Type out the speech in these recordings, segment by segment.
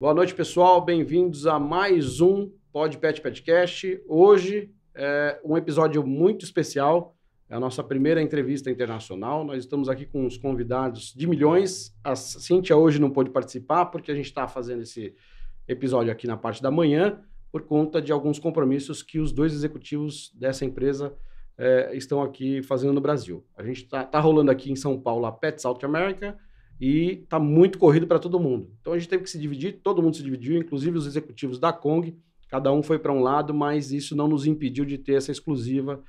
Boa noite, pessoal. Bem-vindos a mais um Pod Pet Podcast. Hoje é um episódio muito especial. É a nossa primeira entrevista internacional. Nós estamos aqui com os convidados de milhões. A Cíntia hoje não pôde participar porque a gente está fazendo esse episódio aqui na parte da manhã por conta de alguns compromissos que os dois executivos dessa empresa é, estão aqui fazendo no Brasil. A gente está tá rolando aqui em São Paulo a Pet South America e está muito corrido para todo mundo. Então a gente teve que se dividir, todo mundo se dividiu, inclusive os executivos da Kong, cada um foi para um lado, mas isso não nos impediu de ter essa exclusiva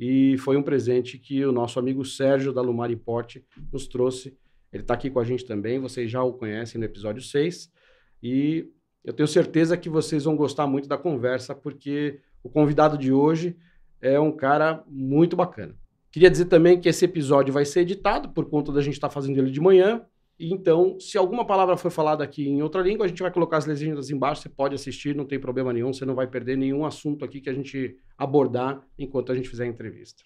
e foi um presente que o nosso amigo Sérgio da Lumar Import nos trouxe. Ele está aqui com a gente também, vocês já o conhecem no episódio 6 e eu tenho certeza que vocês vão gostar muito da conversa porque o convidado de hoje é um cara muito bacana. Queria dizer também que esse episódio vai ser editado por conta da gente estar tá fazendo ele de manhã, então, se alguma palavra foi falada aqui em outra língua, a gente vai colocar as legendas embaixo, você pode assistir, não tem problema nenhum, você não vai perder nenhum assunto aqui que a gente abordar enquanto a gente fizer a entrevista.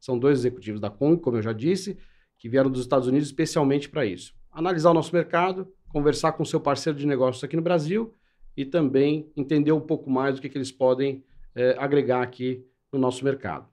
São dois executivos da Kong, como eu já disse, que vieram dos Estados Unidos especialmente para isso. Analisar o nosso mercado, conversar com seu parceiro de negócios aqui no Brasil e também entender um pouco mais do que, que eles podem eh, agregar aqui no nosso mercado.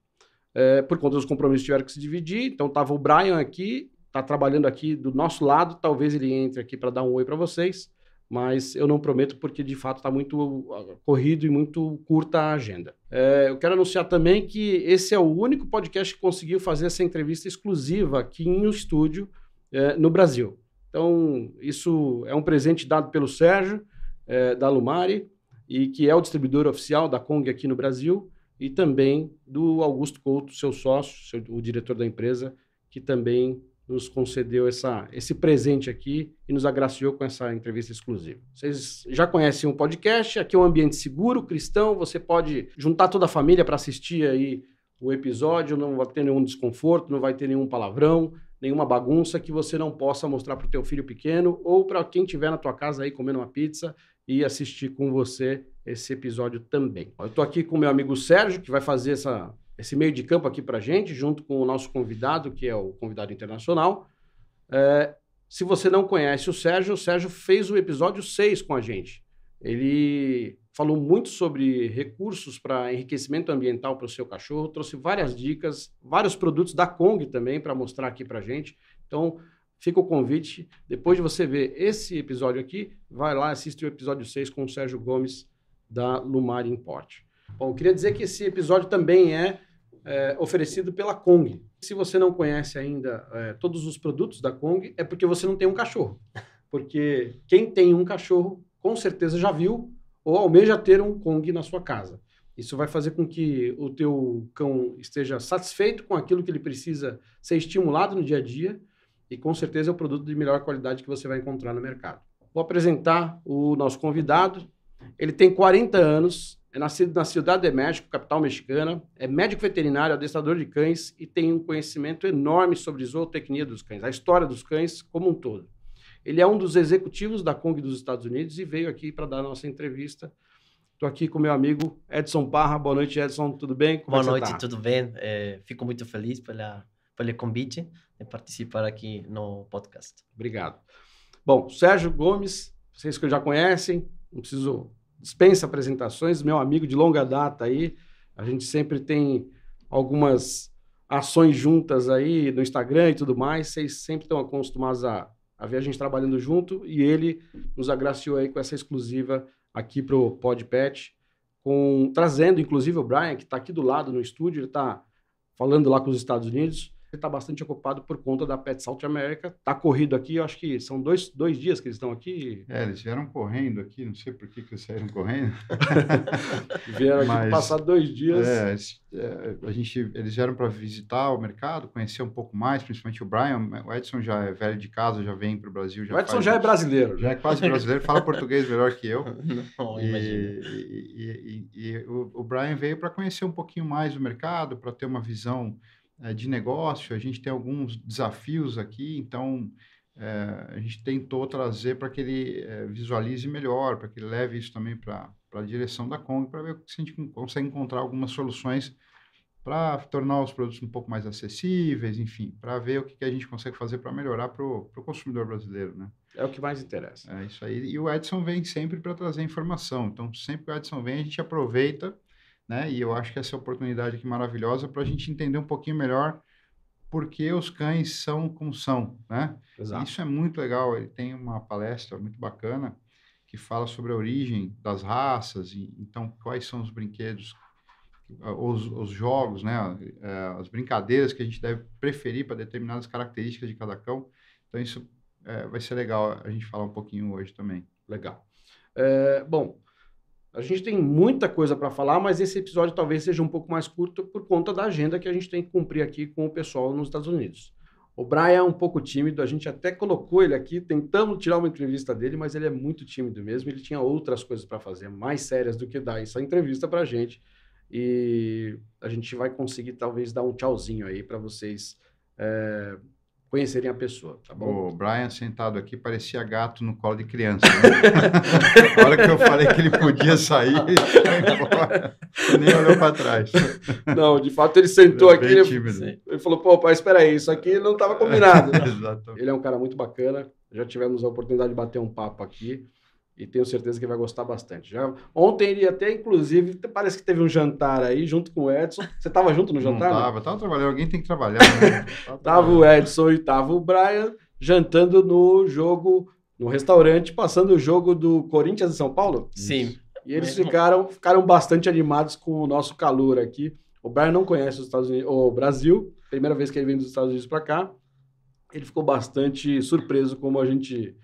Eh, por conta dos compromissos tiveram que se dividir, então estava o Brian aqui está trabalhando aqui do nosso lado, talvez ele entre aqui para dar um oi para vocês, mas eu não prometo porque de fato está muito ah, corrido e muito curta a agenda. É, eu quero anunciar também que esse é o único podcast que conseguiu fazer essa entrevista exclusiva aqui em um estúdio é, no Brasil. Então, isso é um presente dado pelo Sérgio, é, da Lumari, e que é o distribuidor oficial da Kong aqui no Brasil, e também do Augusto Couto, seu sócio, seu, o diretor da empresa, que também nos concedeu essa, esse presente aqui e nos agraciou com essa entrevista exclusiva. Vocês já conhecem o podcast, aqui é um ambiente seguro, cristão, você pode juntar toda a família para assistir aí o episódio, não vai ter nenhum desconforto, não vai ter nenhum palavrão, nenhuma bagunça que você não possa mostrar para o teu filho pequeno ou para quem estiver na tua casa aí comendo uma pizza e assistir com você esse episódio também. Eu estou aqui com meu amigo Sérgio, que vai fazer essa esse meio de campo aqui para a gente, junto com o nosso convidado, que é o convidado internacional. É, se você não conhece o Sérgio, o Sérgio fez o episódio 6 com a gente. Ele falou muito sobre recursos para enriquecimento ambiental para o seu cachorro, trouxe várias dicas, vários produtos da Kong também para mostrar aqui para a gente. Então, fica o convite. Depois de você ver esse episódio aqui, vai lá, assiste o episódio 6 com o Sérgio Gomes da Lumar Import. Bom, queria dizer que esse episódio também é é, oferecido pela Kong. Se você não conhece ainda é, todos os produtos da Kong, é porque você não tem um cachorro. Porque quem tem um cachorro, com certeza já viu ou almeja ter um Kong na sua casa. Isso vai fazer com que o teu cão esteja satisfeito com aquilo que ele precisa ser estimulado no dia a dia e com certeza é o produto de melhor qualidade que você vai encontrar no mercado. Vou apresentar o nosso convidado. Ele tem 40 anos, é nascido na Cidade de México, capital mexicana, é médico veterinário, adestrador de cães e tem um conhecimento enorme sobre zootecnia dos cães, a história dos cães como um todo. Ele é um dos executivos da Kong dos Estados Unidos e veio aqui para dar a nossa entrevista. Estou aqui com meu amigo Edson Parra. Boa noite, Edson. Tudo bem? Como Boa é noite, tá? tudo bem? É, fico muito feliz pela, pelo convite de participar aqui no podcast. Obrigado. Bom, Sérgio Gomes, vocês que já conhecem, não preciso dispensa apresentações, meu amigo de longa data aí. A gente sempre tem algumas ações juntas aí no Instagram e tudo mais. Vocês sempre estão acostumados a, a ver a gente trabalhando junto e ele nos agraciou aí com essa exclusiva aqui pro Podpet, com trazendo inclusive o Brian, que está aqui do lado no estúdio, ele está falando lá com os Estados Unidos está bastante ocupado por conta da Pet South America. Está corrido aqui, eu acho que são dois, dois dias que eles estão aqui. É, eles vieram correndo aqui, não sei por que, que eles saíram correndo. vieram Mas, aqui passar dois dias. É, é, a gente, eles vieram para visitar o mercado, conhecer um pouco mais, principalmente o Brian. O Edson já é velho de casa, já vem para o Brasil. Já o Edson faz, já é brasileiro. Já é né? quase brasileiro, fala português melhor que eu. Não, e, e, e, e, o, o Brian veio para conhecer um pouquinho mais o mercado, para ter uma visão eh, de negócio, a gente tem alguns desafios aqui, então é, a gente tentou trazer para que ele é, visualize melhor, para que ele leve isso também para a direção da Kong, para ver se a gente consegue encontrar algumas soluções para tornar os produtos um pouco mais acessíveis, enfim, para ver o que, que, a gente consegue fazer para melhorar para o consumidor brasileiro, né? É o que mais interessa. É isso aí. E o Edson vem sempre para trazer informação. Então, sempre que o Edson vem, a gente aproveita né? E eu acho que essa é oportunidade aqui maravilhosa para a gente entender um pouquinho melhor por que os cães são como são, né? Exato. Isso é muito legal. Ele tem uma palestra muito bacana que fala sobre a origem das raças, e, então quais são os brinquedos, os, os jogos, né? É, as brincadeiras que a gente deve preferir para determinadas características de cada cão. Então isso é, vai ser legal a gente falar um pouquinho hoje também. Legal. É, bom, a gente tem muita coisa para falar, mas esse episódio talvez seja um pouco mais curto por conta da agenda que a gente tem que cumprir aqui com o pessoal nos Estados Unidos. O Brian é um pouco tímido, a gente até colocou ele aqui, tentando tirar uma entrevista dele, mas ele é muito tímido mesmo. Ele tinha outras coisas para fazer, mais sérias do que dar essa entrevista para a gente. E a gente vai conseguir, talvez, dar um tchauzinho aí para vocês. É conhecerem a pessoa, tá bom? O Brian sentado aqui parecia gato no colo de criança. Né? a hora que eu falei que ele podia sair, ele nem olhou para trás. Não, de fato ele sentou ele é aqui, ele, falou, pô, pai, espera aí, isso aqui não estava combinado. Né? Ele é um cara muito bacana, já tivemos a oportunidade de bater um papo aqui e tenho certeza que vai gostar bastante. Já, ontem ele até, inclusive, parece que teve um jantar aí junto com o Edson. Você estava junto no jantar? Não estava. tava trabalhando, alguém tem que trabalhar. Né? tava o Edson e tava o Brian jantando no jogo, no restaurante, passando o jogo do Corinthians e São Paulo. Sim. E eles é. ficaram, ficaram bastante animados com o nosso calor aqui. O Brian não conhece os Estados Unidos, o Brasil, primeira vez que ele vem dos Estados Unidos para cá. Ele ficou bastante surpreso como a gente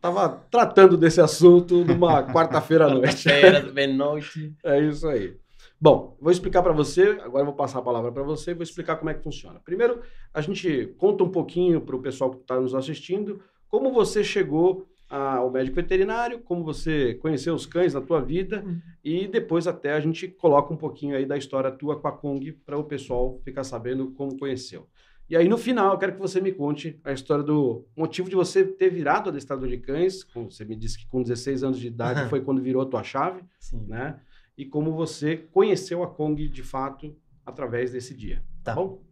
Tava tratando desse assunto numa quarta-feira à noite. Quarta-feira, noite. É isso aí. Bom, vou explicar para você, agora vou passar a palavra para você e vou explicar como é que funciona. Primeiro, a gente conta um pouquinho para o pessoal que está nos assistindo como você chegou ao médico veterinário, como você conheceu os cães na tua vida hum. e depois até a gente coloca um pouquinho aí da história tua com a Kong para o pessoal ficar sabendo como conheceu. E aí, no final, eu quero que você me conte a história do motivo de você ter virado adestrador de cães. Você me disse que com 16 anos de idade foi quando virou a tua chave, Sim. né? E como você conheceu a Kong de fato através desse dia. Tá. Bom?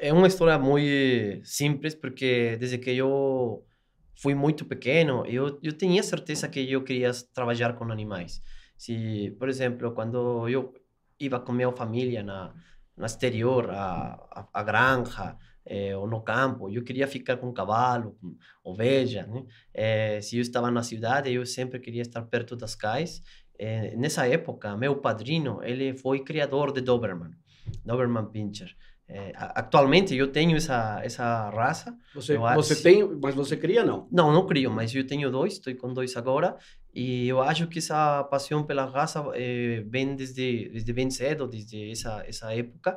É uma história muito simples, porque desde que eu fui muito pequeno, eu, eu tinha certeza que eu queria trabalhar com animais. Se, por exemplo, quando eu ia com minha família na no exterior, a, a, a granja, é, eh, ou no campo. Eu queria ficar com cavalo, com ovelha. Né? É, se eu estava na cidade, eu sempre queria estar perto das cais. É, nessa época, meu padrino ele foi criador de Doberman, Doberman Pinscher. É, atualmente eu tenho essa essa raça. Você, você tem, mas você cria não? Não, não crio, mas eu tenho dois, estou com dois agora. E eu acho que essa paixão pela raça é, vem desde, desde bem cedo, desde essa, essa época.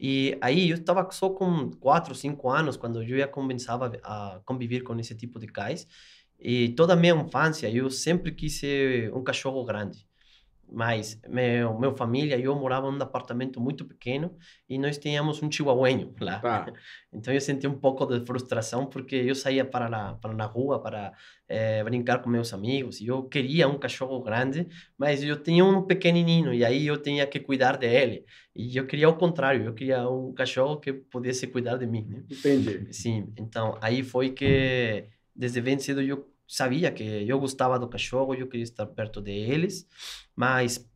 E aí eu estava só com 4, 5 anos, quando eu já começava a conviver com esse tipo de cães. E toda a minha infância eu sempre quis ser um cachorro grande mas meu, meu família e eu morava num apartamento muito pequeno e nós tínhamos um chihuahuenho lá. Tá. Então eu senti um pouco de frustração porque eu saía para na, para na rua para é, brincar com meus amigos e eu queria um cachorro grande, mas eu tinha um pequenininho e aí eu tinha que cuidar dele. E eu queria o contrário, eu queria um cachorro que pudesse cuidar de mim. Né? Entendi. Sim, então aí foi que desde vencido eu sabia que eu gostava do cachorro, eu queria estar perto deles, mas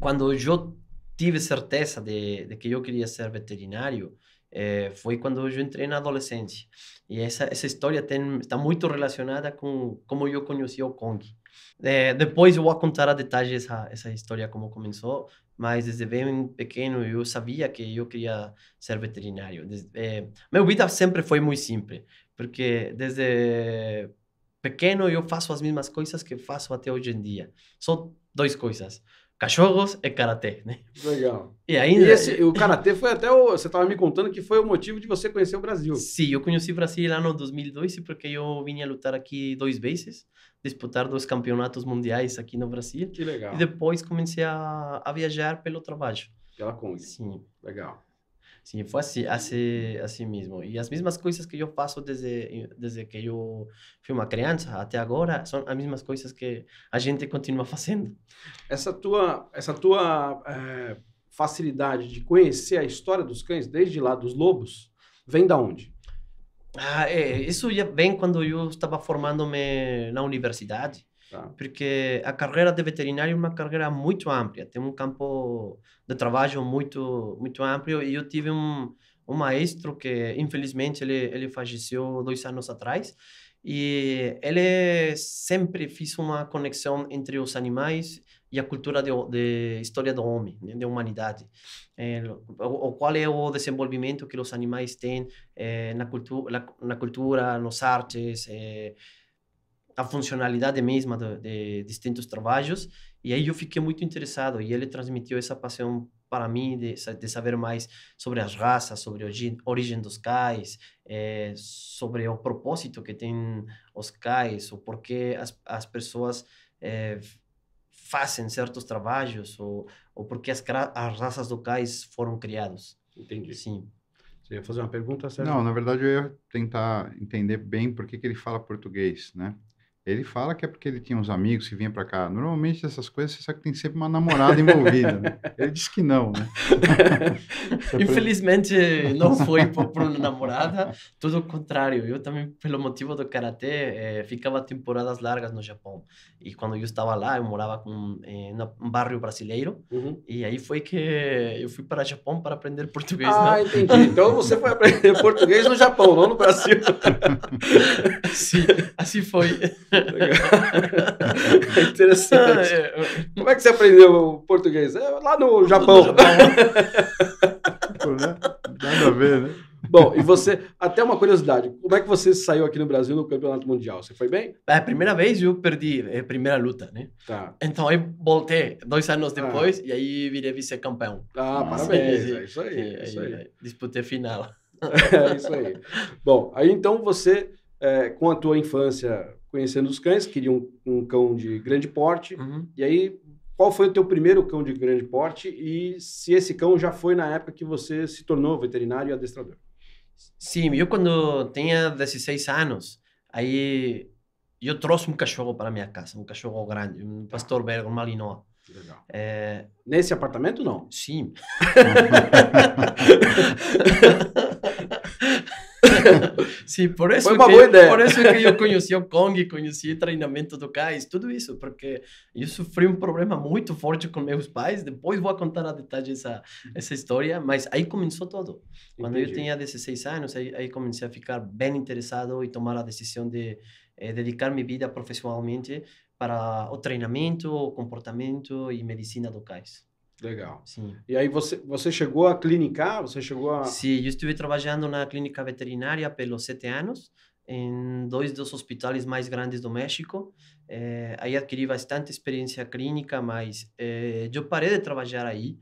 quando eu tive certeza de, de que eu queria ser veterinário, é, foi quando eu entrei na adolescência. E essa, essa história tem, está muito relacionada com como eu conheci o Kong. É, depois eu vou contar a detalhes essa, essa história, como começou, mas desde bem pequeno eu sabia que eu queria ser veterinário. Desde, eh, é, minha vida sempre foi muito simples, porque desde pequeno eu faço as mesmas coisas que faço até hoje em dia. São duas coisas. Cachorros e karatê, né? Legal. E ainda. E esse, o karatê foi até o. Você estava me contando que foi o motivo de você conhecer o Brasil. Sim, eu conheci o Brasil lá no 2002 porque eu vim a lutar aqui duas vezes, disputar dois campeonatos mundiais aqui no Brasil. Que legal. E depois comecei a, a viajar pelo trabalho. Pela Kombi. Sim. Legal. Sim, foi assim, assim, assim mesmo. E as mesmas coisas que eu faço desde, desde que eu fui uma criança até agora são as mesmas coisas que a gente continua fazendo. Essa tua, essa tua é, facilidade de conhecer a história dos cães desde lá dos lobos vem da onde? Ah, é, isso já vem quando eu estava formando-me na universidade. Tá. Porque a carreira de veterinário é uma carreira muito ampla, tem um campo de trabalho muito muito amplo e eu tive um, um maestro que infelizmente ele ele faleceu dois anos atrás e ele sempre fez uma conexão entre os animais e a cultura de, de história do homem, né, de da humanidade. É, o, o, qual é o desenvolvimento que os animais têm é, na, cultura na, na, cultura, nas artes, é, a funcionalidade mesma de, de, distintos trabalhos. E aí eu fiquei muito interessado. E ele transmitiu essa paixão para mim de, de saber mais sobre as raças, sobre a origem dos cais, é, sobre o propósito que tem os cais, o porquê as, as pessoas é, fazem certos trabalhos, ou, ou porque as, as raças do cais foram criadas. Entendi. Sim. Você ia fazer uma pergunta, Sérgio? Não, na verdade eu ia tentar entender bem por que, que ele fala português, né? Ele fala que é porque ele tinha uns amigos que vinha para cá. Normalmente essas coisas você sabe que tem sempre uma namorada envolvida. Né? Ele disse que não, né? Infelizmente não foi por, por uma namorada. Tudo o contrário. Eu também, pelo motivo do karatê, eh, ficava temporadas largas no Japão. E quando eu estava lá, eu morava com, eh, num barrio brasileiro. Uhum. E aí foi que eu fui para o Japão para aprender português. Ah, né? entendi. Então você foi aprender português no Japão, não no Brasil. Sim, assim foi. Tá ah, é interessante. É. Como é que você aprendeu português? É, lá no Japão. No Japão. Pô, né? Nada a ver, né? Bom, e você, até uma curiosidade, como é que você saiu aqui no Brasil no Campeonato Mundial? Você foi bem? É a primeira vez eu perdi, é a primeira luta, né? Tá. Então eu voltei dois anos ah. depois ah. e aí virei vice-campeão. Ah, Nossa. parabéns, é, isso aí. É, isso aí. disputei final. É isso aí. Bom, aí então você, é, com a tua infância conhecendo os cães, queria um, um cão de grande porte. Uhum. E aí, qual foi o teu primeiro cão de grande porte e se esse cão já foi na época que você se tornou veterinário e adestrador? Sim, eu quando tinha 16 anos, aí eu trouxe um cachorro para minha casa, um cachorro grande, um pastor belga, um malinois. Legal. É... Nesse apartamento, não? Sim. Sim, por isso, Foi uma boa ideia. por isso que eu conheci o Kong, conheci treinamento do cais, tudo isso, porque eu sofri um problema muito forte com meus pais. Depois vou contar a detalhe essa, essa história, mas aí começou tudo. Quando Entendi. eu tinha 16 anos, aí, aí comecei a ficar bem interessado e tomar a decisão de eh, dedicar minha vida profissionalmente para o treinamento, o comportamento e medicina do cais. Legal. Sim. E aí você, você chegou a clinicar? Você chegou a... Sim, eu estive trabalhando na clínica veterinária pelos sete anos, em dois dos hospitais mais grandes do México. É, aí adquiri bastante experiência clínica, mas é, eu parei de trabalhar aí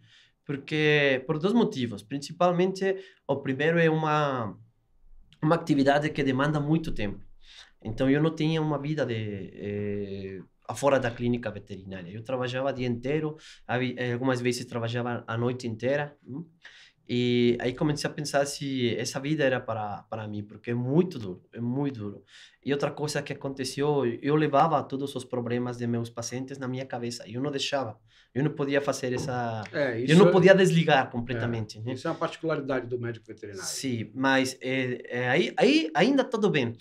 porque por dois motivos. Principalmente, o primeiro é uma uma atividade que demanda muito tempo. Então eu não tinha uma vida de eh, fora da clínica veterinária. Eu trabalhava o dia inteiro, eh, algumas vezes trabalhava a noite inteira. Hum? E aí comecei a pensar se essa vida era para para mim, porque é muito duro, é muito duro. E outra coisa que aconteceu, eu levava todos os problemas de meus pacientes na minha cabeça, eu não deixava. Eu não podia fazer essa é, eu não é podia desligar completamente, é, né? Isso é uma particularidade do médico veterinário. Sim, mas é, aí aí ainda tudo bem.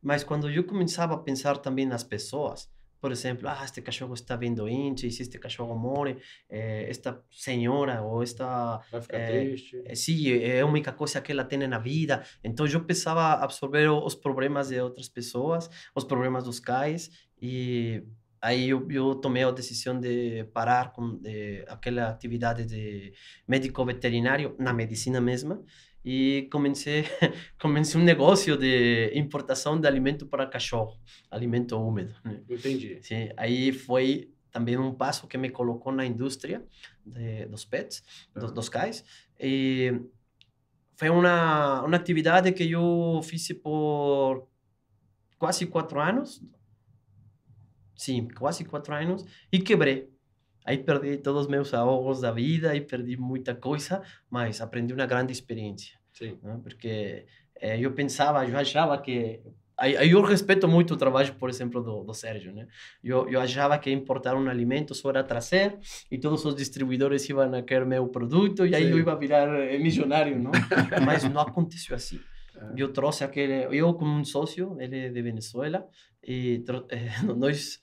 Mas quando eu começava a pensar também nas pessoas, por exemplo, ah, este cachorro está bem e se este cachorro morre, eh, esta senhora ou esta... Vai ficar eh, triste. Eh, sim, eh, é a única coisa que ela tem na vida. Então, eu pensava absorver os problemas de outras pessoas, os problemas dos cães e aí eu, eu tomei a decisão de parar com de, aquela atividade de médico veterinário na medicina mesma, y comencé, comencé un negocio de importación de alimento para cachorro, alimento húmedo Entendi. Sí. Ahí fue también un paso que me colocó en la industria de, los pets, dos, cais. Fue una actividad una que yo hice por casi cuatro años, sí, casi cuatro años y quebré Aí perdi todos os meus ahorros da vida e perdi muita coisa, mas aprendi uma grande experiência. Sim. Né? Porque é, eu pensava, eu achava que Aí, eu respeito muito o trabalho, por exemplo, do, do Sérgio, né? Eu, eu achava que importar um alimento só era trazer e todos os distribuidores iam a querer meu produto e aí Sim. eu ia virar eh, milionário, não? Né? Mas não aconteceu assim. É. Eu trouxe aquele... Eu, como um sócio, ele é de Venezuela, e eh, nós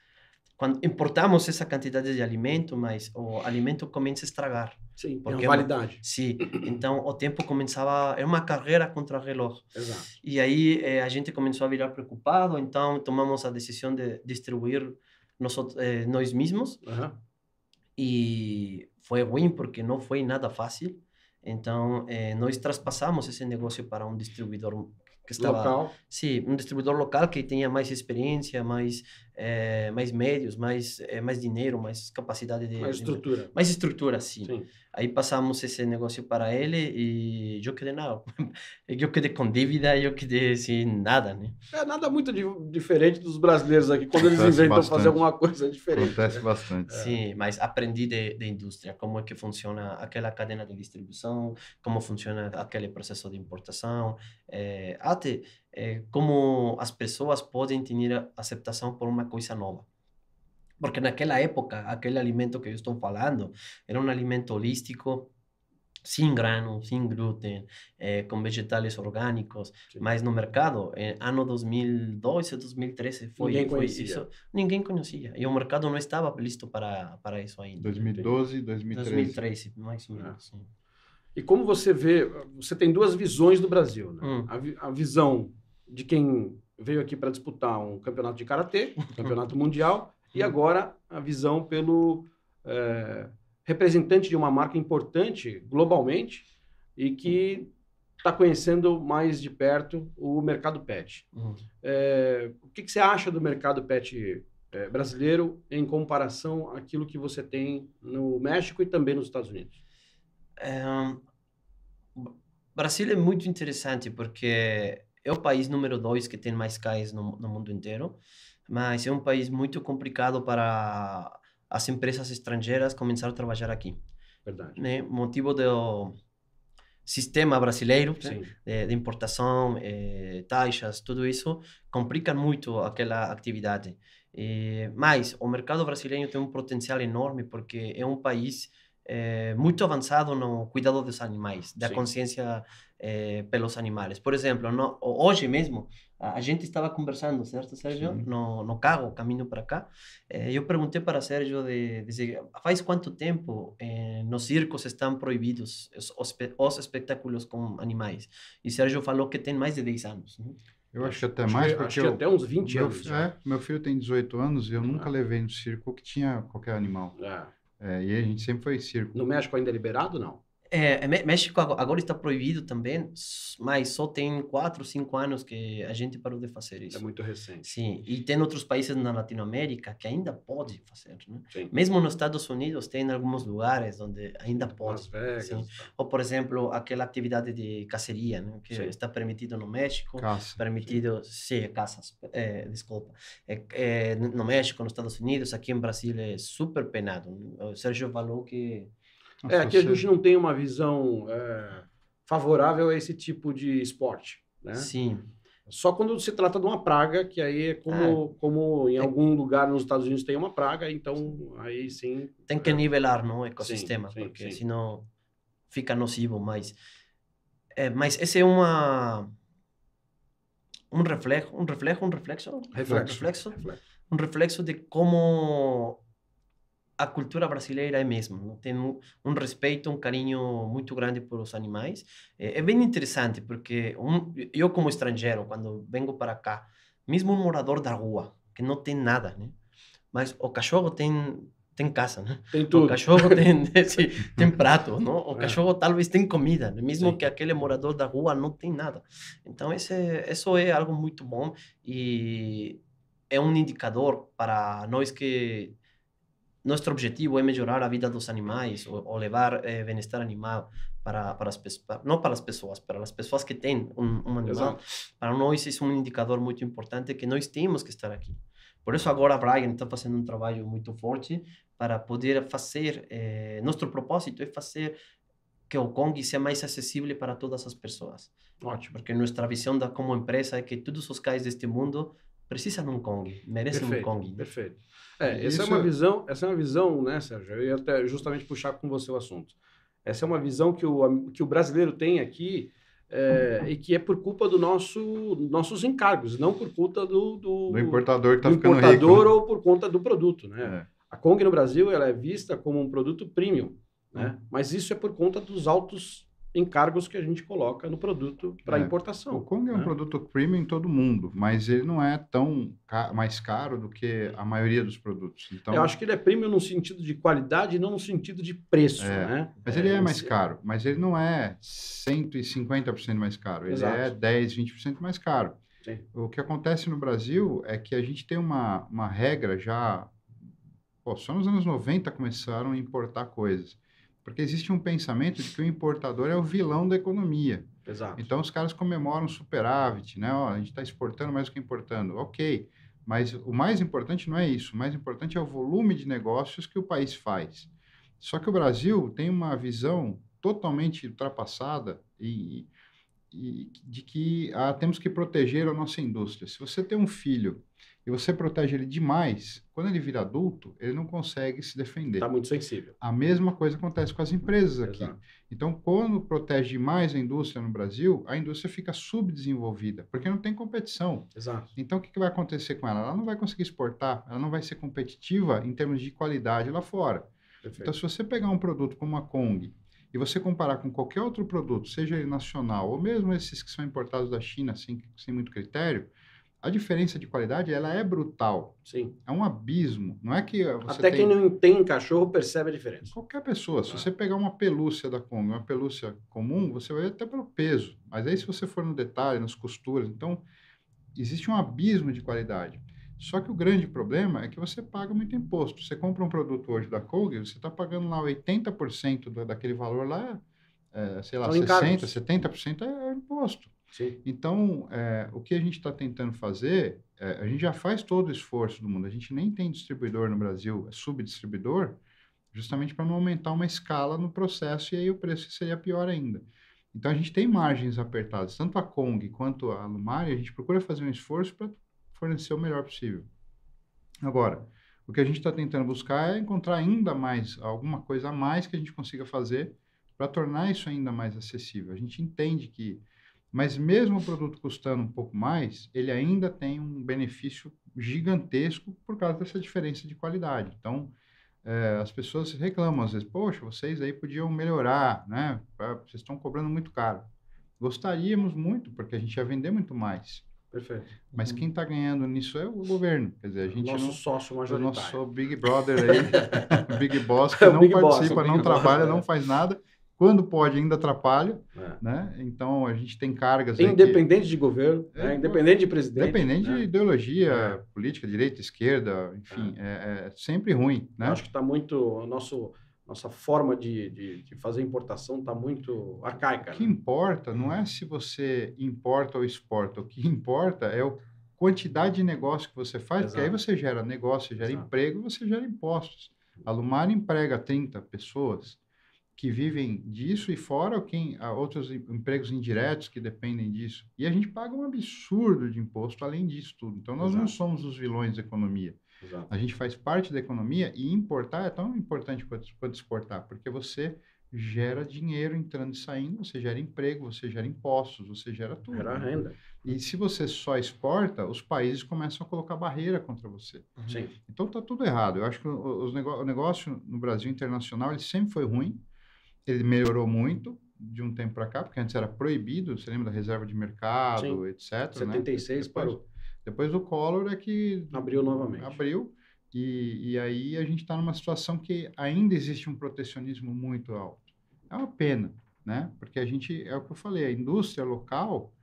quando importamos essa quantidade de alimento, mas o alimento começa a estragar. Sim, é porque é uma validade. Uma, sim, então o tempo começava, é uma carreira contra o relógio. Exato. E aí eh, a gente começou a virar preocupado, então tomamos a decisão de distribuir nós, eh, nós mesmos. Uhum. E foi ruim porque não foi nada fácil. Então eh, nós traspassamos esse negócio para um distribuidor que estava... Local? Sim, um distribuidor local que tinha mais experiência, mais é, mais médios, mais, é, mais dinheiro, mais capacidade de... Mais estrutura. De, mais estrutura, sim. sim. Aí passamos esse negócio para ele e eu quedei, não, eu quedei com dívida, e eu quedei sem assim, nada, né? É nada muito di diferente dos brasileiros aqui, quando Acontece eles inventam bastante. fazer alguma coisa diferente. Acontece né? bastante. Sim, mas aprendi de, de indústria, como é que funciona aquela cadeia de distribuição, como funciona aquele processo de importação, é, até é, como as pessoas podem ter aceitação por uma coisa nova. Porque naquela época, aquele alimento que eu estou falando era um alimento holístico, sem grano, sem glúten, é, com vegetais orgânicos, Sim. mas no mercado, em é, ano 2012, 2013, foi, ninguém conhecia. Foi isso, ninguém conhecia. E o mercado não estava listo para, para isso ainda. 2012, 2013. 2013, mais ou menos. Ah. E como você vê, você tem duas visões do Brasil, né? Hum. A, a visão de quem veio aqui para disputar um campeonato de karatê, um campeonato mundial, e uhum. agora a visão pelo é, representante de uma marca importante globalmente e que está conhecendo mais de perto o mercado pet. Uhum. É, o que, que, você acha do mercado pet é, brasileiro em comparação àquilo que você tem no México e também nos Estados Unidos? É, hum, Brasil é muito interessante porque é o país número dois que tem mais cais no, no mundo inteiro, mas é um país muito complicado para as empresas estrangeiras começar a trabalhar aqui. Verdade. Né? Motivo do sistema brasileiro né? de, importação, eh, taxas, tudo isso complica muito aquela atividade. Eh, mas o mercado brasileiro tem um potencial enorme porque é um país eh, muito avançado eh, no cuidado dos animais, da Sim. consciência pelos animais. Por exemplo, no, hoje mesmo, a, gente estava conversando, certo, Sérgio? No, no carro, caminho para cá. eu eh, perguntei para Sérgio de, de faz quanto tempo nos circos estão proibidos os, os, os, espetáculos com animais. E Sérgio falou que tem mais de 10 anos. Né? Eu acho até acho mais, que, porque acho eu, até uns 20 meu, anos. Né? É, meu filho tem 18 anos e eu ah. nunca levei no circo que tinha qualquer animal. Ah. É, e a gente sempre foi circo. No México ainda é liberado, não? É, é México agora está proibido também, mas só tem 4, 5 anos que a gente parou de fazer é isso. É muito recente. Sim, e tem outros países na Latinoamérica que ainda pode fazer, né? Sim. Mesmo nos Estados Unidos tem alguns lugares onde ainda tipo pode. Las Vegas. Sim. Tá. Ou, por exemplo, aquela atividade de caceria, né? Que sim. está permitido no México. Caça. Permitido, sim, é caças, é, desculpa. É, é, no México, nos Estados Unidos, aqui em Brasil é super penado. Né? O Sérgio falou que é, aqui a gente não tem uma visão é, favorável a esse tipo de esporte. Né? Sim. Só quando se trata de uma praga, que aí é como, é. como em algum lugar nos Estados Unidos tem uma praga, então aí sim. Tem que é. nivelar não, o ecossistema, sim, sim, porque sim. senão fica nocivo. Mas, é, mas esse é uma. Um reflexo, um reflexo, um reflexo, reflexo, um reflexo, reflexo. um reflexo de como a cultura brasileira é mesmo. Não? Né? Tem um, um, respeito, um carinho muito grande por os animais. É, é bem interessante, porque um, eu, como estrangeiro, quando venho para cá, mesmo um morador da rua, que não tem nada, né? mas o cachorro tem tem casa, né? Tem tudo. O cachorro tem, sim, tem prato, não? Né? O é. cachorro talvez tem comida, né? mesmo sim. que aquele morador da rua não tem nada. Então, esse, isso é algo muito bom e é um indicador para nós que nosso objetivo é melhorar a vida dos animais, ou, ou levar é, bem-estar animal para, para as pessoas, não para as pessoas, para as pessoas que têm um, um animal. Exato. Para nós, isso é um indicador muito importante que nós temos que estar aqui. Por isso, agora a Brian está fazendo um trabalho muito forte para poder fazer. Eh, nosso propósito é fazer que o Kong seja mais acessível para todas as pessoas. Ótimo. Porque nossa visão da, como empresa é que todos os cães deste mundo precisa de um Kong, merece perfeito, um Kong. Perfeito. É, essa é uma visão, essa é uma visão, né, Sérgio? Eu ia até justamente puxar com você o assunto. Essa é uma visão que o, que o brasileiro tem aqui é, e que é por culpa do nosso nossos encargos, não por culpa do, do, do importador que está ficando rico. importador né? ou por conta do produto, né? É. A Kong no Brasil ela é vista como um produto premium, né? Hum. Mas isso é por conta dos altos encargos que a gente coloca no produto para é, importação. O Kong né? é um né? produto premium em todo mundo, mas ele não é tão ca mais caro do que a maioria dos produtos. Então, eu acho que ele é premium no sentido de qualidade, não no sentido de preço, é, né? Mas é, ele é, é mais caro, mas ele não é 150% mais caro, ele é Exato. é 10, 20% mais caro. Sim. O que acontece no Brasil é que a gente tem uma, uma regra já... Pô, só nos anos 90 começaram a importar coisas porque existe um pensamento de que o importador é o vilão da economia. Exato. Então os caras comemoram superávit, né? Ó, a gente está exportando mais do que importando. Ok, mas o mais importante não é isso. O mais importante é o volume de negócios que o país faz. Só que o Brasil tem uma visão totalmente ultrapassada e, e de que ah, temos que proteger a nossa indústria. Se você tem um filho e você protege ele demais, quando ele vira adulto, ele não consegue se defender. Está muito sensível. A mesma coisa acontece com as empresas aqui. Exato. Então, quando protege demais a indústria no Brasil, a indústria fica subdesenvolvida, porque não tem competição. Exato. Então, o que, vai acontecer com ela? Ela não vai conseguir exportar, ela não vai ser competitiva em termos de qualidade lá fora. Perfeito. Então, se você pegar um produto como a Kong, e você comparar com qualquer outro produto, seja ele nacional ou mesmo esses que são importados da China sem, assim, sem muito critério, a diferença de qualidade ela é brutal. Sim. É um abismo. Não é que Até tem... quem não tem cachorro percebe a diferença. Qualquer pessoa. Se ah. você pegar uma pelúcia da Kong, uma pelúcia comum, você vai até pelo peso. Mas aí se você for no detalhe, nas costuras, então existe um abismo de qualidade. Só que o grande problema é que você paga muito imposto. Você compra um produto hoje da Kong, você está pagando lá 80% do, daquele valor lá, é, sei lá, São 60%, encargos. 70% é imposto. Então, é, o que a gente está tentando fazer, é, a gente já faz todo o esforço do mundo, a gente nem tem distribuidor no Brasil, é subdistribuidor, justamente para não aumentar uma escala no processo e aí o preço seria pior ainda. Então, a gente tem margens apertadas, tanto a Kong quanto a Lumari, a gente procura fazer um esforço para fornecer o melhor possível. Agora, o que a gente está tentando buscar é encontrar ainda mais, alguma coisa a mais que a gente consiga fazer para tornar isso ainda mais acessível. A gente entende que mas mesmo o produto custando um pouco mais, ele ainda tem um benefício gigantesco por causa dessa diferença de qualidade. Então, é, as pessoas reclamam às vezes, poxa, vocês aí podiam melhorar, né? Ah, vocês estão cobrando muito caro. Gostaríamos muito, porque a gente ia vender muito mais. Perfeito. Mas uhum. quem está ganhando nisso é o governo. Quer dizer, a gente nosso não, sócio majoritário. O nosso Big Brother aí, Big Boss, que é não Big participa, Boss, não trabalha, não faz nada, quando pode ainda atrapalha, é. né? Então a gente tem cargas independente que... de governo, é, né? independente de presidente, independente né? de ideologia é. política, direita, esquerda, enfim, é, é, é sempre ruim, né? Eu acho que está muito nosso nossa forma de, de, de fazer importação está muito arcaica. O que né? importa não é se você importa ou exporta, o que importa é a quantidade de negócio que você faz, Exato. porque aí você gera negócio, gera Exato. emprego, você gera impostos. Uhum. Lumar emprega 30 pessoas, que vivem disso e fora quem outros empregos indiretos que dependem disso. E a gente paga um absurdo de imposto além disso tudo. Então nós Exato. não somos os vilões da economia. Exato. A gente faz parte da economia e importar é tão importante quanto, quanto exportar, porque você gera dinheiro entrando e saindo, você gera emprego, você gera impostos, você gera tudo. Gera né? renda. E se você só exporta, os países começam a colocar barreira contra você. Uhum. Sim. Então tá tudo errado. Eu acho que o, o, negócio, o negócio no Brasil internacional ele sempre foi ruim ele melhorou muito de um tempo para cá, porque antes era proibido, você lembra da reserva de mercado, Sim. etc. 76 né? depois, parou. Depois o Collor é que... Abriu novamente. Abriu. E, e aí a gente está numa situação que ainda existe um protecionismo muito alto. É uma pena, né? Porque a gente, é o que eu falei, a indústria local,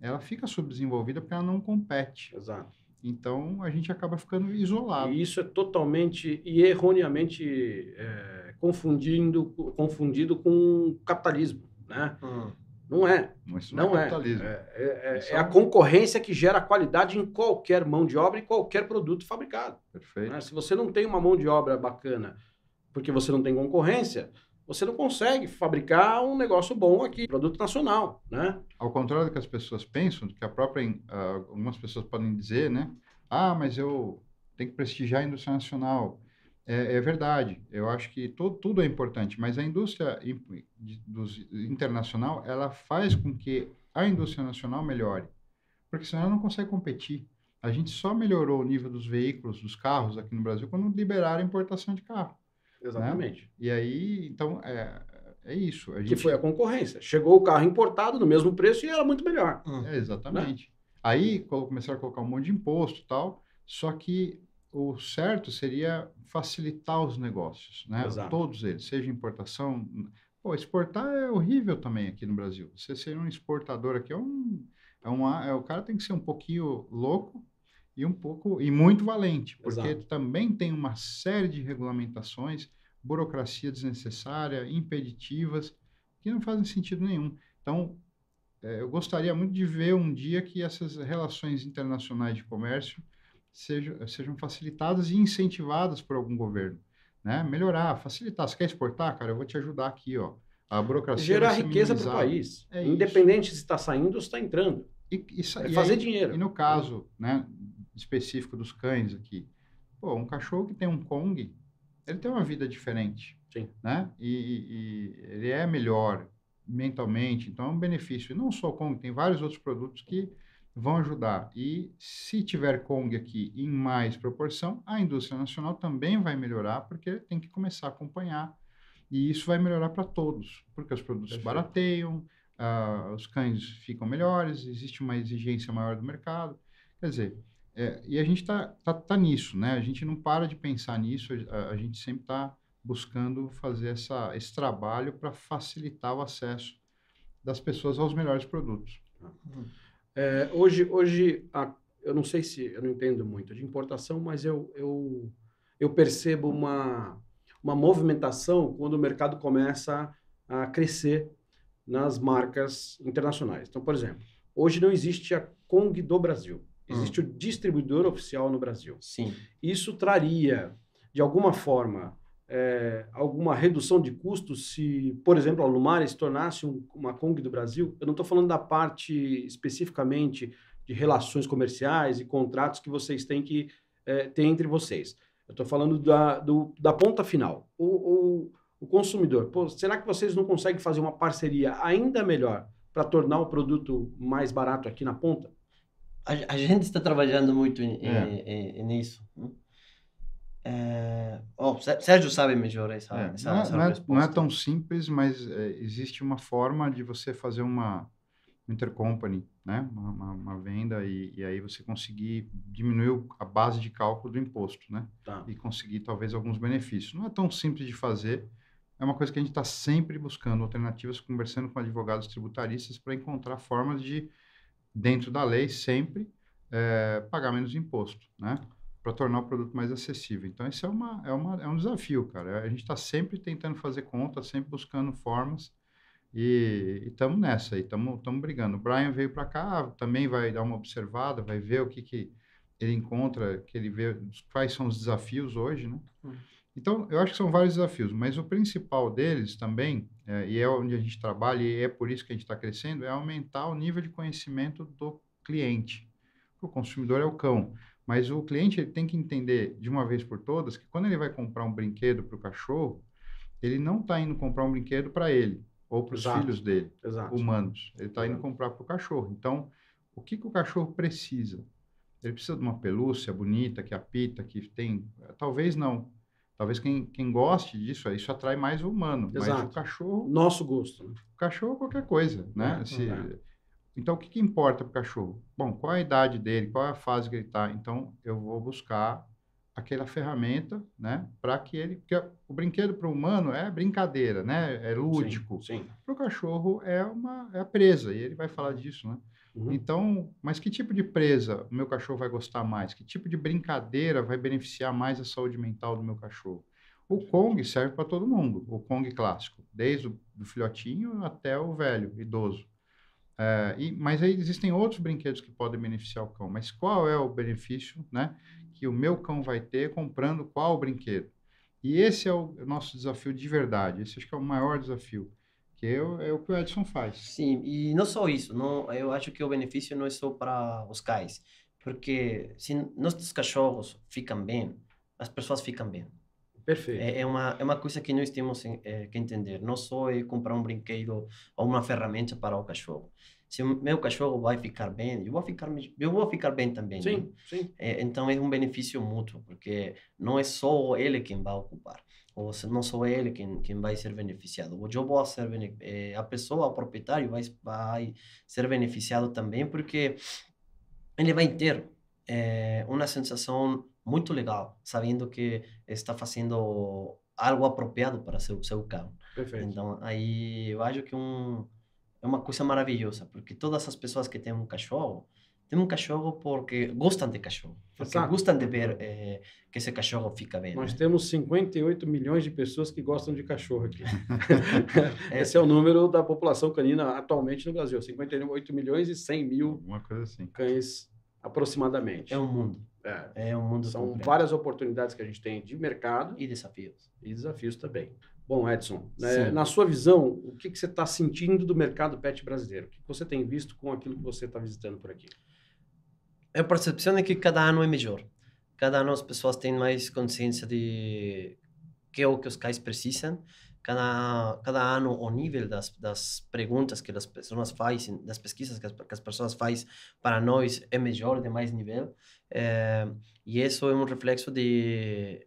ela fica subdesenvolvida porque ela não compete. Exato. Então a gente acaba ficando isolado. E isso é totalmente e erroneamente é, confundindo, confundido com capitalismo, né? Hum. Não é. Isso não, não é, é, capitalismo. É, é, é, é, é, a concorrência que gera qualidade em qualquer mão de obra e qualquer produto fabricado. Perfeito. Né? Se você não tem uma mão de obra bacana porque você não tem concorrência, você não consegue fabricar um negócio bom aqui, produto nacional, né? Ao contrário do que as pessoas pensam, que a própria uh, algumas pessoas podem dizer, né? Ah, mas eu tenho que prestigiar a indústria nacional. É, é, verdade. Eu acho que to, tudo é importante, mas a indústria internacional ela faz com que a indústria nacional melhore, porque senão ela não consegue competir. A gente só melhorou o nível dos veículos, dos carros aqui no Brasil quando liberaram a importação de carro. Né? Exatamente. Né? E aí, então, é, é isso. Gente... Que foi a concorrência. Chegou o carro importado no mesmo preço e era muito melhor. Hum. É, exatamente. Né? Aí começaram a colocar um monte de imposto e tal, só que o certo seria facilitar os negócios, né? Exato. Todos eles, seja importação. Pô, exportar é horrível também aqui no Brasil. Você ser um exportador aqui é um. É uma, é, o cara tem que ser um pouquinho louco e um pouco. e muito valente, porque Exato. também tem uma série de regulamentações, burocracia desnecessária, impeditivas, que não fazem sentido nenhum. Então, é, eu gostaria muito de ver um dia que essas relações internacionais de comércio sejam, sejam facilitadas e incentivadas por algum governo. Né? Melhorar, facilitar. Você quer exportar, cara? Eu vou te ajudar aqui, ó. A burocracia. Gerar riqueza para o país. É independente isso. se está saindo ou se está entrando. E, e, é e fazer aí, dinheiro. E no caso né, específico dos cães aqui, pô, um cachorro que tem um Kong, ele tem uma vida diferente. Sim. Né? E, e, ele é melhor mentalmente, então é um benefício. E não só o Kong, tem vários outros produtos que vão ajudar. E se tiver Kong aqui em mais proporção, a indústria nacional também vai melhorar, porque tem que começar a acompanhar. E isso vai melhorar para todos, porque os produtos Perfeito. barateiam, uh, os cães ficam melhores, existe uma exigência maior do mercado. Quer dizer, é, e a gente está tá, tá, nisso, né? A gente não para de pensar nisso, a, a gente sempre está buscando fazer essa, esse trabalho para facilitar o acesso das pessoas aos melhores produtos. Uhum. É, hoje, hoje a, eu não sei se eu não entendo muito de importação, mas eu, eu, eu percebo uma, uma movimentação quando o mercado começa a crescer nas marcas internacionais. Então, por exemplo, hoje não existe a Kong do Brasil, existe hum. o distribuidor oficial no Brasil. Sim. Isso traria, de alguma forma, é, alguma redução de custos se, por exemplo, a Lumares se tornasse um, uma Kong do Brasil? Eu não estou falando da parte especificamente de relações comerciais e contratos que vocês têm que é, ter entre vocês. Eu estou falando da, do, da ponta final. O, o, o consumidor, Pô, será que vocês não conseguem fazer uma parceria ainda melhor para tornar o produto mais barato aqui na ponta? A, a gente está trabalhando muito é. em, em, nisso. É... Oh, Sérgio sabe melhor essa, é, essa, não, é, essa não, é, não, é, tão simples, mas é, existe uma forma de você fazer uma intercompany, né? uma, uma, uma venda, e, e, aí você conseguir diminuir a base de cálculo do imposto né? Tá. e conseguir talvez alguns benefícios. Não é tão simples de fazer, é uma coisa que a gente está sempre buscando alternativas, conversando com advogados tributaristas para encontrar formas de, dentro da lei, sempre é, pagar menos imposto. Né? para tornar o produto mais acessível. Então, esse é, uma, é, uma, é um desafio, cara. A gente está sempre tentando fazer conta, sempre buscando formas e estamos nessa, estamos brigando. O Brian veio para cá, também vai dar uma observada, vai ver o que, que ele encontra, que ele vê quais são os desafios hoje, né? Hum. Então, eu acho que são vários desafios, mas o principal deles também, é, e é onde a gente trabalha e é por isso que a gente está crescendo, é aumentar o nível de conhecimento do cliente. O consumidor é o cão. Mas o cliente ele tem que entender de uma vez por todas que quando ele vai comprar um brinquedo para o cachorro, ele não está indo comprar um brinquedo para ele ou para os filhos dele, Exato. humanos. Ele está indo comprar para o cachorro. Então, o que, que o cachorro precisa? Ele precisa de uma pelúcia bonita, que apita, que tem. Talvez não. Talvez quem, quem goste disso, isso atrai mais o humano. Exato. Mas o cachorro. Nosso gosto. O né? cachorro é qualquer coisa, né? É, Se, é. Então, o que, que importa para o cachorro? Bom, qual a idade dele, qual é a fase que ele está? Então, eu vou buscar aquela ferramenta, né, para que ele, porque o brinquedo para o humano é brincadeira, né, é lúdico. Para o cachorro é uma é a presa e ele vai falar disso, né? Uhum. Então, mas que tipo de presa o meu cachorro vai gostar mais? Que tipo de brincadeira vai beneficiar mais a saúde mental do meu cachorro? O Kong serve para todo mundo, o Kong clássico, desde o filhotinho até o velho, idoso. É, e, mas aí existem outros brinquedos que podem beneficiar o cão. Mas qual é o benefício né, que o meu cão vai ter comprando qual brinquedo? E esse é o nosso desafio de verdade. Esse acho que é o maior desafio, que eu, é, é o que o Edson faz. Sim, e não só isso. Não, eu acho que o benefício não é só para os cães. Porque se nossos cachorros ficam bem, as pessoas ficam bem. Perfeito. É, é, uma, é uma coisa que nós temos é, que entender. Não só é comprar um brinquedo ou uma ferramenta para o cachorro. Se o meu cachorro vai ficar bem, eu vou ficar, eu vou ficar bem também. Sim, né? sim. É, então é um benefício mútuo, porque não é só ele quem vai ocupar. Ou não só ele quem, quem vai ser beneficiado. Hoje eu vou ser, eh, a pessoa, o proprietário, vai, vai ser beneficiado também, porque ele vai ter eh, uma sensação muito legal, sabendo que está fazendo algo apropriado para seu seu carro. Perfeito. Então, aí eu acho que um é uma coisa maravilhosa, porque todas as pessoas que têm um cachorro, têm um cachorro porque gostam de cachorro, porque Exato. gostam de ver é, que esse cachorro fica bem. Nós né? temos 58 milhões de pessoas que gostam de cachorro aqui. esse é o número da população canina atualmente no Brasil, 58 milhões e 100 mil Uma coisa assim. cães aproximadamente. É um mundo. É, é um mundo São completo. várias oportunidades que a gente tem de mercado. E desafios. E desafios também. Bom, Edson, né, na sua visão, o que, que você está sentindo do mercado pet brasileiro? O que você tem visto com aquilo que você está visitando por aqui? A percepção é que cada ano é melhor. Cada ano as pessoas têm mais consciência de que é o que os cães precisam. Cada, cada ano o nível das, das perguntas que as pessoas fazem, das pesquisas que as, que as pessoas fazem para nós é melhor, de mais nível. É, eh, e isso é um reflexo de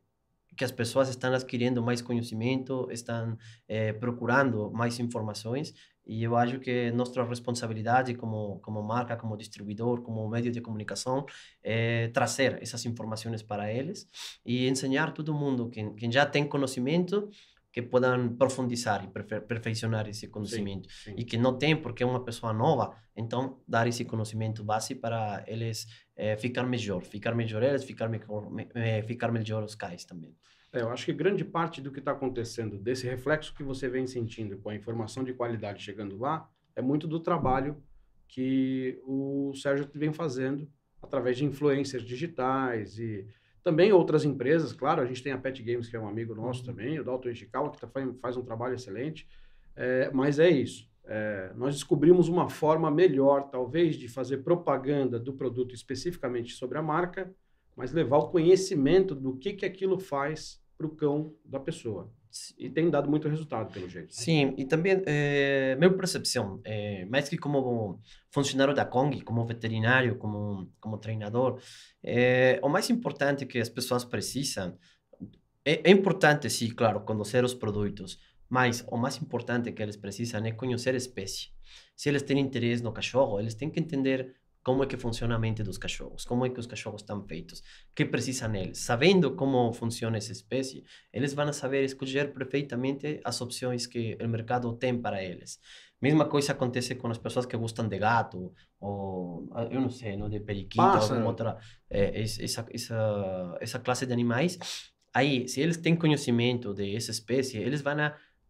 que as pessoas estão adquirindo mais conhecimento, estão é, eh, procurando mais informações e eu acho que nossa responsabilidade como como marca, como distribuidor, como meio de comunicação é eh, trazer essas informações para eles e ensinar todo mundo quem, quem já tem conhecimento que puedan profundizar y perfe perfeccionar ese conocimiento. Sí, sí. Y que no tienen porque es una persona nueva, entonces dar ese conocimiento base para ellos eh, ficar mejor, ficar mejor eles, ficar mejor, eh, ficar melhor os cais também. É, eu acho que grande parte do que está acontecendo, desse reflexo que você vem sentindo com a informação de qualidade chegando lá, é muito do trabalho que o Sérgio vem fazendo através de influências digitais e também outras empresas, claro, a gente tem a Pet Games, que é um amigo nosso uhum. também, o Dalton Ishikawa, que tá, faz um trabalho excelente. É, mas é isso. É, nós descobrimos uma forma melhor, talvez, de fazer propaganda do produto especificamente sobre a marca, mas levar o conhecimento do que, que aquilo faz para o cão da pessoa e tem dado muito resultado, pelo jeito. Né? Sim, e também, é, eh, minha percepção, é, mais que como funcionário da Kong, como veterinário, como, como treinador, é, o mais importante que as pessoas precisam é, é importante, sim, claro, conhecer os produtos, mas o mais importante que eles precisam é conhecer a espécie. Se eles têm interesse no cachorro, eles têm que entender como é que funciona a mente dos cachorros, como é que os cachorros estão feitos, que precisam eles. Sabendo como funciona essa espécie, eles vão saber escolher perfeitamente as opções que o mercado tem para eles. Mesma coisa acontece com as pessoas que gostam de gato, ou ah, eu não sei, não, de periquito, alguma outra, é, essa, essa, essa classe de animais. Aí, se eles têm conhecimento dessa espécie, eles vão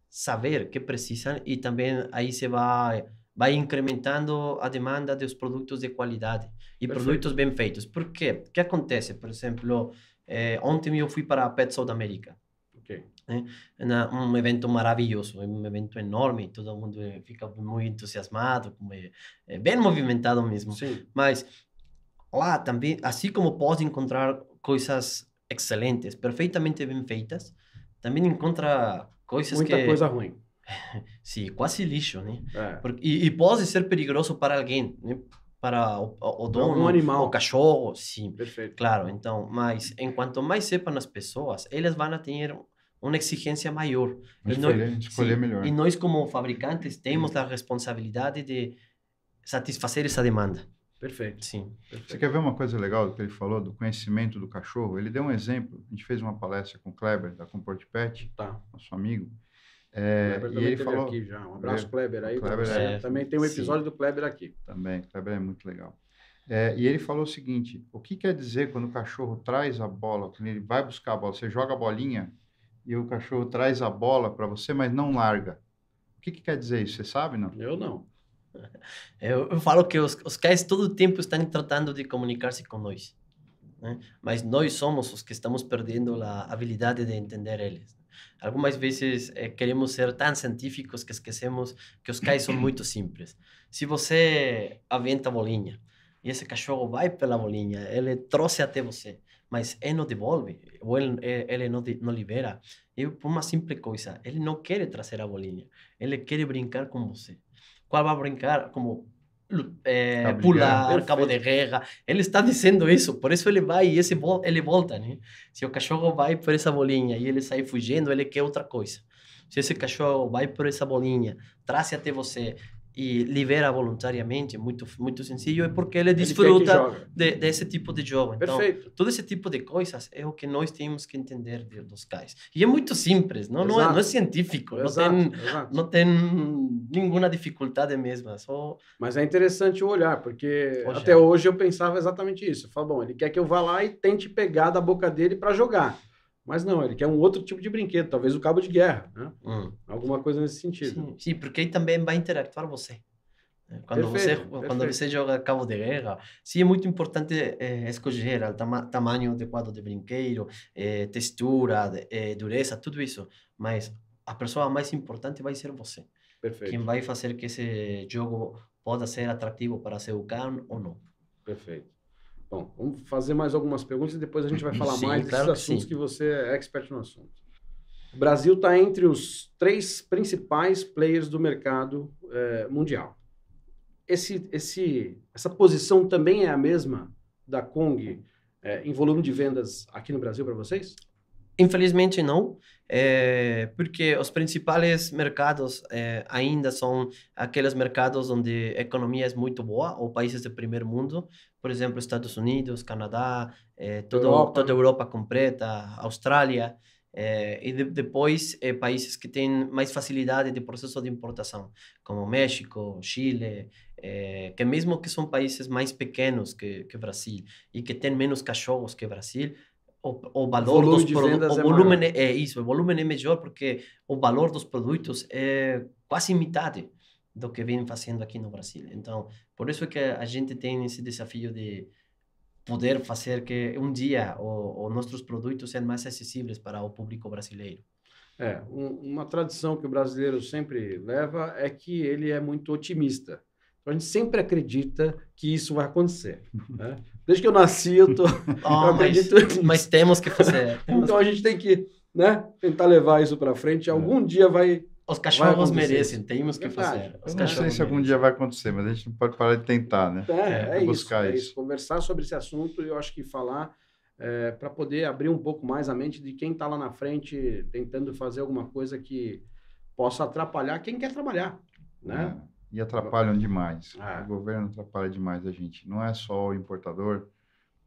saber que precisam e também aí se vai vai incrementando a demanda dos produtos de qualidade e Perfeito. produtos bem feitos. Por quê? O que acontece? Por exemplo, eh, ontem eu fui para a Pet South America. Okay. Né? um evento maravilhoso, é um evento enorme, todo mundo fica muito entusiasmado, é, é bem movimentado mesmo. Sim. Mas lá também, assim como pode encontrar coisas excelentes, perfeitamente bem feitas, também encontra coisas Muita que... Muita coisa ruim sim quase lixo, né? É. Porque, e, e, pode ser perigoso para alguém, né? Para o, o dono, um animal. o cachorro, sim. Perfeito. Claro, então, mas enquanto mais sepam as pessoas, elas vão ter uma exigência maior. e nós, escolher sim, melhor. E nós, como fabricantes, temos sim. a responsabilidade de satisfazer essa demanda. Perfeito. Sim. Perfeito. Você quer ver uma coisa legal do que ele falou, do conhecimento do cachorro? Ele deu um exemplo. A gente fez uma palestra com o Kleber, da Comport Pet, tá. nosso amigo. É, Kleber também ele falou aqui já. Um abraço, Kleber, aí. Kleber, é. é, também tem um episódio sim. do Kleber aqui. Também, Kleber é muito legal. É, e ele falou o seguinte: o que quer dizer quando o cachorro traz a bola, quando ele vai buscar a bola, você joga a bolinha e o cachorro traz a bola para você, mas não larga. O que, que quer dizer isso? Você sabe, não? Eu não. Eu, eu falo que os, os cães todo o tempo estão tratando de comunicar-se com nós. Né? Mas nós somos os que estamos perdendo a habilidade de entender eles. Né? Algumas vezes é, queremos ser tão científicos que esquecemos que os cais são muito simples. Se você aventa a bolinha e esse cachorro vai pela bolinha, ele trouxe até você, mas ele não devolve, ou ele, eh, ele não, não libera, é por uma simples coisa, ele não quer trazer a bolinha, ele quer brincar com você. Qual vai brincar? Como é, pular, cabo de guerra. Ele está dizendo isso, por isso ele vai e esse, ele volta, né? Se o cachorro vai por essa bolinha e ele sai fugindo, ele quer outra coisa. Se esse cachorro vai por essa bolinha, traz até você, eh, e libera voluntariamente, muito muito sencillo, é porque ele desfruta ele de, desse tipo de jogo. Então, Perfeito. todo esse tipo de coisas é o que nós temos que entender de, dos cais. E é muito simples, não, não é, não, é, científico, não, tem, não tem nenhuma dificuldade mesmo. É só... Mas é interessante o olhar, porque hoje até é. hoje eu pensava exatamente isso. Eu falo, bom, ele quer que eu vá lá e tente pegar da boca dele para jogar. Mas não, ele quer um outro tipo de brinquedo, talvez o cabo de guerra, né? Hum. Alguma coisa nesse sentido. Sim, sim, porque também vai interactuar você. Quando perfeito, você perfeito. quando você joga cabo de guerra, sim, é muito importante é, escolher o tama tamanho adequado de brinquedo, é, textura, de, é, dureza, tudo isso. Mas a pessoa mais importante vai ser você. Perfeito. Quem vai fazer que esse jogo possa ser atrativo para seu cão ou não. Perfeito. Bom, então, vamos fazer mais algumas perguntas e depois a gente vai uhum. falar sim, mais claro desses que assuntos sim. que você é expert no assunto. O Brasil está entre os três principais players do mercado eh, mundial. Esse, esse, essa posição também é a mesma da Kong eh, em volume de vendas aqui no Brasil para vocês? Infelizmente não, é, porque os principais mercados é, ainda são aqueles mercados onde a economia é muito boa, ou países de primeiro mundo, por exemplo, Estados Unidos, Canadá, é, todo, Europa. toda a né? Europa completa, Austrália, é, e de, depois é, países que têm mais facilidade de processo de importação, como México, Chile, é, que mesmo que são países mais pequenos que que Brasil e que têm menos cachorros que Brasil, o, o valor o dos é produtos, o volume é, é, isso, o volume é melhor porque o valor dos produtos é quase metade do que vem fazendo aqui no Brasil. Então, por isso que a gente tem esse desafio de poder fazer que um dia os nossos produtos sejam mais acessíveis para o público brasileiro. É, um, uma tradição que o brasileiro sempre leva é que ele é muito otimista. Então, a gente sempre acredita que isso vai acontecer. Né? Desde que eu nasci, eu tô. eu ah, acredito mas, mas temos que fazer. então a gente tem que, né, tentar levar isso para frente. É. Algum dia vai. Os cachorros vai merecem, temos que fazer. Os eu não sei se algum dia vai acontecer, mas a gente não pode parar de tentar, né? É, é, é buscar é isso, isso. É isso. Conversar sobre esse assunto e eu acho que falar é, para poder abrir um pouco mais a mente de quem está lá na frente tentando fazer alguma coisa que possa atrapalhar quem quer trabalhar, né? É e atrapalham demais. Ah. O governo atrapalha demais a gente. Não é só o importador.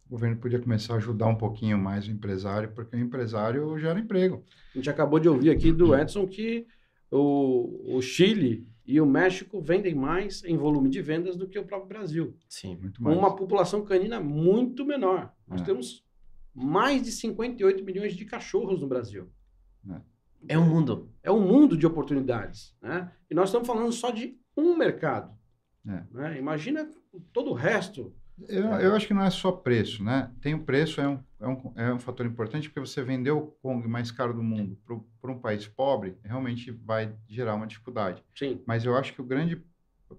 O governo podia começar a ajudar um pouquinho mais o empresário, porque o empresário gera emprego. A gente acabou de ouvir aqui do Edson que o, o Chile e o México vendem mais em volume de vendas do que o próprio Brasil. Sim, muito mais. Uma população canina muito menor. Nós é. temos mais de 58 milhões de cachorros no Brasil. É. É um mundo. É um mundo de oportunidades. Né? E nós estamos falando só de um mercado. É. Né? Imagina todo o resto. Eu, eu, acho que não é só preço, né? Tem o preço, é um, é um, é um fator importante, porque você vender o Kong mais caro do mundo para um país pobre, realmente vai gerar uma dificuldade. Sim. Mas eu acho que o grande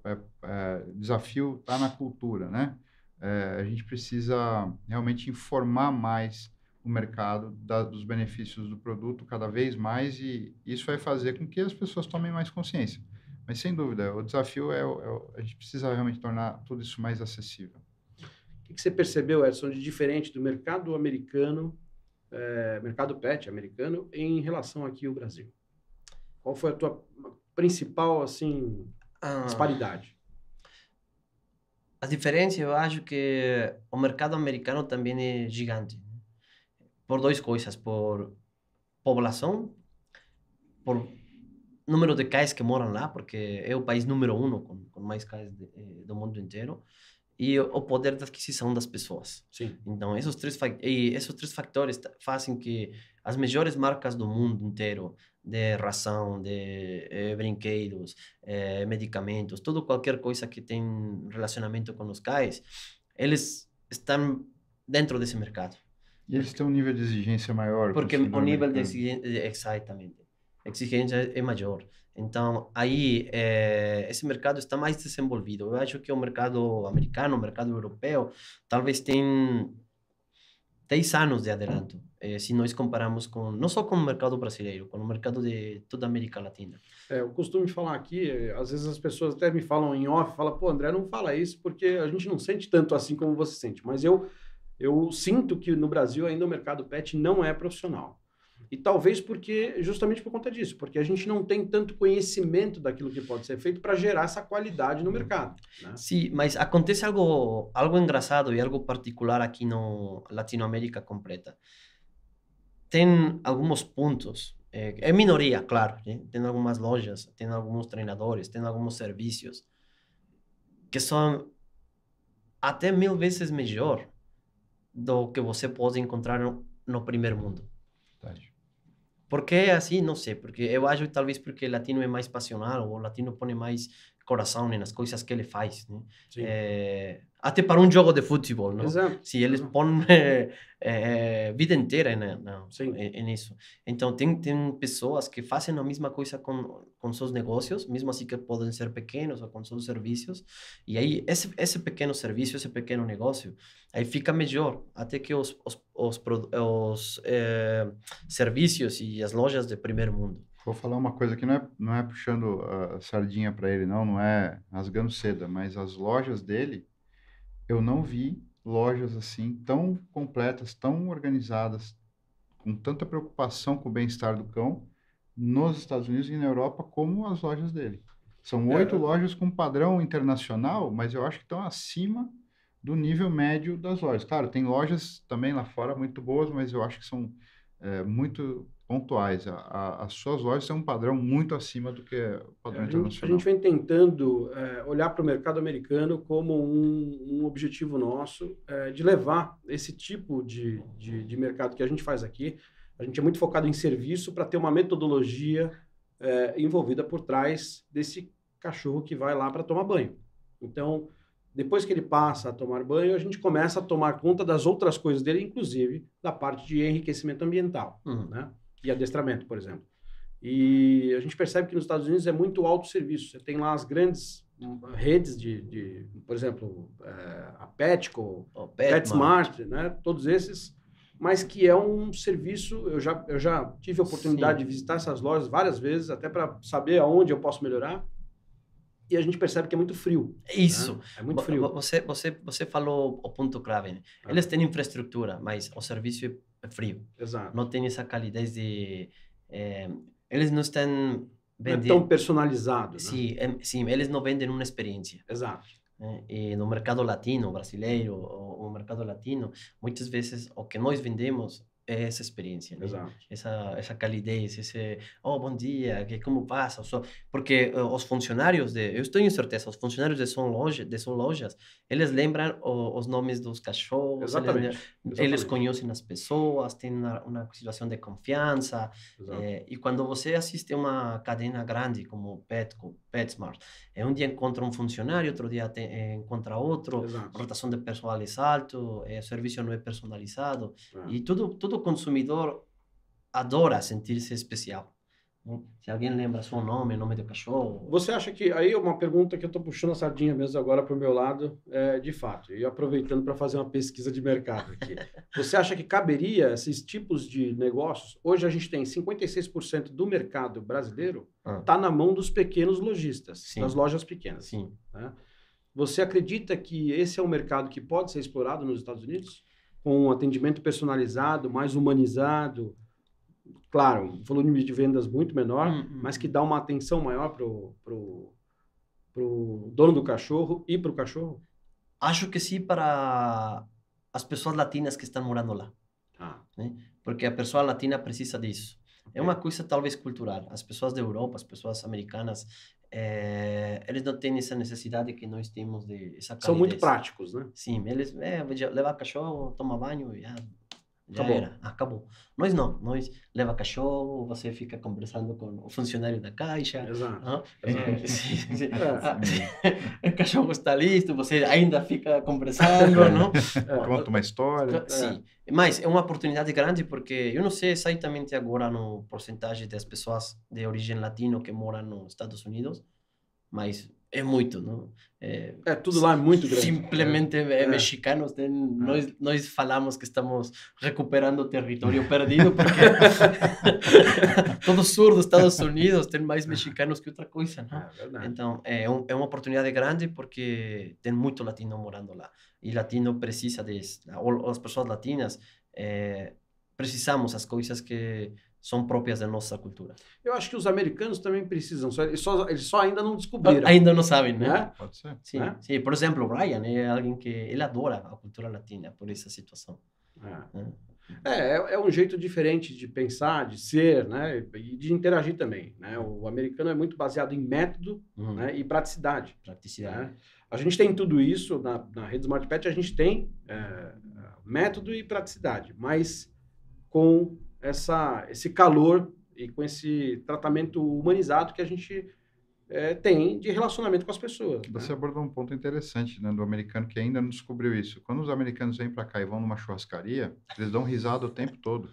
é, é, desafio está na cultura, né? É, a gente precisa realmente informar mais o mercado da, dos benefícios do produto cada vez mais e isso vai fazer com que as pessoas tomem mais consciência. Mas sem dúvida, o desafio é, é a gente precisa realmente tornar tudo isso mais acessível. O que, você percebeu, Edson, de diferente do mercado americano, é, mercado pet americano, em relação aqui ao Brasil? Qual foi a tua principal assim ah, disparidade? A diferença, eu acho que o mercado americano também é gigante. Né? Por duas coisas, por população, por número de cais que moram lá, porque é o país número um com, com mais cais de, eh, do mundo inteiro, e o poder de aquisição das pessoas. Sim. Então, esses três, esses três fatores fazem que as melhores marcas do mundo inteiro, de ração, de eh, brinquedos, eh, medicamentos, tudo qualquer coisa que tem relacionamento com os cais, eles estão dentro desse mercado. E eles têm um nível de exigência maior. Porque o nível mercado. de exigência, exatamente a exigência é maior. Então, aí, é, eh, esse mercado está mais desenvolvido. Eu acho que o mercado americano, o mercado europeu, talvez tenha 10 anos de adelanto, é, eh, se nós compararmos com, não só com o mercado brasileiro, com o mercado de toda a América Latina. É, eu costumo falar aqui, eh, às vezes as pessoas até me falam em off, falam, pô, André, não fala isso, porque a gente não sente tanto assim como você sente. Mas eu, eu sinto que no Brasil ainda o mercado pet não é profissional. E talvez porque, justamente por conta disso, porque a gente não tem tanto conhecimento daquilo que pode ser feito para gerar essa qualidade no mercado. Né? Sim, mas acontece algo, algo engraçado e algo particular aqui no Latinoamérica completa. Tem alguns pontos, é, é minoria, claro, né? tem algumas lojas, tem alguns treinadores, tem alguns serviços que são até mil vezes melhor do que você pode encontrar no, no primeiro mundo. Por que é assim? Não sei, porque eu acho talvez porque latino é mais passional, ou o latino põe mais coração nas coisas que ele faz, né? É, até para um jogo de futebol, não? Se eles põem é, é, vida inteira né, não, nisso. Então, tem, tem pessoas que fazem a mesma coisa com, com seus negócios, mesmo assim que podem ser pequenos ou com seus serviços. E aí, esse, esse pequeno serviço, esse pequeno negócio, aí fica melhor. Até que os, os, os, os eh, serviços e as lojas de primeiro mundo. Vou falar uma coisa que não é, não é puxando a sardinha para ele, não, não é rasgando seda, mas as lojas dele, eu não vi lojas assim tão completas, tão organizadas, com tanta preocupação com o bem-estar do cão nos Estados Unidos e na Europa como as lojas dele. São é, oito é. lojas com padrão internacional, mas eu acho que estão acima do nível médio das lojas. Claro, tem lojas também lá fora muito boas, mas eu acho que são é, muito pontuais. A, a, as suas lojas têm um padrão muito acima do que é o padrão a internacional. Gente, a gente vem tentando é, olhar para o mercado americano como um, um objetivo nosso é, de levar esse tipo de, de, de, mercado que a gente faz aqui. A gente é muito focado em serviço para ter uma metodologia é, envolvida por trás desse cachorro que vai lá para tomar banho. Então, depois que ele passa a tomar banho, a gente começa a tomar conta das outras coisas dele, inclusive da parte de enriquecimento ambiental. Uhum. Né? e adestramento, por exemplo. E a gente percebe que nos Estados Unidos é muito alto serviço. Você tem lá as grandes hum, redes de, de por exemplo, é, a Petco, oh, Pet PetSmart, né? todos esses, mas que é um serviço. Eu já, eu já tive a oportunidade Sim. de visitar essas lojas várias vezes, até para saber aonde eu posso melhorar. E a gente percebe que é muito frio. Né? Isso. Né? É muito frio. Você, você, você falou o ponto clave. Né? É. Eles têm infraestrutura, mas o serviço é é frio. Exato. Não tem essa calidez de... É, eles não estão... Vendendo, não é tão personalizado, né? Sim, é, sim, eles não vendem uma experiência. Exato. É, e no mercado latino, brasileiro, o mercado latino, muitas vezes o que nós vendemos é essa experiência, né? essa essa calidez, esse oh bom dia, que como passa, porque eh, os funcionários de, eu tenho certeza, os funcionários de são loja, de são lojas, eles lembram o, os nomes dos cachorros, Eles, Exatamente. eles, conhecem as pessoas, têm uma, uma situação de confiança é, e eh, quando você assiste uma cadeia grande como Petco, PetSmart. Eh, un día contra un funcionario, otro día eh, encuentra otro, rotación de personal es alto, eh, servicio no es personalizado. Ah. Y todo, todo consumidor adora sentirse especial. Hum. Se alguém lembra seu nome, nome do cachorro? Você acha que. Aí, uma pergunta que eu estou puxando a sardinha mesmo agora para o meu lado, é, de fato, e aproveitando para fazer uma pesquisa de mercado aqui. você acha que caberia esses tipos de negócios? Hoje a gente tem 56% do mercado brasileiro está ah. Tá na mão dos pequenos lojistas, Sim. das lojas pequenas. Sim. Né? Você acredita que esse é um mercado que pode ser explorado nos Estados Unidos? Com um atendimento personalizado, mais humanizado? claro, volume de vendas muito menor, uhum. mas que hum. dá uma atenção maior pro, pro, pro dono do cachorro e pro cachorro? Acho que sim para as pessoas latinas que estão morando lá. Ah. Né? Porque a pessoa latina precisa disso. É uma coisa talvez cultural. As pessoas da Europa, as pessoas americanas, é, eles não têm essa necessidade que nós temos de essa calidez. São muito práticos, né? Sim, eles é, eh, levar cachorro, tomar banho e acabou. era, acabou. Nós não, nós leva cachorro, você fica conversando com o funcionário da caixa. Exato. Ah, é. o cachorro está listo, você ainda fica conversando, é. não? É. Conta uma história. Então, sim, mas é uma oportunidade grande porque eu não sei exatamente agora no porcentagem das pessoas de origem latino que moram nos Estados Unidos, mas é muito, não? É, é, tudo lá é muito grande. Simplesmente é, é, é. mexicano. Né? Ah. Nós, nós falamos que estamos recuperando território perdido, porque todo sul dos Estados Unidos tem mais mexicanos que outra coisa. Não? É então, é, um, é uma oportunidade grande porque tem muito latino morando lá. E latino precisa disso. As pessoas latinas eh, precisamos as coisas que são próprias da nossa cultura. Eu acho que os americanos também precisam, só, eles, só, eles só ainda não descobriram. Ainda não sabem, né? É? Pode ser. Sim, é? sim, por exemplo, o Brian é alguém que ele adora a cultura latina por essa situação. É. É, é. é. um jeito diferente de pensar, de ser, né, e de interagir também, né? O americano é muito baseado em método, uhum. né, e praticidade. Praticidade. Né? A gente tem tudo isso na, na rede Smart Pet, a gente tem é, método e praticidade, mas com essa, esse calor e com esse tratamento humanizado que a gente é, tem de relacionamento com as pessoas. Né? Você né? abordou um ponto interessante né, do americano que ainda não descobriu isso. Quando os americanos vêm para cá e vão numa churrascaria, eles dão risada o tempo todo,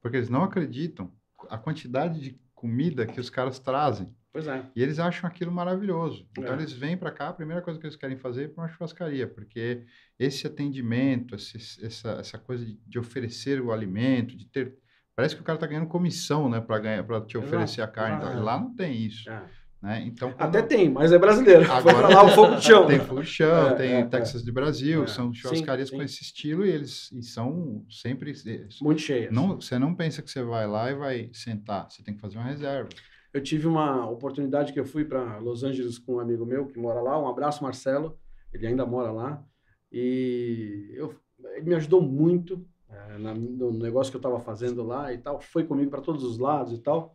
porque eles não acreditam a quantidade de comida que os caras trazem. Pois é. E eles acham aquilo maravilhoso. Então é. eles vêm para cá, a primeira coisa que eles querem fazer é para uma churrascaria, porque esse atendimento, esse, essa, essa coisa de, de oferecer o alimento, de ter Parece que o cara tá ganhando comissão, né? Para ganhar, para te Exato. oferecer a carne. Ah, lá não tem isso. É. Né? Então, quando... Até tem, mas é brasileiro. Agora lá o fogo de chão. Tem fogo de chão, é, tem é, é. Texas é. de Brasil, é. são churrascarias com esse estilo e eles e são sempre eh, muito cheias. Não, você não pensa que você vai lá e vai sentar, você tem que fazer uma reserva. Eu tive uma oportunidade que eu fui para Los Angeles com um amigo meu que mora lá, um abraço Marcelo, ele ainda mora lá e eu, ele me ajudou muito é, na, no negócio que eu estava fazendo lá e tal, foi comigo para todos os lados e tal.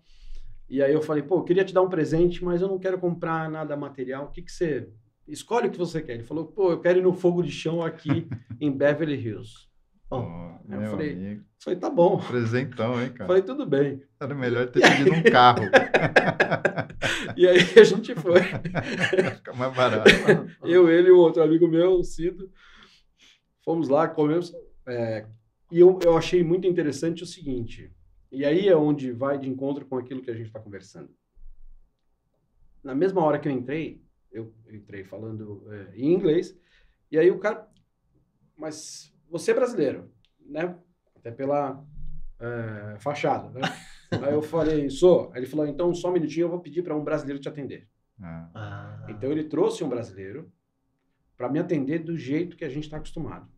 E aí eu falei, pô, eu queria te dar um presente, mas eu não quero comprar nada material. O que, que você. Escolhe o que você quer. Ele falou, pô, eu quero ir no fogo de chão aqui em Beverly Hills. Bom, oh, eu falei, falei, tá bom. Presentão, hein, cara? Falei, tudo bem. Era melhor ter pedido aí... um carro. e aí a gente foi. Fica mais barato. eu, ele e um outro amigo meu, o Cido, fomos lá, comemos. É, e eu, eu achei muito interessante o seguinte, e aí é onde vai de encontro com aquilo que a gente está conversando. Na mesma hora que eu entrei, eu entrei falando é, em inglês, e aí o cara, mas você é brasileiro, né? Até pela é, fachada, né? aí eu falei, sou. Aí ele falou, então só um minutinho, eu vou pedir para um brasileiro te atender. Ah. ah. Então ele trouxe um brasileiro para me atender do jeito que a gente está acostumado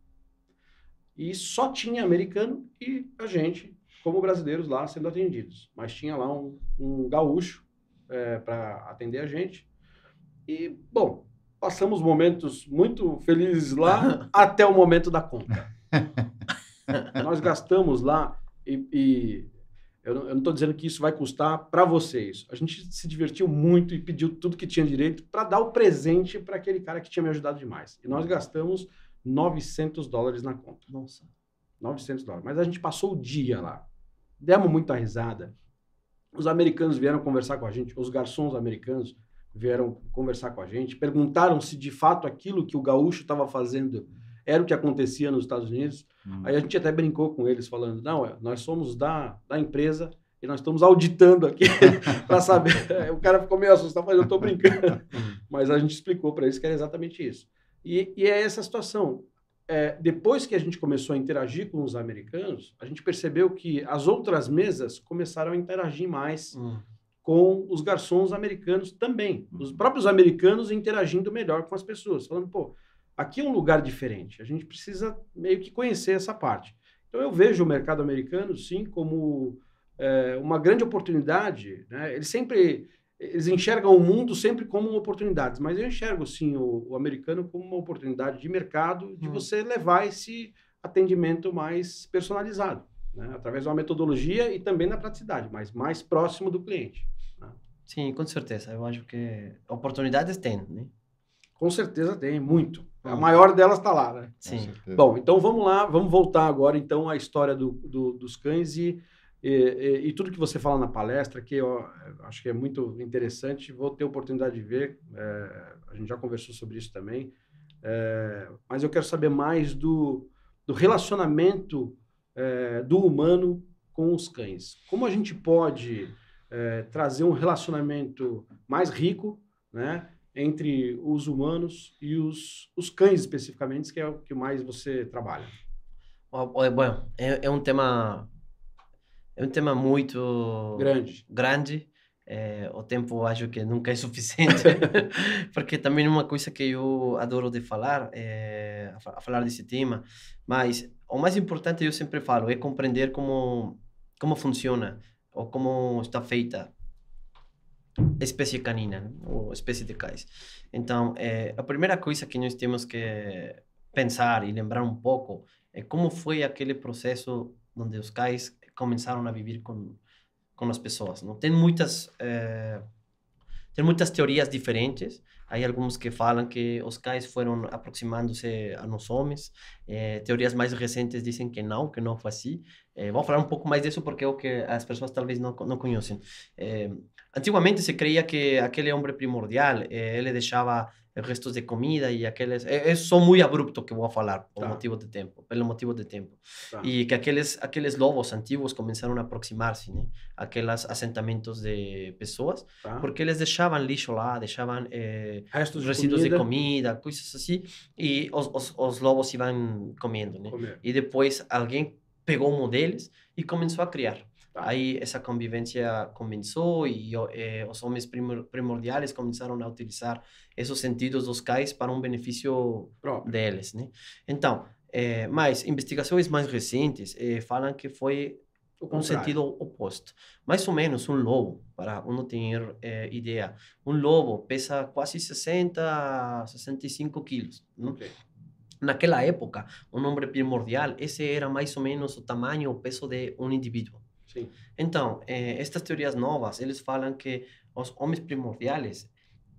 e só tinha americano e a gente, como brasileiros lá, sendo atendidos. Mas tinha lá um, um gaúcho é, para atender a gente. E, bom, passamos momentos muito felizes lá até o momento da conta. Nós gastamos lá e, e eu não estou dizendo que isso vai custar para vocês. A gente se divertiu muito e pediu tudo que tinha direito para dar o presente para aquele cara que tinha me ajudado demais. E nós gastamos 900 dólares na conta. Nossa. 900 dólares. Mas a gente passou o dia lá. Demos muita risada. Os americanos vieram conversar com a gente, os garçons americanos vieram conversar com a gente, perguntaram se de fato aquilo que o gaúcho estava fazendo era o que acontecia nos Estados Unidos. Hum. Aí a gente até brincou com eles, falando: não, é, nós somos da, da empresa e nós estamos auditando aqui para saber. o cara ficou meio assustado, mas eu estou brincando. mas a gente explicou para eles que era exatamente isso. E, e é essa situação. É, depois que a gente começou a interagir com os americanos, a gente percebeu que as outras mesas começaram a interagir mais hum. com os garçons americanos também. Hum. Os próprios americanos interagindo melhor com as pessoas, falando, pô, aqui é um lugar diferente, a gente precisa meio que conhecer essa parte. Então eu vejo o mercado americano, sim, como é, uma grande oportunidade. Né? Ele sempre eles enxergam o mundo sempre como oportunidades, mas eu enxergo sim o, o americano como uma oportunidade de mercado de hum. você levar esse atendimento mais personalizado, né? através de uma metodologia e também na praticidade, mas mais próximo do cliente. Né? Sim, com certeza. Eu acho que oportunidades tem, né? Com certeza tem, muito. Hum. A maior delas está lá, né? Sim. Bom, então vamos lá, vamos voltar agora então à história do, do, dos cães e e, e, e, tudo que você fala na palestra, que eu é, acho que é muito interessante, vou ter oportunidade de ver, é, a gente já conversou sobre isso também, é, mas eu quero saber mais do, do relacionamento é, do humano com os cães. Como a gente pode é, trazer um relacionamento mais rico né, entre os humanos e os, os cães, especificamente, que é o que mais você trabalha? Bom, é, é um tema é um tema muito grande. grande. É, o tempo acho que nunca é suficiente, porque também uma coisa que eu adoro de falar, é, a falar desse tema, mas o mais importante eu sempre falo é compreender como como funciona ou como está feita a espécie canina ou né, ou espécie de cães. Então, é, a primeira coisa que nós temos que pensar e lembrar um pouco é como foi aquele processo onde os cães começaram a viver com, com as pessoas. Não tem muitas eh, tem muitas teorias diferentes. Há alguns que falam que os cães foram aproximando-se a nos homens. Eh, teorias mais recentes dizem que não, que não foi assim. É, eh, vou falar um pouco mais disso porque é o que as pessoas talvez não, não conhecem. antigamente se creia que aquele homem primordial, ele deixava restos de comida e aqueles... É, é só muito abrupto que vou falar, por tá. motivo de tempo, pelo motivo de tempo. Tá. E que aqueles, aqueles lobos antigos começaram a aproximar-se, né? Aquelas assentamentos de pessoas, tá. porque eles deixavam lixo lá, deixavam restos eh, de resíduos comida. de comida, coisas assim, e os, os, os lobos iam comendo, né? Comer. E depois alguém pegou um deles e começou a criar. Aí essa convivência começou e eh, os homens primordiais começaram a utilizar esses sentidos dos cais para um benefício Próprio. deles, né? Então, eh, mas investigações mais recentes eh, falam que foi um sentido oposto. Mais ou menos um lobo, para não ter eh, ideia. Um lobo pesa quase 60, 65 quilos. Né? Naquela época, um homem primordial, esse era mais ou menos o tamanho, o peso de um indivíduo. Sim. Então, eh, estas teorias novas, eles falam que os homens primordiais,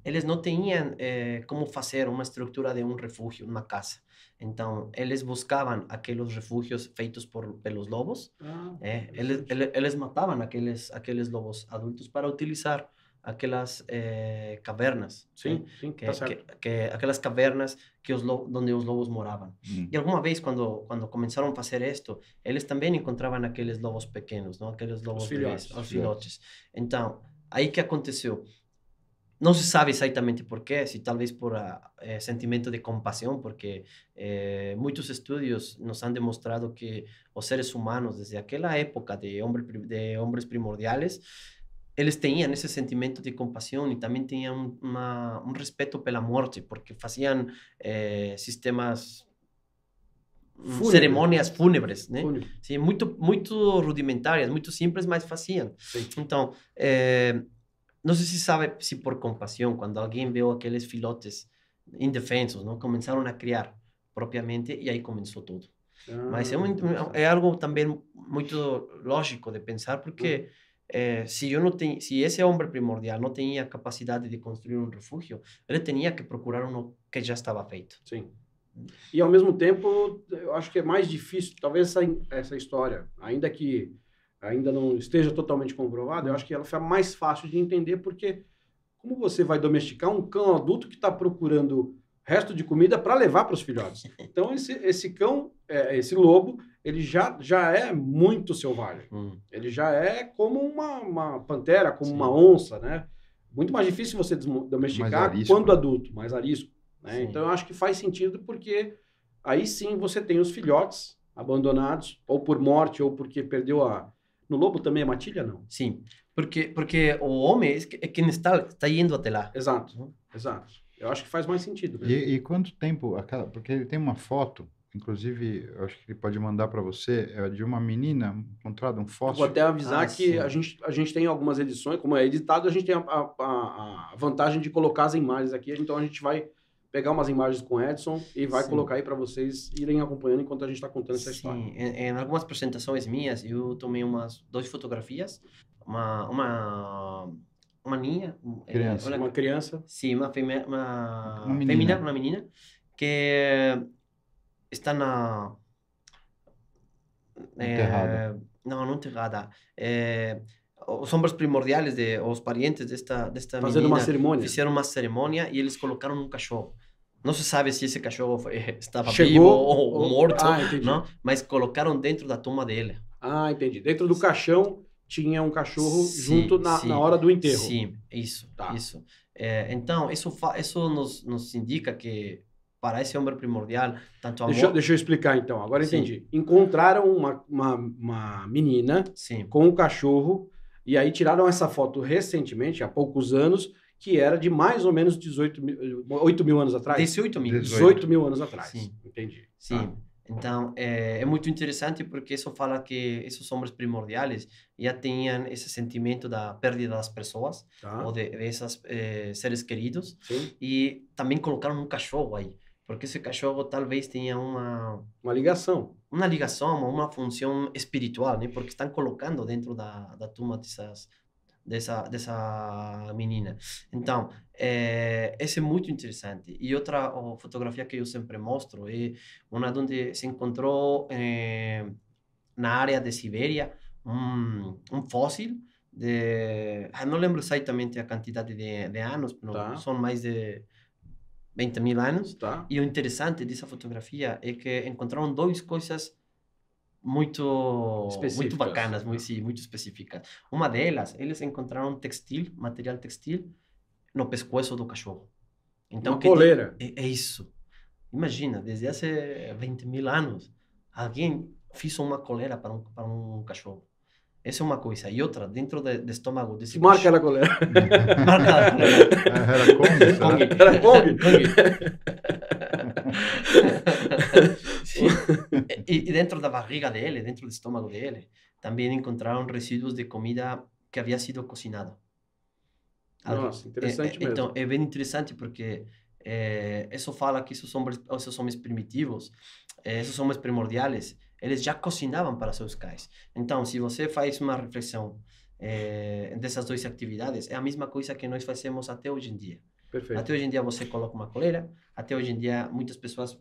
eles não tinham eh, como fazer uma estrutura de um refúgio, uma casa. Então, eles buscavam aqueles refúgios feitos por, pelos lobos. Ah, eh, eles, eles, eles, matavam aqueles, aqueles lobos adultos para utilizar aquelas é, cavernas. Sim, né? sim, que, tá que, que, aquelas cavernas que os onde os lobos moravam. Mm. Hum. E alguma vez, quando quando começaram a fazer isto, eles também encontravam aqueles lobos pequenos, não? aqueles lobos filhotes. os filhotes. Então, aí que aconteceu? Não se sabe exatamente porquê, se talvez por ah, eh, sentimento de compaixão, porque eh, muitos estudos nos han demonstrado que os seres humanos, desde aquela época de, de homens primordiais, eles tinham esse sentimento de compaixão e também tinham uma, um respeito pela morte, porque faziam eh, sistemas mm, ¿eh? Fúnebre. cerimônias fúnebres, né? Fúnebre. Sim, muito muito rudimentárias, muito simples, mas faziam. Sim. Então, eh, não sei se sabe se por compaixão, quando alguém viu aqueles filhotes indefensos, não começaram a criar propriamente e aí começou tudo. Ah, Mas é, um, é, algo também muito lógico de pensar, porque hum se eh, si, yo no te, si ese primordial não tinha capacidade de construir um refúgio ele tinha que procurar um que já estava feito. Sim. Mm. E ao mesmo tempo, eu acho que é mais difícil, talvez essa, essa história, ainda que ainda não esteja totalmente comprovada, eu acho que ela fica mais fácil de entender porque como você vai domesticar um cão adulto que está procurando resto de comida para levar para os filhotes. Então, esse, esse cão, é, esse lobo, ele já, já é muito selvagem. Hum. Ele já é como uma, uma pantera, como Sim. uma onça, né? Muito mais difícil você domesticar arisco, quando né? adulto, mais arisco. Né? Então, eu acho que faz sentido porque aí sim você tem os filhotes abandonados, ou por morte, ou porque perdeu a. No lobo também é matilha, não? Sim, porque, porque o homem é quem é está, está indo até lá. Exato, uhum. exato. Eu acho que faz mais sentido. E, e, quanto tempo? porque ele tem uma foto, inclusive, eu acho que ele pode mandar para você, é de uma menina encontrada, um fóssil. Vou até avisar ah, que a gente, a gente tem algumas edições, como é editado, a gente tem a, a, a vantagem de colocar as imagens aqui, então a gente vai pegar umas imagens com o Edson e vai Sim. colocar aí para vocês irem acompanhando enquanto a gente está contando essa Sim. história. Em, em, algumas apresentações minhas, eu tomei umas duas fotografias, uma, uma uma niña. Eh, criança. uma criança. Sim, uma, fêmea, uma, uma menina. uma menina, que eh, está na. Eh, enterrada. É, não, não enterrada. É, os homens primordiais, de, os parentes desta, desta Fazendo menina. uma cerimônia. Fizeram uma cerimônia e eles colocaram um cachorro. Não se sabe se esse cachorro foi, estava Chegou, vivo ou, ou morto, ah, não? mas colocaram dentro da tumba dele. Ah, entendi. Dentro do caixão tinha um cachorro sim, junto na, na, hora do enterro. Sim, isso, tá. isso. É, então, isso, isso nos, nos indica que para esse homem primordial, tanto amor... Deixa, deixa eu explicar então, agora sim. entendi. Encontraram uma, uma, uma menina sim. com um cachorro e aí tiraram essa foto recentemente, há poucos anos, que era de mais ou menos 18 mil, 8 mil anos atrás. 18 mil. 18 mil anos atrás. Sim. Entendi. Sim. Tá. Então, é, é, muito interessante porque isso fala que esses homens primordiais já tinham esse sentimento da perda das pessoas, tá. ou de, desses eh, seres queridos, Sim. e também colocaram um cachorro aí, porque esse cachorro talvez tenha uma... Uma ligação. Uma ligação, uma função espiritual, né? porque estão colocando dentro da, da tumba dessas dessa, dessa menina. Então, é, eh, esse é muito interessante. E outra ó, fotografia que eu sempre mostro é uma onde se encontrou eh, é, na área de Sibéria um, um fóssil de... Ah, não lembro exatamente a quantidade de, de anos, tá. são mais de 20 mil anos. Tá. E o interessante dessa fotografia é que encontraram duas coisas muito específicas. muito bacanas, né? muito, sim, muito específicas. Uma delas, eles encontraram textil, material textil, no pescoço do cachorro. Então, Uma coleira. É, é, isso. Imagina, desde há 20 mil anos, alguém fez uma coleira para um, para um cachorro. Essa é uma coisa. E outra, dentro do de, de estômago desse Marca cachorro. a coleira. Marca a coleira. Era Kong. Kong. Era né? Kong. e, e, dentro da barriga dele, dentro do estômago dele, também encontraram resíduos de comida que havia sido cozinhada. Nossa, interessante é, é então, mesmo. Então, é bem interessante porque é, isso fala que esses homens, esses homens primitivos, é, esses homens primordiais, eles já cozinhavam para seus cães. Então, se você faz uma reflexão é, dessas duas atividades, é a mesma coisa que nós fazemos até hoje em dia. Perfeito. Até hoje em dia você coloca uma coleira, até hoje em dia muitas pessoas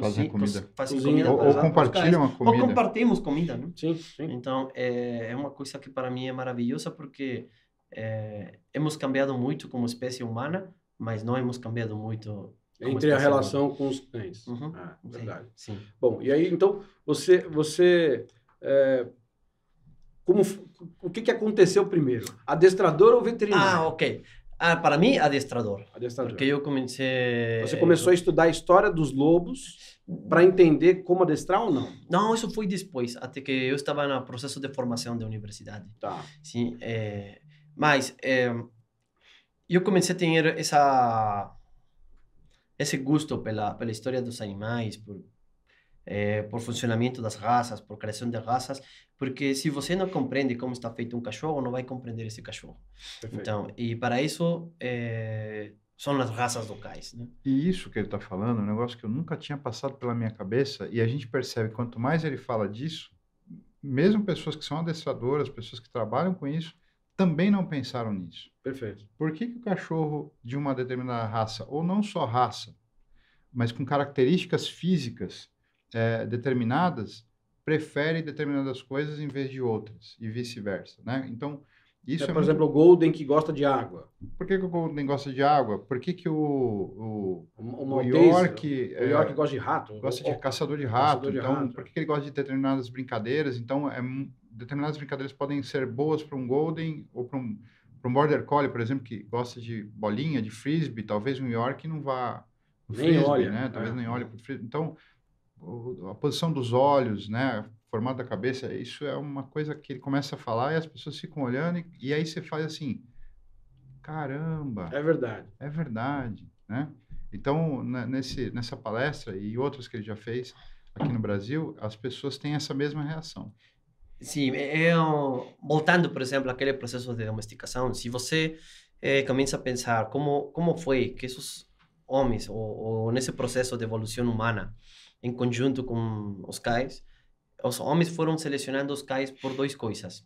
Fazem comida. Fazem comida ou, ou compartilham a comida. Ou compartilhamos comida, né? Sim, sim. Então, é, é uma coisa que para mim é maravilhosa porque é, hemos cambiado muito como espécie humana, mas não hemos cambiado muito entre a relação humana. com os cães. Uhum. Ah, verdade. Sim, sim. Bom, e aí então você você é, como o que que aconteceu primeiro? Adestrador ou veterinário? Ah, ok. Ah, para mim, adestrador. Adestrador. Porque eu comecei. Você começou a estudar a história dos lobos para hum. entender como adestrar ou não? Não, isso foi depois, até que eu estava no processo de formação da universidade. Tá. Sim, é... mas é... eu comecei a ter essa esse gosto pela pela história dos animais, por é, por funcionamento das raças, por criação de raças, porque se você não compreende como está feito um cachorro, não vai compreender esse cachorro. Perfeito. Então, e para isso é, são as raças locais, né? E isso que ele está falando é um negócio que eu nunca tinha passado pela minha cabeça e a gente percebe quanto mais ele fala disso, mesmo pessoas que são adestradoras, pessoas que trabalham com isso, também não pensaram nisso. Perfeito. Por que, que o cachorro de uma determinada raça, ou não só raça, mas com características físicas é, determinadas, prefere determinadas coisas em vez de outras e vice-versa, né? Então, isso é, é por muito... exemplo, o Golden que gosta de água. Por que, que o Golden gosta de água? Por que, que o, o, o, o, o York, o é, York gosta de rato? Gosta de caçador de rato. Caçador de então, rato. por que, que ele gosta de determinadas brincadeiras? Então, é, determinadas brincadeiras podem ser boas para um Golden ou para um, para um Border Collie, por exemplo, que gosta de bolinha, de frisbee. Talvez um York não vá... Nem frisbee, olha. Né? É. Talvez é. nem olhe para frisbee. Então, a posição dos olhos, né? Formato da cabeça, isso é uma coisa que ele começa a falar e as pessoas ficam olhando e, e aí você faz assim, caramba. É verdade. É verdade, né? Então, né, nesse, nessa palestra e outras que ele já fez aqui no Brasil, as pessoas têm essa mesma reação. Sim, eu, é, é voltando, por exemplo, aquele processo de domesticação, se você é, começa a pensar como como foi que esses homens, ou, ou nesse processo de evolução humana, em conjunto com os cais, os homens foram selecionando os cais por duas coisas.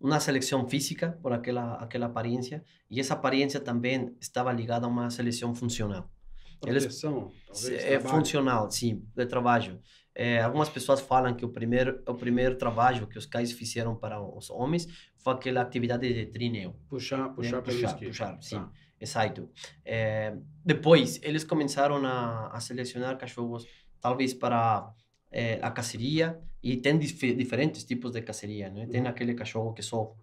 Uma seleção física, por aquela, aquela aparência, e essa aparência também estava ligada a uma seleção funcional. Proteção, talvez, é, é trabalho. funcional, sim, de trabalho. É, algumas pessoas falam que o primeiro o primeiro trabalho que os cais fizeram para os homens foi aquela atividade de trineo. Puxar, puxar, né? puxar, puxar, puxar, sim. Tá. Exato. É, eh, depois, eles começaram a, a selecionar cachorros, talvez para é, eh, a caceria, e tem dif diferentes tipos de caceria, né? Tem aquele cachorro que só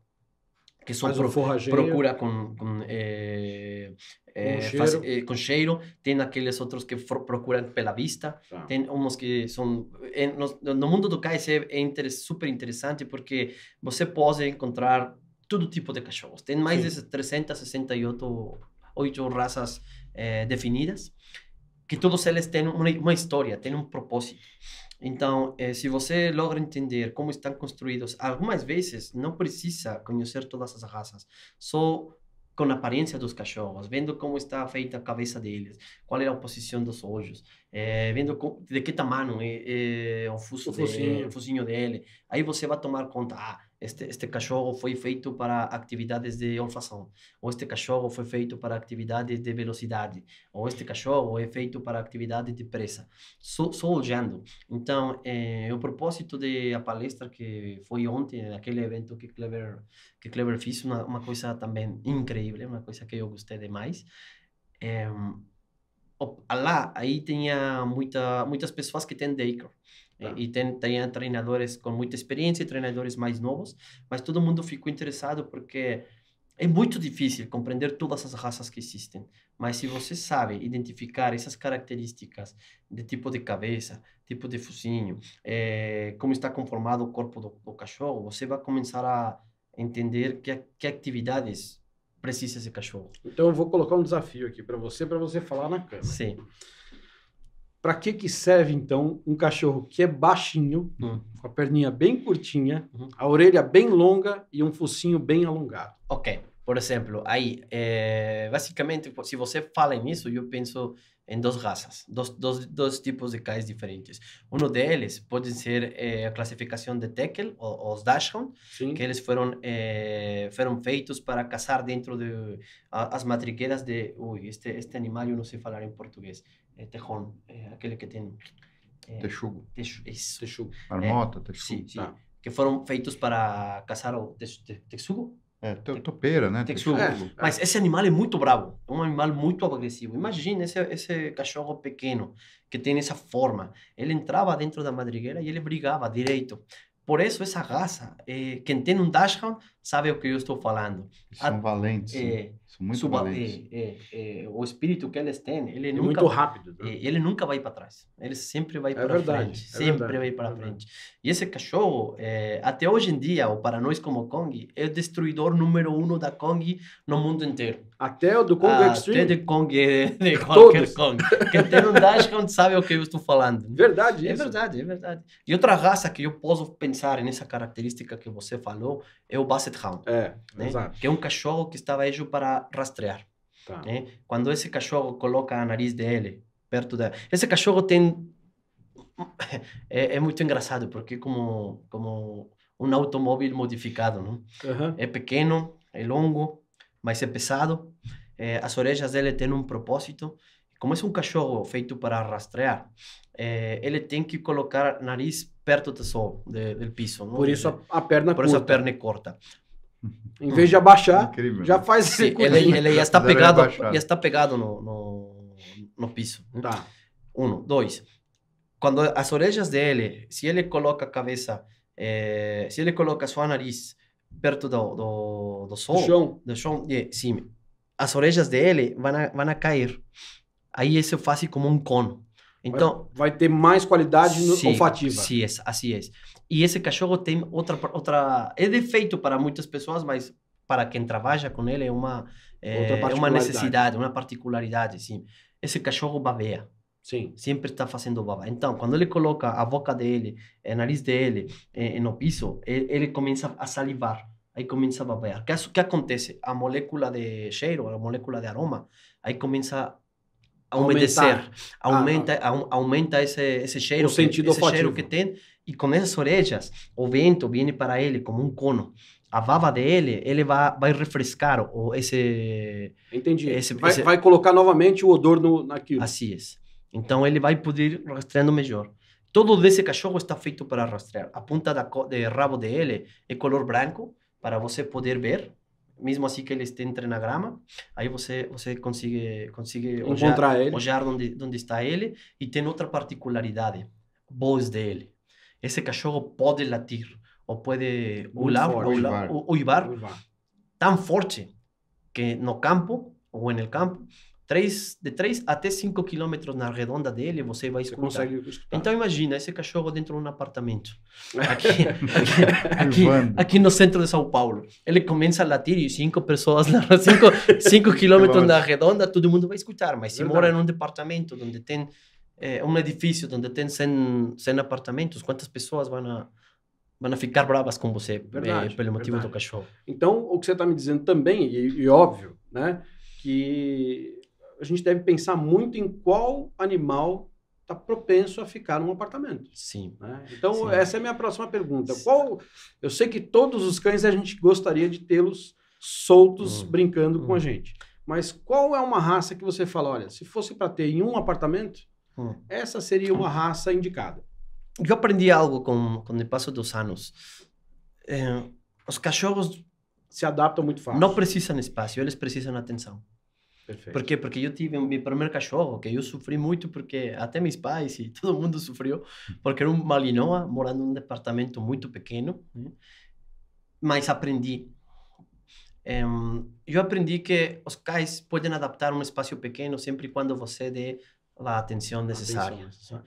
que só pro, procura eh, com, com, é, é, com, cheiro. Faz, é, com, cheiro. tem aqueles outros que for, procuram pela vista, ah. tem uns que são... No, no, mundo do cais é, inter, super interessante porque você pode encontrar todo tipo de cachorros, tem mais Sim. de 368 oito raças é, eh, definidas, que todos eles têm uma, uma história, têm um propósito. Então, eh, se você logra entender como estão construídos, algumas vezes não precisa conhecer todas as raças, só com a aparência dos cachorros, vendo como está feita a cabeça deles, qual é a posição dos olhos, eh, vendo com, de que tamanho é, eh, o, fuso o, de, o focinho dele. Aí você vai tomar conta, ah, este, este cachorro foi feito para atividades de olfação, ou este cachorro foi feito para atividades de velocidade, ou este cachorro é feito para atividade de presa. Só, só olhando. Então, é, o propósito da palestra que foi ontem, naquele evento que Clever, que Clever fez, uma, uma coisa também incrível, uma coisa que eu gostei demais, eh, lá aí tinha muita, muitas pessoas que têm daycare. Eh, tá. E, e tem, tem treinadores com muita experiência e treinadores mais novos, mas todo mundo ficou interessado porque é muito difícil compreender todas as raças que existem, mas se você sabe identificar essas características de tipo de cabeça, tipo de focinho, é, como está conformado o corpo do, do, cachorro, você vai começar a entender que, que atividades precisa ser cachorro. Então eu vou colocar um desafio aqui para você, para você falar na câmera. Sim. Para que que serve então um cachorro que é baixinho, hum. com a perninha bem curtinha, uhum. a orelha bem longa e um focinho bem alongado? Ok. Por exemplo, aí, é, basicamente, se você fala nisso, eu penso em duas raças, dois, dois, dois tipos de cais diferentes. Um deles pode ser eh, a classificação de Tekel, os dashon, Sim. que eles foram eh, foram feitos para caçar dentro de a, as matriqueiras de, ui, este este animal eu não sei falar em português, é tejón, é aquele que tem é, texugo, texugo. isso. Texugo. É, Marmota, texugo. Sim, sim. Tá. Que foram feitos para caçar o texugo? É, topeira, né? Texugo. É, mas esse animal é muito bravo, é um animal muito agressivo. Imagina esse, esse cachorro pequeno que tem essa forma. Ele entrava dentro da madrigueira e ele brigava direito. Por isso essa raça, é, quem tem um dashhound sabe o que eu estou falando. Eles são valentes. É, né? São muito Suba, valentes. É, é, é, o espírito que eles têm, ele é nunca, muito rápido. Né? Ele nunca vai para trás. Ele sempre vai é para frente. É sempre verdade, vai é para frente. E esse cachorro, até hoje em dia, ou para nós como Kong, é o destruidor número um da Kong no mundo inteiro. Até o do Kong ah, Extreme? Até de Kong, de qualquer Kong. Quem tem um sabe o que eu estou falando. Né? Verdade É isso. verdade, é verdade. E outra raça que eu posso pensar nessa característica que você falou é o Basset Hound. É, né? exato. Que é um cachorro que estava aí para rastrear. Tá. Né? ¿eh? Quando esse cachorro coloca a nariz dele perto da. Esse cachorro tem. é, é muito engraçado, porque é como, como um automóvel modificado, Uhum. É pequeno, é longo, mas é pesado. É, as orelhas dele têm um propósito. Como é um cachorro feito para rastrear, é, ele tem que colocar nariz perto do sol, de, do piso. Não? Por isso a, a perna Por curta. isso a perna é corta. Em vez de abaixar, Incrível, já faz Sim, ele, ele ia estar pegado, ia estar pegado no, no, no piso. Tá. Um, dois. Quando as orelhas dele, se ele coloca a cabeça, eh, se ele coloca sua nariz perto do, do, do sol, do chão, do chão sim, as orelhas dele vão a, vão a cair. Aí isso faz como um cone. Então, vai, vai ter mais qualidade sim, olfativa. Sim, é, assim é. E esse cachorro tem outra outra é defeito para muitas pessoas, mas para quem trabalha com ele é uma é, é uma necessidade, uma particularidade, sim. Esse cachorro babeia. Sim. Sempre está fazendo baba. Então, quando ele coloca a boca dele, o é, nariz dele é, é no piso, ele, ele começa a salivar. Aí começa a babear. O que, que acontece? A molécula de cheiro, a molécula de aroma, aí começa a umedecer. Aumentar. Ah, aumenta, ah, aumenta esse, esse cheiro. O que, esse cheiro que tem e com essas orelhas, o vento vem para ele como um cono. A vava dele, ele vai, vai refrescar o, esse... Entendi. Esse, vai, esse... vai colocar novamente o odor no, naquilo. Assim é. Então, ele vai poder rastreando melhor. Todo esse cachorro está feito para rastrear. A ponta da de rabo dele é color branco, para você poder ver mesmo assim que ele entre na grama, aí você você consegue consegue encontrar olhar, ele, olhar onde onde está ele e tem outra particularidade, voz dele. ese cachorro puede latir o puede ular, ular, uivar, tan fuerte que no campo o en el campo, de 3 a 5 en la redonda de você usted va a escuchar. Entonces imagina ese cachorro dentro de un apartamento, aquí aquí, aquí en el centro de São Paulo. Él comienza a latir y cinco cinco, 5 kilómetros la redonda, todo el mundo va a escuchar. Pero si mora en un departamento donde tiene é, um edifício onde tem 100, 100 apartamentos, quantas pessoas vão, a, vão a ficar bravas com você eh, verdade, é, pelo motivo verdade. do cachorro? Então, o que você está me dizendo também, e, e óbvio, né, que a gente deve pensar muito em qual animal está propenso a ficar num apartamento. Sim. Né? Então, Sim. essa é a minha próxima pergunta. Sim. Qual? Eu sei que todos os cães a gente gostaria de tê-los soltos, hum. brincando hum. com a hum. gente. Mas qual é uma raça que você fala, olha, se fosse para ter em um apartamento, Hum. Essa seria uma raça indicada. Eu aprendi algo com, com o passo dos anos. É, os cachorros se adaptam muito fácil. Não precisam espaço, eles precisam atenção. Perfeito. Por quê? Porque eu tive meu primeiro cachorro, que eu sofri muito, porque até meus pais e todo mundo sofreu, porque era um malinoa morando num departamento muito pequeno. Hum. Mas aprendi. eu aprendi que os cães podem adaptar um espaço pequeno sempre quando você dê la atención necesaria. Atención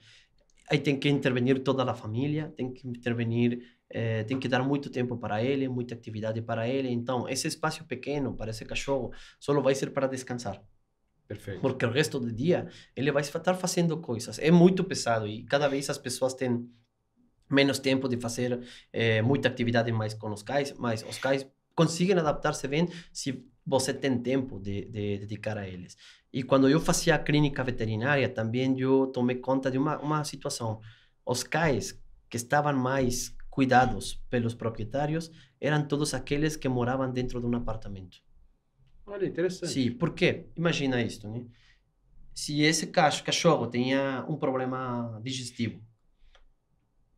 Aí tem que intervenir toda a família, tem que intervenir, eh, tem que dar muito tempo para ele, muita atividade para ele. Então, esse espaço pequeno para esse cachorro só vai ser para descansar. Perfeito. Porque o resto do dia ele vai estar fazendo coisas. É muito pesado e cada vez as pessoas têm menos tempo de fazer eh, muita atividade mais com os cães, mas os cães conseguem adaptar-se bem se você tem tempo de, de dedicar a eles. E quando eu fazia a clínica veterinária, também eu tomei conta de uma, uma situação. Os cais que estavam mais cuidados pelos proprietários eram todos aqueles que moravam dentro de um apartamento. Olha, interessante. Sim, porque imagina isso, né? Se esse cachorro tinha um problema digestivo,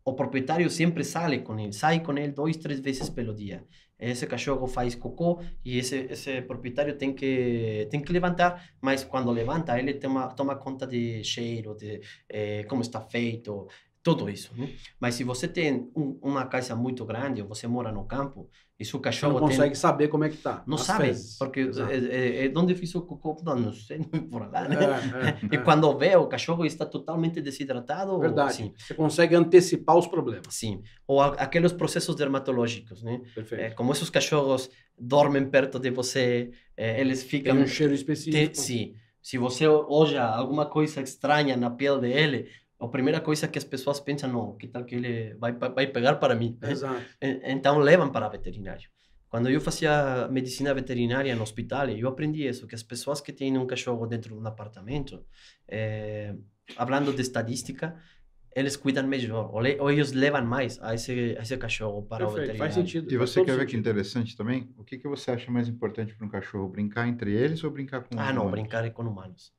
o proprietário sempre sai com ele, sai com ele dois, três vezes pelo dia esse cachorro faz cocô e esse esse proprietário tem que tem que levantar mas quando levanta ele toma toma conta de cheiro de eh, como está feito tudo isso. Né? Mas se você tem um, uma casa muito grande, ou você mora no campo, e seu cachorro não consegue tem... saber como é que está? Não sabe, porque é, é, é, é, onde fiz o cocô, não sei, por lá, né? É, é e é. quando vê, o cachorro está totalmente desidratado. Verdade, você consegue antecipar os problemas. Sim, ou a, aqueles processos dermatológicos, né? Perfeito. como esses cachorros dormem perto de você, eles ficam... Tem um cheiro específico. Te... Sim, se você olha alguma coisa estranha na pele dele, a primeira coisa que as pessoas pensam, não, que tal que ele vai, vai pegar para mim? Exato. Então levam para veterinário. Quando eu fazia medicina veterinária no hospital, eu aprendi isso, que as pessoas que têm um cachorro dentro de um apartamento, é, eh, falando de estatística, eles cuidam melhor, ou, le, ou, eles levam mais a esse, a esse cachorro para Perfeito, o veterinário. Faz sentido. E você quer sentido. ver que interessante também? O que, que você acha mais importante para um cachorro? Brincar entre eles ou brincar com Ah, não, brincar é com humanos.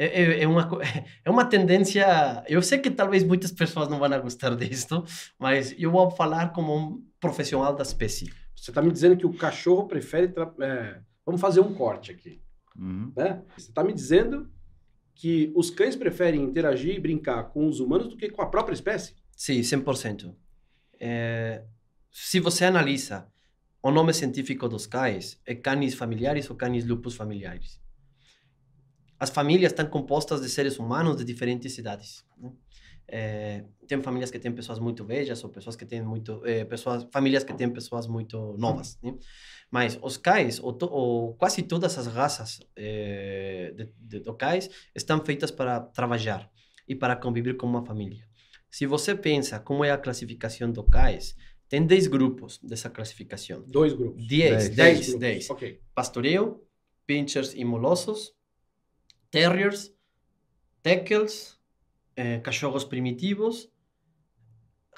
É, é, é, uma, é uma tendência. Eu sei que talvez muitas pessoas não vão gostar disso, mas eu vou falar como um profissional da espécie. Você está me dizendo que o cachorro prefere. Tra... É, vamos fazer um corte aqui. Uhum. Né? Você está me dizendo que os cães preferem interagir e brincar com os humanos do que com a própria espécie? Sim, 100%. É, se você analisa o nome científico dos cães, é canis familiares ou canis lupus familiares as famílias estão compostas de seres humanos de diferentes idades. Né? É, tem famílias que têm pessoas muito velhas ou pessoas que têm muito é, pessoas famílias que têm pessoas muito novas né? mas os cais ou, to, ou, quase todas as raças é, de, de, do cais estão feitas para trabalhar e para conviver com uma família se você pensa como é a classificação do cais tem 10 grupos dessa classificação dois grupos 10 10 10 pastoreio pinchers e molossos terriers, teckels, eh, cachorros primitivos,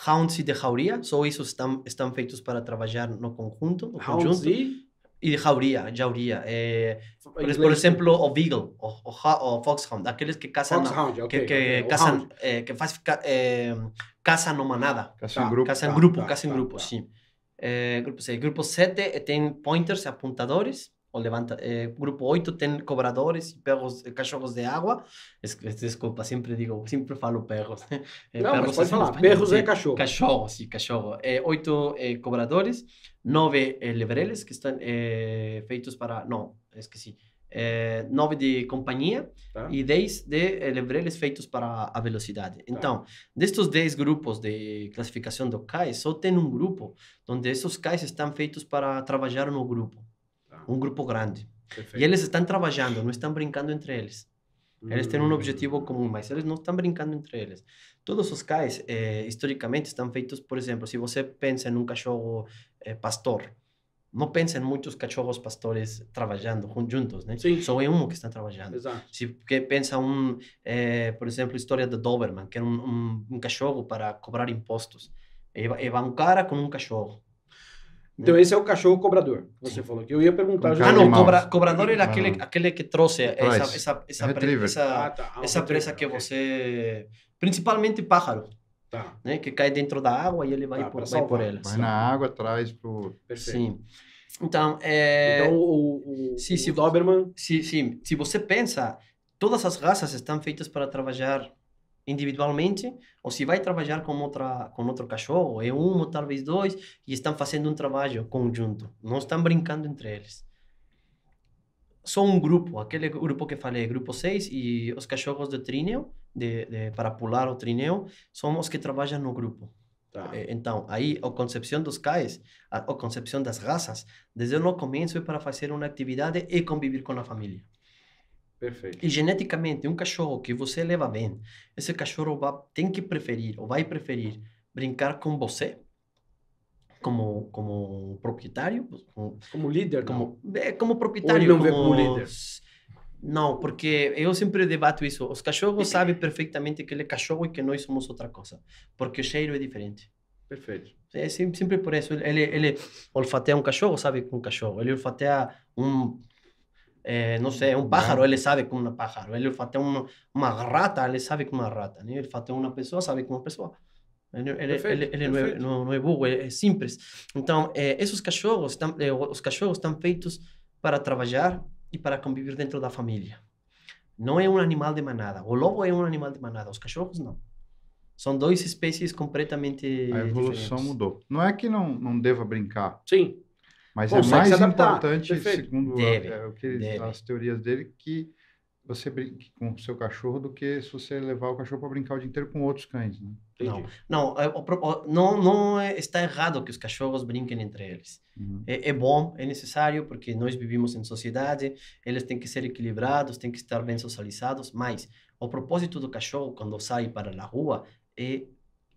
hounds e de jauria. Só isso estão, estão feitos para trabalhar no conjunto. No hounds conjunto. e? E de jauria, jauria. Eh, por, por, exemplo, o beagle, o, o, o, foxhound, aqueles que caçam, foxhound, que, que, okay. caçam, eh, que faz, eh, caçam no manada. Caçam tá, grupo. Caçam tá, grupo, tá, caçam tá, grupo, tá. sim. Eh, grupo 6. Grupo 7 eh, tem pointers, apontadores o levanta. Eh, grupo 8 tem cobradores e perros, eh, cachorros de água. Es, desculpa, sempre digo, sempre falo perros. É, eh, Não, perros mas pode falar, perros é cachorro. Cachorro, sim, cachorro. É, cobradores, nove lebreles, que estão feitos para. Não, esqueci. É, nove de companhia tá. e dez de lebreles feitos para a velocidade. Tá. Então, destes dez grupos de classificação do CAIS, só tem um grupo onde esses CAIS estão feitos para trabalhar no grupo um grupo grande. Perfeito. E eles estão trabalhando, não estão brincando entre eles. Eles têm um hum. objetivo comum, mas eles não estão brincando entre eles. Todos os cais, eh, historicamente, estão feitos, por exemplo, se você pensa em um cachorro eh, pastor, não pensa em muitos cachorros pastores trabalhando juntos, né? Sim. Só é um que está trabalhando. Exato. Se pensa um, eh, por exemplo, a história do Doberman, que era um, um, um cachorro para cobrar impostos. ele e vai um cara com um cachorro então né? esse é o cachorro cobrador, você Sim. falou que eu ia perguntar. ah, não, cobra, cobrador era aquele, ah. aquele que trouxe essa essa essa, é essa, ah, tá. Ah, essa presa que você principalmente pájaro. Tá. Né, que cai dentro da água e ele vai, tá, por, vai por ela. Vai na água, traz pro. Perfeito. Sim. Então, é... então o, o, se, o Doberman. sim sim, se você pensa, todas as raças estão feitas para trabalhar individualmente ou se vai trabalhar com outra com outro cachorro é um ou talvez dois e estão fazendo um trabalho conjunto não estão brincando entre eles só um grupo aquele grupo que falei grupo 6 e os cachorros do trineo de, de, para pular o trineo são os que trabalham no grupo tá. Eh, então aí a concepção dos Caes a, a concepção das raças desde o começo é para fazer uma atividade e conviver com a família Perfeito. E geneticamente, um cachorro que você leva bem, esse cachorro vai, tem que preferir, ou vai preferir, brincar com você, como, como proprietário. É, como, como líder, como, como proprietário. Ou não como, como líder. Não, porque eu sempre debato isso. Os cachorros sabem perfeitamente que ele é cachorro e que nós somos outra coisa. Porque o cheiro é diferente. Perfeito. É sempre, por isso. Ele, ele olfateia um cachorro, sabe que um cachorro. Ele olfateia um é, eh, não sei, é um pájaro, ele sabe como um pájaro. Ele faz uma, uma rata, ele sabe como uma rata. Né? Ele faz uma pessoa, sabe como uma pessoa. Ele, ele, ele não, é, não, não, é, burro, é, simples. Então, é, eh, esses cachorros, tam, eh, os cachorros estão feitos para trabalhar e para conviver dentro da família. Não é um animal de manada. O lobo é um animal de manada, os cachorros não. São dois espécies completamente A evolução diferentes. mudou. Não é que não, não deva brincar. Sim. Mas é mais importante, Perfeito. segundo deve, a, é, o que ele, as teorias dele, que você brinque com o seu cachorro do que se você levar o cachorro para brincar o dia inteiro com outros cães, né? Não, não, é, não, não é, está errado que os cachorros brinquem entre eles. Uhum. É, é, bom, é necessário, porque nós vivimos em sociedade, eles têm que ser equilibrados, têm que estar bem socializados, mas o propósito do cachorro, quando sai para a rua, é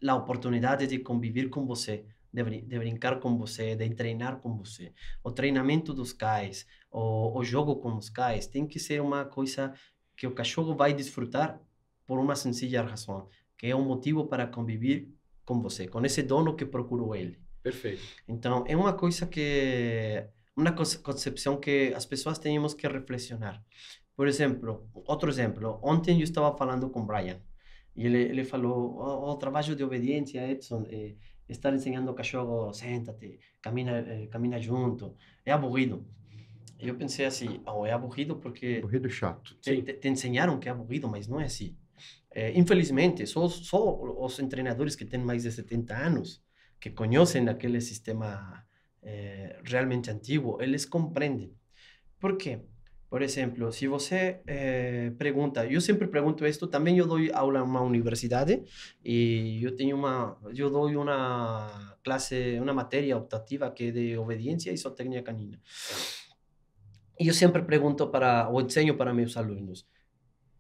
a oportunidade de conviver com você, de, brin de, brincar com você, de treinar com você. O treinamento dos cães, o, o jogo com os cães, tem que ser uma coisa que o cachorro vai desfrutar por uma sencilla razão, que é um motivo para conviver com você, com esse dono que procurou ele. Perfeito. Então, é uma coisa que uma concepção que as pessoas temos que reflexionar. Por exemplo, outro exemplo, ontem eu estava falando com o Brian e ele, ele falou: o, oh, oh, trabalho de obediência, Edson, eh, estar ensinando o cachorro, senta-te, camina, eh, camina junto, é aburrido. Eu pensei assim, oh, é aburrido porque... Aburrido chato. Te, te, te ensinaram que é aburrido, mas não é assim. Eh, infelizmente, só, só os treinadores que têm mais de 70 anos, que conhecem aquele sistema eh, realmente antigo, eles compreendem. Por quê? Por ejemplo, si você eh, pregunta, yo siempre pregunto esto, también yo doy aula en una universidad eh, y yo tenho una eu una uma optativa que es de obediencia y zootecnia canina. Y yo siempre pregunto para, o enseño para mis alumnos,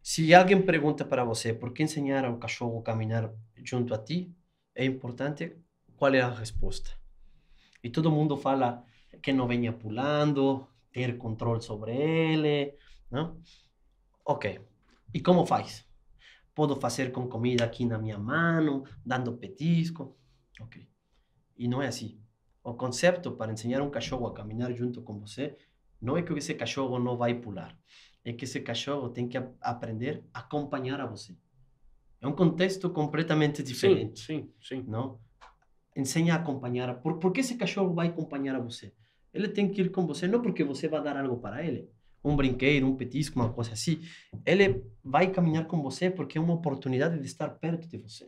si alguien pregunta para você por enseñar a un cachorro a caminar junto a ti, es importante cuál es la respuesta. Y todo mundo fala que no venha pulando, ter controle sobre ele, não? Né? Ok. E como faz? Posso fazer com comida aqui na minha mão, dando petisco, ok? E não é assim. O conceito para ensinar um cachorro a caminhar junto com você não é que esse cachorro não vai pular, é que esse cachorro tem que aprender a acompanhar a você. É um contexto completamente diferente. Sim, sim, sim. Não? Ensina a acompanhar. Por, por que esse cachorro vai acompanhar a você? Ele tem que ir com você, não porque você vai dar algo para ele, um brinquedo, um petisco, uma coisa assim. Ele vai caminhar com você porque é uma oportunidade de estar perto de você.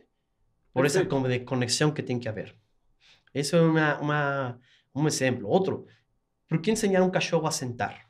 Por Perfeito. essa conexão que tem que haver. Isso é uma, uma, um exemplo. Outro, por que ensinar um cachorro a sentar?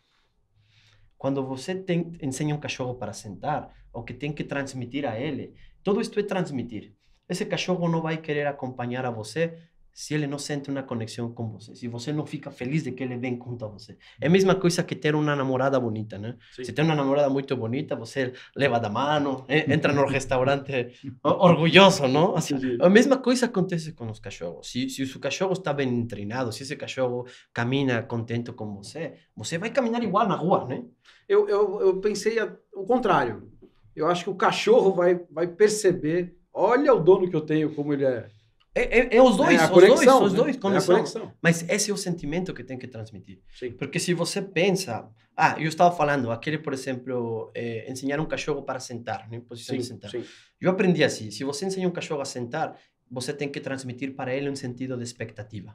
Quando você tem, ensina um cachorro para sentar, o que tem que transmitir a ele, tudo isto é transmitir. Esse cachorro não vai querer acompanhar a você se ele não sente uma conexão com você, se você não fica feliz de que ele vem junto a você. É a mesma coisa que ter uma namorada bonita, né? Sim. Se tem uma namorada muito bonita, você leva da mano, eh, entra no restaurante orgulhoso, não? Assim, a mesma coisa acontece com os cachorros. Se, se o seu cachorro está bem treinado, eh, se esse cachorro caminha contento com você, você vai caminhar igual na rua, né? Eu, eu, eu pensei o contrário. Eu acho que o cachorro vai, vai perceber, olha o dono que eu tenho, como ele é é, é, é, os é dois, é os conexão, dois, né? os dois, é conexão. Mas esse é o sentimento que tem que transmitir. Sim. Porque se você pensa, ah, eu estava falando, aquele, por exemplo, é, ensinar um cachorro para sentar, né, posição sim, de sentar. Sim. Eu aprendi assim, se você ensina um cachorro a sentar, você tem que transmitir para ele um sentido de expectativa.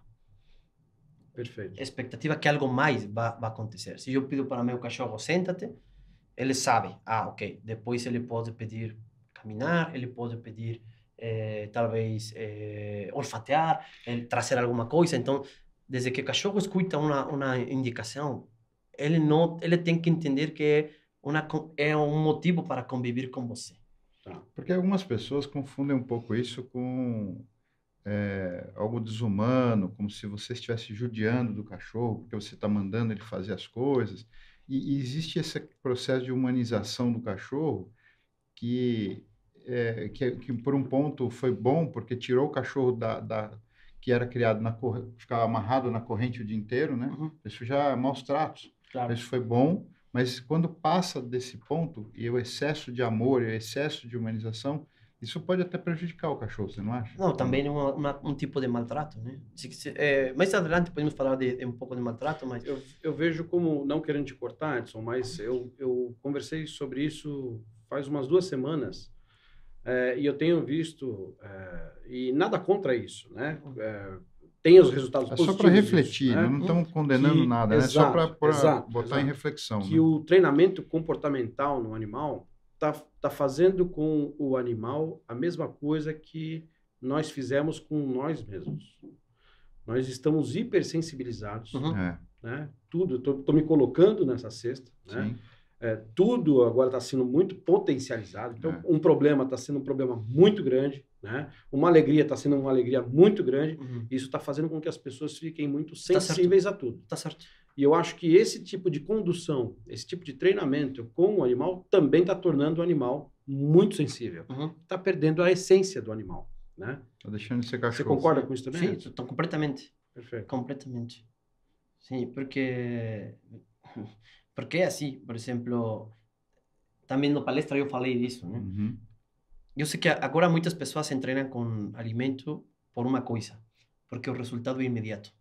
Perfeito. Expectativa que algo mais vai, vai acontecer. Se eu pido para meu cachorro, senta-te, ele sabe, ah, ok, depois ele pode pedir caminhar, ele pode pedir eh, talvez eh, olfatear, trazer alguma coisa. Então, desde que o cachorro escuta uma, uma indicação, ele não, ele tem que entender que é, uma, é um motivo para conviver com você. Porque algumas pessoas confundem um pouco isso com é, algo desumano, como se você estivesse judiando do cachorro, porque você está mandando ele fazer as coisas. E, e, existe esse processo de humanização do cachorro que é, que, que, por um ponto foi bom, porque tirou o cachorro da, da que era criado na ficava amarrado na corrente o dia inteiro, né? Uhum. Isso já é maus tratos. Claro. Isso foi bom, mas quando passa desse ponto e o excesso de amor e o excesso de humanização, isso pode até prejudicar o cachorro, você não acha? Não, também é um tipo de maltrato, né? Se, se, é, mais adelante podemos falar de, de, um pouco de maltrato, mas... Eu, eu, vejo como, não querendo te cortar, Edson, mas eu, eu conversei sobre isso faz umas duas semanas é, e eu tenho visto, é, e nada contra isso, né? É, tem os resultados é Só para refletir, né? não estamos condenando que, nada, né? É exato, né? Só para botar exato. em reflexão. Que né? o treinamento comportamental no animal está tá fazendo com o animal a mesma coisa que nós fizemos com nós mesmos. Nós estamos hipersensibilizados. Uhum. Né? É. Tudo, estou me colocando nessa cesta. Né? Sim. É, tudo agora está sendo muito potencializado. Então, é. um problema está sendo um problema muito grande, né? Uma alegria está sendo uma alegria muito grande. Uhum. Isso está fazendo com que as pessoas fiquem muito tá sensíveis tá a tudo. Tá certo. E eu acho que esse tipo de condução, esse tipo de treinamento com o animal também está tornando o animal muito sensível. Está uhum. Tá perdendo a essência do animal, né? Está deixando de ser cachorro. Você concorda com isso também? Sim, estou completamente. Perfeito. Completamente. Sim, porque porque é assim, por exemplo, também na palestra eu falei disso, né? Uhum. Eu sei que agora muitas pessoas se treinam com alimento por uma coisa, porque o resultado é imediato.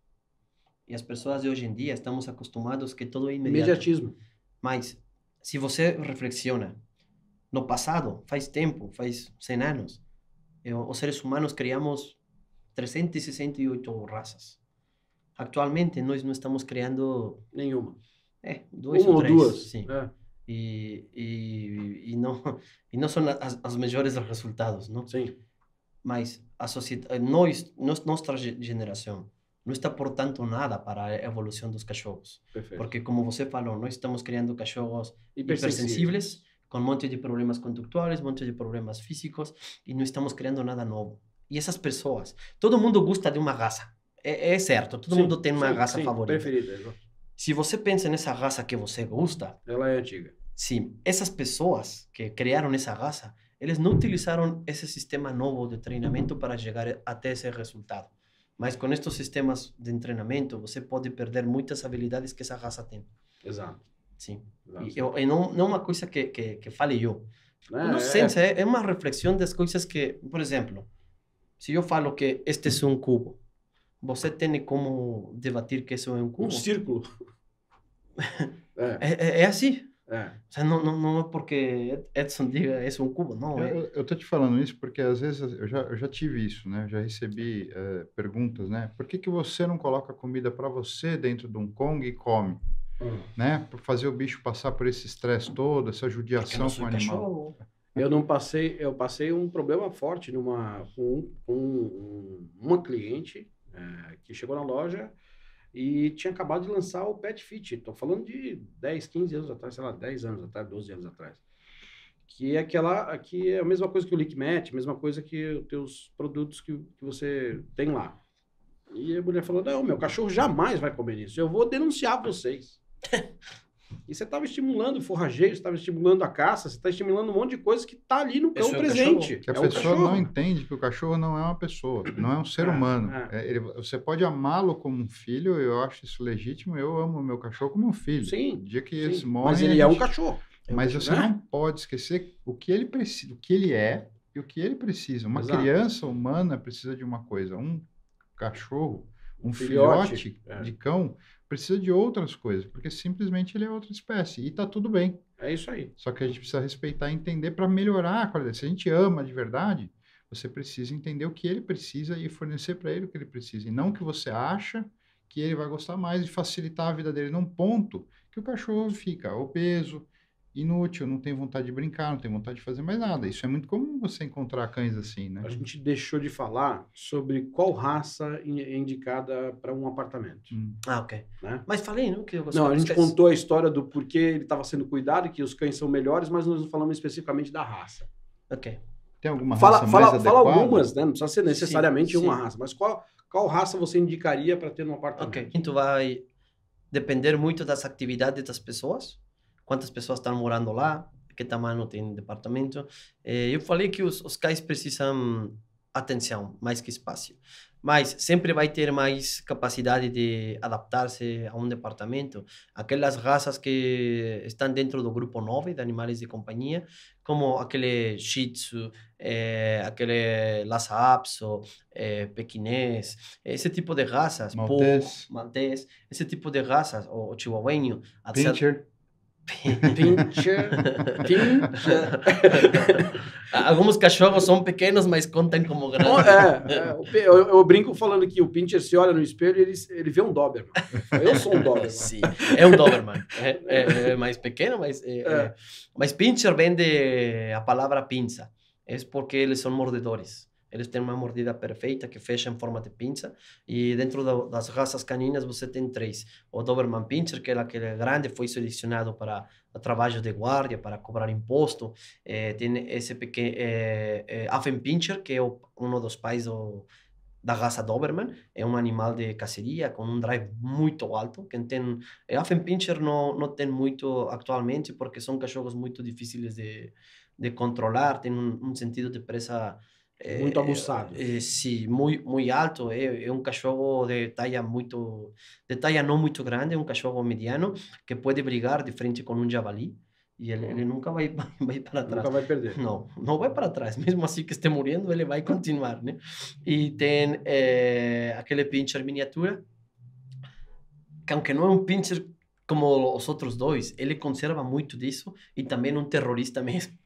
E as pessoas de hoje em dia estamos acostumados que tudo é imediato. Imediatismo. Mas se você reflexiona, no passado, faz tempo, faz 100 anos, eu, eh, os seres humanos criamos 368 raças. Atualmente nós não estamos criando nenhuma. É, duas Uma ou, três, duas. Sim. É. E, e, e, não, e não são as, as melhores resultados, não? Sim. Mas a sociedade, eh, nós, nós, nossa geração, não está portanto nada para a evolução dos cachorros. Perfeito. Porque, como você falou, nós estamos criando cachorros hipersensíveis, hiper com um monte de problemas conductuais, um monte de problemas físicos, e não estamos criando nada novo. E essas pessoas, todo mundo gosta de uma raça. É, é certo, todo sim, mundo tem uma sim, raça sim, favorita. Preferida, se você pensa nessa raça que você gosta... Ela é antiga. Sim. Essas pessoas que criaram essa raça, eles não utilizaram esse sistema novo de treinamento para chegar até esse resultado. Mas com estes sistemas de treinamento, você pode perder muitas habilidades que essa raça tem. Exato. Sim. Exato. E, e não, não uma coisa que, que, que fale eu. É, é, é. é uma reflexão das coisas que, por exemplo, se eu falo que este é um cubo, você tem como debater que isso é um cubo? Um círculo. É. é. É, é, assim. É. Seja, não, não, não é porque Edson diga isso é um cubo, não. É. Eu, eu tô te falando isso porque às vezes eu já, eu já tive isso, né? Eu já recebi é, perguntas, né? Por que, que você não coloca comida para você dentro de um Kong e come? Hum. Né? Por fazer o bicho passar por esse estresse todo, essa judiação com o animal. Cachorro. Eu não passei, eu passei um problema forte numa com um, uma cliente é, que chegou na loja e tinha acabado de lançar o Pet Fit. Estou falando de 10, 15 anos atrás, sei lá, 10 anos atrás, 12 anos atrás. Que é aquela, que é a mesma coisa que o Lickmat, mesma coisa que os teus produtos que, que você tem lá. E a mulher falou: Não, meu cachorro jamais vai comer isso. Eu vou denunciar vocês. E você estava estimulando o forrageiro, estava estimulando a caça, você está estimulando um monte de coisa que está ali no cão é presente. É a pessoa não entende que o cachorro não é uma pessoa, não é um ser é, humano. É. é ele, você pode amá-lo como um filho, eu acho isso legítimo, eu amo meu cachorro como um filho. Sim. O dia que sim. eles morrem. Mas ele gente... é um cachorro. É Mas você né? não pode esquecer o que ele precisa, o que ele é e o que ele precisa. Uma Exato. criança humana precisa de uma coisa, um cachorro, um filhote, filhote de cão precisa de outras coisas, porque simplesmente ele é outra espécie e está tudo bem. É isso aí. Só que a gente precisa respeitar e entender para melhorar a qualidade. Se a gente ama de verdade, você precisa entender o que ele precisa e fornecer para ele o que ele precisa, e não o que você acha que ele vai gostar mais e facilitar a vida dele num ponto que o cachorro fica obeso, inútil, não tem vontade de brincar, não tem vontade de fazer mais nada. Isso é muito comum você encontrar cães assim, né? A gente deixou de falar sobre qual raça é indicada para um apartamento. Hum. Ah, ok. Né? Mas falei, não? Né, que eu não, a gente contou a história do porquê ele estava sendo cuidado, que os cães são melhores, mas nós não falamos especificamente da raça. Ok. Tem alguma raça fala, fala, adequada? Fala algumas, né? Não precisa ser necessariamente sim, sim. uma raça, mas qual, qual raça você indicaria para ter um apartamento? Ok, então vai depender muito das atividades das pessoas, quantas pessoas estão morando lá, que tamanho tem o departamento. Eh, eu falei que os, os cais precisam atenção mais que espaço, mas sempre vai ter mais capacidade de adaptar-se a um departamento. Aquelas raças que estão dentro do grupo 9 de animais de companhia, como aquele Shih Tzu, é, aquele Lhasa Apso, é, Pequinês, esse tipo de raças, Maltês, Maltês esse tipo de raças, o, o Chihuahuenho, etc. Pincher. Pincher, Pincher. Alguns cachorros são pequenos, mas contam como oh, grandes. É, é, eu, eu, brinco falando que o Pincher se olha no espelho e ele, ele vê um Doberman. Eu sou um Doberman. Sim, é um Doberman. É, é, é mais pequeno, mas. É, é. É. Mas Pincher vem de a palavra pinça. É porque eles são mordedores. Eles têm uma mordida perfeita que fecha em forma de pinça. E dentro do, das raças caninas você tem três: o Doberman Pinscher, que é aquele grande, foi selecionado para trabalho de guarda, para cobrar imposto. É, tem esse pequeno é, eh, é, eh, Affen Pinscher, que é o, um dos pais do, da raça Doberman. É um animal de caceria com um drive muito alto. Quem tem Affen Pinscher não não tem muito atualmente porque são cachorros muito difíceis de de controlar, tem um, um sentido de presa muy eh, abusado. Eh, sí muy alto. Eh, es un cachorro de talla muy de talla no muy grande, un cachorro mediano que puede brigar de frente con un jabalí, y él nunca va a ir para atrás, Nunca a perder. no no va para atrás, mismo así que muriendo, él va a continuar, y tiene aquel aquel pincher miniatura, que aunque no es un pincher como os outros dois, ele conserva muito disso e também um terrorista mesmo.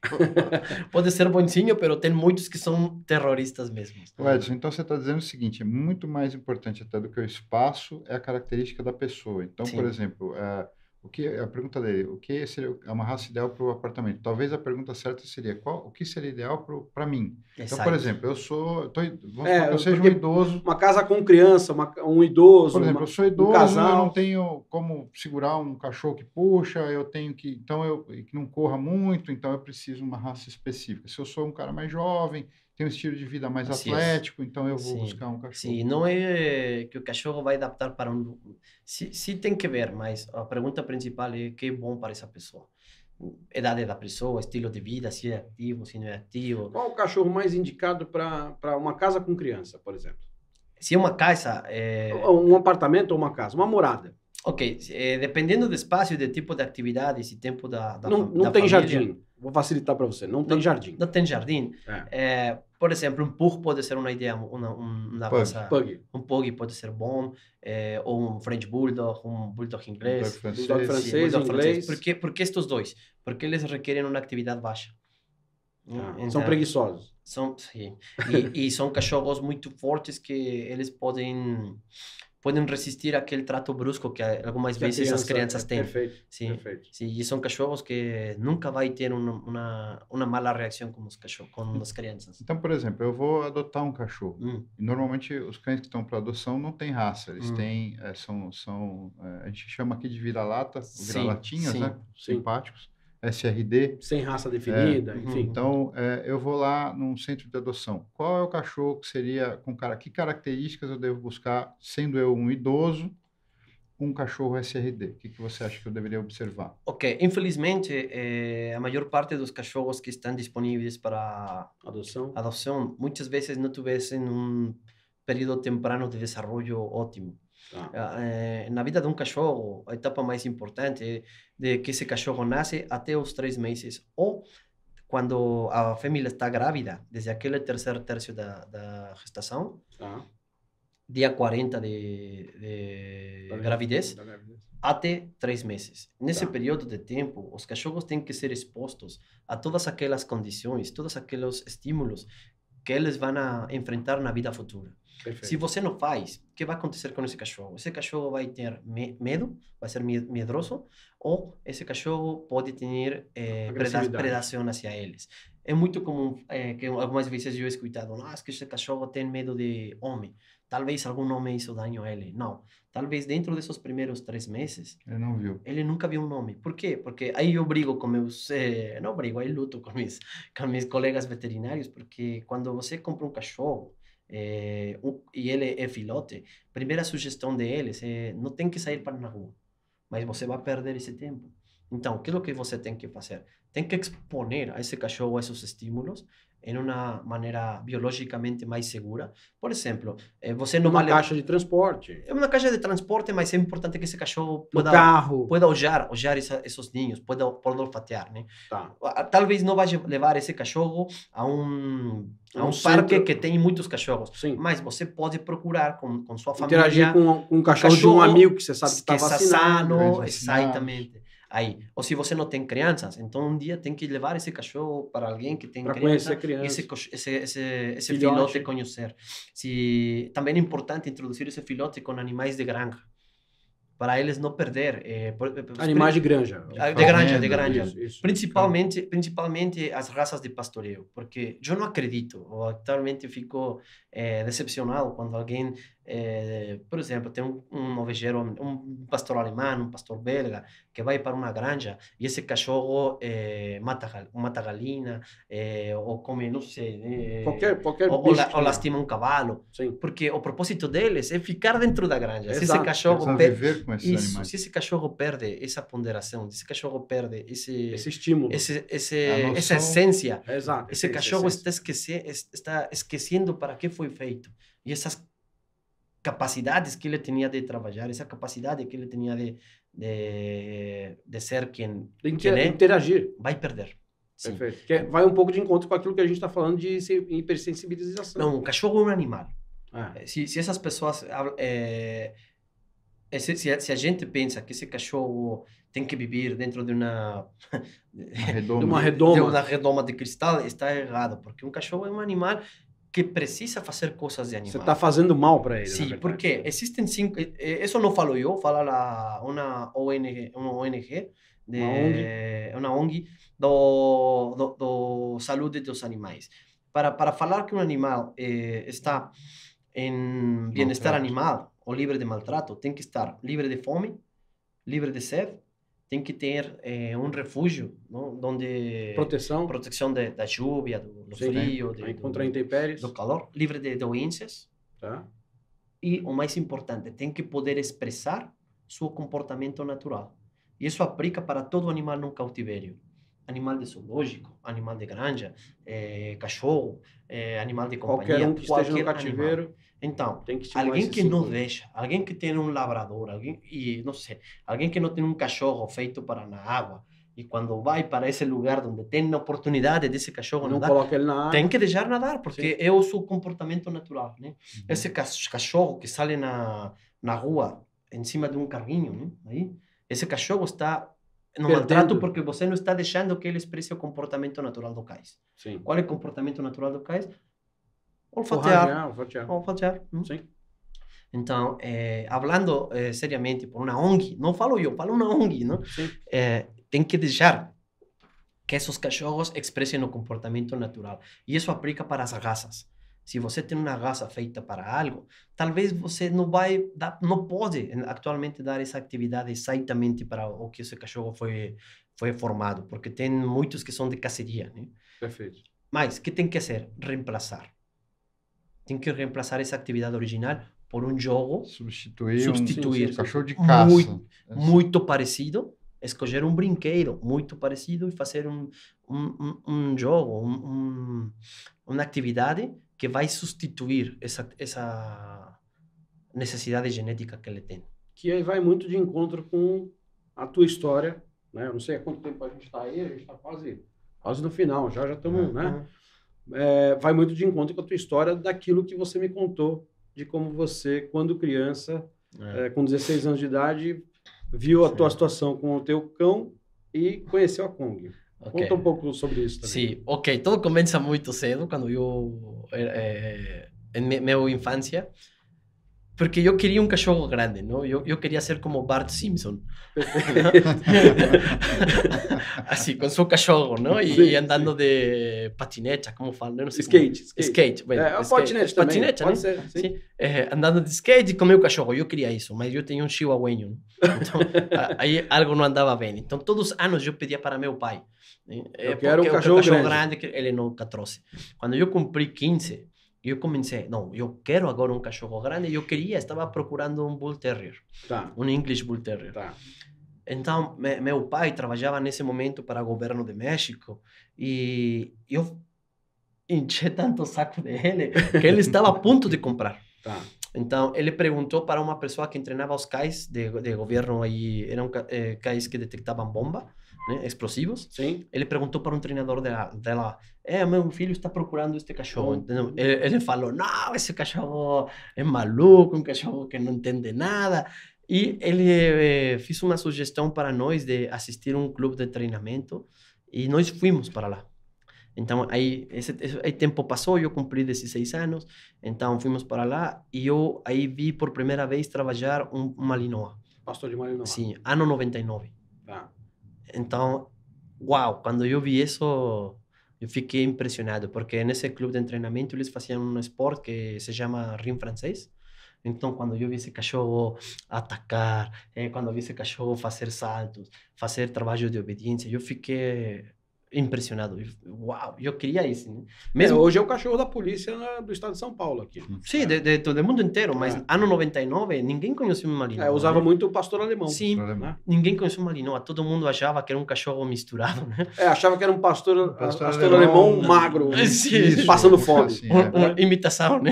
Pode ser bonzinho, mas tem muitos que são terroristas mesmo. Edson, então você está dizendo o seguinte: é muito mais importante até do que o espaço é a característica da pessoa. Então, Sim. por exemplo, eh, o que a pergunta dele, o que seria uma raça ideal para o apartamento? Talvez a pergunta certa seria qual, o que seria ideal para mim? É então, por exemplo, eu sou, tô, vamos é, eu seja um idoso, uma casa com criança, uma, um idoso, por exemplo, uma, eu sou idoso, um casal. eu não tenho como segurar um cachorro que puxa, eu tenho que, então eu que não corra muito, então eu preciso de uma raça específica. Se eu sou um cara mais jovem, tem um estilo de vida mais assim é. atlético, então eu vou Sim. buscar um cachorro. Sim, não é que o cachorro vai adaptar para um. Se, se tem que ver, mas a pergunta principal é que é bom para essa pessoa. Idade da pessoa, estilo de vida, se é ativo, se não é ativo. Qual o cachorro mais indicado para uma casa com criança, por exemplo? Se é uma casa. É... Um apartamento ou uma casa, uma morada. Ok, eh, dependendo do espaço e do tipo de atividade, se tempo da, da Não, não da tem família, jardim. Vou facilitar para você. Não tem não, jardim. Não tem jardim. É. É, por exemplo, um pug pode ser uma ideia, uma, uma pug. pug. Um pug pode ser bom, é, ou um French Bulldog, um Bulldog inglês. Bulldog francês, bulldog francês bulldog inglês. Por que, por que estes dois? Porque eles requerem uma atividade baixa. Ah, hum, então, são preguiçosos. São, sim. E, e, são cachorros muito fortes que eles podem podem resistir àquele trato brusco que algumas que vezes criança, as crianças têm. Perfeito, sim, perfeito. Sim, e são cachorros que nunca vai ter uma, uma, uma mala reação com os cachorros, com as crianças. Então, por exemplo, eu vou adotar um cachorro. Hum. E normalmente os cães que estão para adoção não têm raça, eles hum. têm é, são são é, a gente chama aqui de vira-lata, vira-latinhas, né? Sim. Simpáticos. SRD. Sem raça é, definida, é, enfim. Então, é, eu vou lá num centro de adoção. Qual é o cachorro que seria com cara? Que características eu devo buscar, sendo eu um idoso, um cachorro SRD? O que, que você acha que eu deveria observar? Ok, infelizmente, eh, a maior parte dos cachorros que estão disponíveis para adoção, adoção muitas vezes não tivessem um período temprano de desenvolvimento ótimo. Tá. Ah. Eh, na vida de um cachorro, a etapa mais importante é de que esse cachorro nasce até os três meses. Ou quando a fêmea está grávida, desde aquele terceiro terço da, da gestação, ah. dia 40 de, de da gravidez, da gravidez, até três meses. Nesse tá. período de tempo, os cachorros têm que ser expostos a todas aquelas condições, todos aqueles estímulos que eles vão enfrentar na vida futura. Perfeito. Se você não faz, o que vai acontecer com esse cachorro? Esse cachorro vai ter me medo, vai ser medroso, ou esse cachorro pode ter eh, predação hacia eles. É muito comum eh, que algumas vezes eu escutado, ah, que esse cachorro tem medo de homem. Talvez algum homem hizo daño a ele. Não. Talvez dentro desses primeiros três meses. Ele não viu. Ele nunca viu um nome. Por quê? Porque aí eu brigo com meus. Eh, não brigo, aí luto com meus, com meus colegas veterinários, porque quando você compra um cachorro, é, o, e ele é filhote. Primeira sugestão deles é: eh, não tem que sair para na rua, mas você vai perder esse tempo. Então, o que é que você tem que fazer? Tem que exponer a esse cachorro a esses estímulos em uma maneira biologicamente mais segura. Por exemplo, eh, você não uma caixa de transporte. É uma caixa de transporte, mas é importante que esse cachorro pueda, carro. pueda olhar, olhar essa, esses ninhos, pueda, pueda olfatear, né? Tá. Talvez não vá levar esse cachorro a um um, um parque que tem muitos cachorros. Sim. Mas você pode procurar com, com sua família. Interagir com, um cachorro, cachorro, de um amigo que você sabe que está vacinado. Sano, exatamente aí. Ou se você não tem crianças, então um dia tem que levar esse cachorro para alguém que tem pra criança, criança. Esse, esse, esse, esse filhote. filhote conhecer. Se, também é importante introduzir esse filhote com animais de granja para eles não perder é, animais de granja ah, de granja de né? granja isso, isso, principalmente principalmente as raças de pastoreio porque eu não acredito ou atualmente fico é, decepcional quando alguém, é, por exemplo, tem um, um um pastor alemão, um pastor belga, que vai para uma granja e esse cachorro é, mata, mata galinha, é, ou come, não sei, é, qualquer, qualquer ou, bicho, ou, né? lastima um cavalo. Sim. Porque o propósito deles é ficar dentro da granja. Exato. Se esse cachorro perde, isso, animais. se esse cachorro perde essa ponderação, se esse cachorro perde esse, esse estímulo, esse, esse, noção... essa essência, Exato. esse cachorro essência. está, esquecendo está esquecendo para que foi foi feito. E essas capacidades que ele tinha de trabalhar, essa capacidade que ele tinha de, de, de ser quem, de inter, quem é, interagir, vai perder. Sim. Perfeito. Que é, vai um pouco de encontro com aquilo que a gente está falando de hipersensibilização. Não, o cachorro é um animal. Ah. Se, se essas pessoas. É, se, se, a gente pensa que esse cachorro tem que viver dentro de uma. uma redoma. de uma redoma. De uma redoma de cristal, está errado, porque um cachorro é um animal que precisa fazer coisas de animais. Você está fazendo mal para ele. Sim, porque existem cinco. Isso não falo eu, fala uma ONG, uma ONG, de, uma ONG, uma ONG do, do, do, saúde dos animais. Para, para falar que um animal eh, está em bem-estar animal ou livre de maltrato, tem que estar livre de fome, livre de sede tem que ter é, um refúgio, não? onde proteção, proteção de, da chuva, do, do Sim, frio, né? de, contra intempéries, do calor, livre de doenças. Tá. E o mais importante, tem que poder expressar seu comportamento natural. Isso aplica para todo animal num cautiverio animal de zoológico, animal de granja, é, cachorro, é, animal de companhia. Qualquer um que esteja no cativeiro. Animal. Então, alguém que não deixa, alguém que tem um labrador, alguém, e não sei, alguém que não tem um cachorro feito para na água, e quando vai para esse lugar onde tem a oportunidade desse cachorro não nadar, coloca ele na tem que deixar nadar, porque Sim. é o seu comportamento natural, né? Uhum. Esse cachorro que sai na, na rua, em cima de um carrinho, né? Aí, esse cachorro está no Perdendo. maltrato porque você não está deixando que ele expresse o comportamento natural do cais. Sim. Qual é o comportamento natural do cais? Olfatear. Olfatear. Olfatear. Hum? Sim. Então, é, eh, falando é, eh, seriamente por uma ONG, não falo eu, falo uma ONG, não? É, eh, tem que deixar que esses cachorros expressem o comportamento natural. E isso aplica para as raças. Se você tem uma raça feita para algo, talvez você não vai dar, não pode atualmente dar essa atividade exatamente para o que esse cachorro foi foi formado, porque tem muitos que são de caceria, né? Perfeito. Mas que tem que ser reemplaçar. Tem que reemplaçar essa atividade original por um jogo substituir, substituir um, um cachorro de caça muito, é assim. muito parecido, escolher um brinquedo muito parecido e fazer um um, um jogo, um, uma atividade que vai substituir essa, essa necessidade genética que ele tem. Que aí vai muito de encontro com a tua história, né? Eu não sei há quanto tempo a gente está aí, a gente está quase, quase no final, já já estamos, uhum. né? É, vai muito de encontro com a tua história daquilo que você me contou, de como você, quando criança, é. É, com 16 anos de idade, viu a Sim. tua situação com o teu cão e conheceu a Kong. Okay. Conta um pouco sobre isso também. Sim, ok. Tudo começa muito cedo, quando eu... É, em eh, eh, minha infância, porque eu queria um cachorro grande, não? Eu, eu queria ser como Bart Simpson. assim, com seu cachorro, não? E, sim, e andando sim. de patinete, como fala, skate, como... Skate. skate bueno, é, skate. patinete também. Patinete, Pode né? ser, sim. sim. É, andando de skate com meu cachorro. Eu queria isso, mas eu tenho um chihuahuenho. Então, aí algo não andava bem. Então, todos os anos eu pedia para meu pai é eu quero um cachorro, cachorro grande. grande. que ele nunca trouxe. Quando eu cumpri 15, eu comecei, não, eu quero agora um cachorro grande. Eu queria, estava procurando um Bull Terrier. Tá. Um English Bull Terrier. Tá. Então, me, meu pai trabalhava nesse momento para o governo de México e eu enchei tanto o saco dele que ele estava a ponto de comprar. Tá. Então, ele perguntou para uma pessoa que treinava os cais de, de governo aí, eram é, cais que detectavam bomba né, explosivos. Sim. Ele perguntou para um treinador dela, dela é, eh, meu filho está procurando este cachorro. Entendeu? Ele, ele falou, não, esse cachorro é maluco, um cachorro que não entende nada. E ele eh, fez uma sugestão para nós de assistir um clube de treinamento e nós fomos para lá. Então, aí, esse, aí tempo passou, eu cumpri 16 anos, então fomos para lá e eu aí vi por primeira vez trabalhar um, uma linoa. Pastor de uma linoa. Sim, ano 99. Então, uau, quando eu vi isso, eu fiquei impressionado, porque nesse clube de treinamento eles faziam um esporte que se chama rim francês. Então, quando eu vi esse cachorro atacar, eh, quando eu vi esse cachorro fazer saltos, fazer trabalho de obediência, eu fiquei impressionado. Uau, eu queria isso. Né? É, Mesmo... É, hoje é o cachorro da polícia do estado de São Paulo aqui. Hum. Sim, é. de, de, todo mundo inteiro, mas é. ano 99 ninguém conhecia o Malinois. É, usava né? muito o pastor alemão. Sim, pastor alemão. ninguém conhecia o Malinois. Todo mundo achava que era um cachorro misturado. Né? É, achava que era um pastor, pastor, pastor alemão, alemão, né? magro, Sim. passando fome. Sim, é. imitação, né?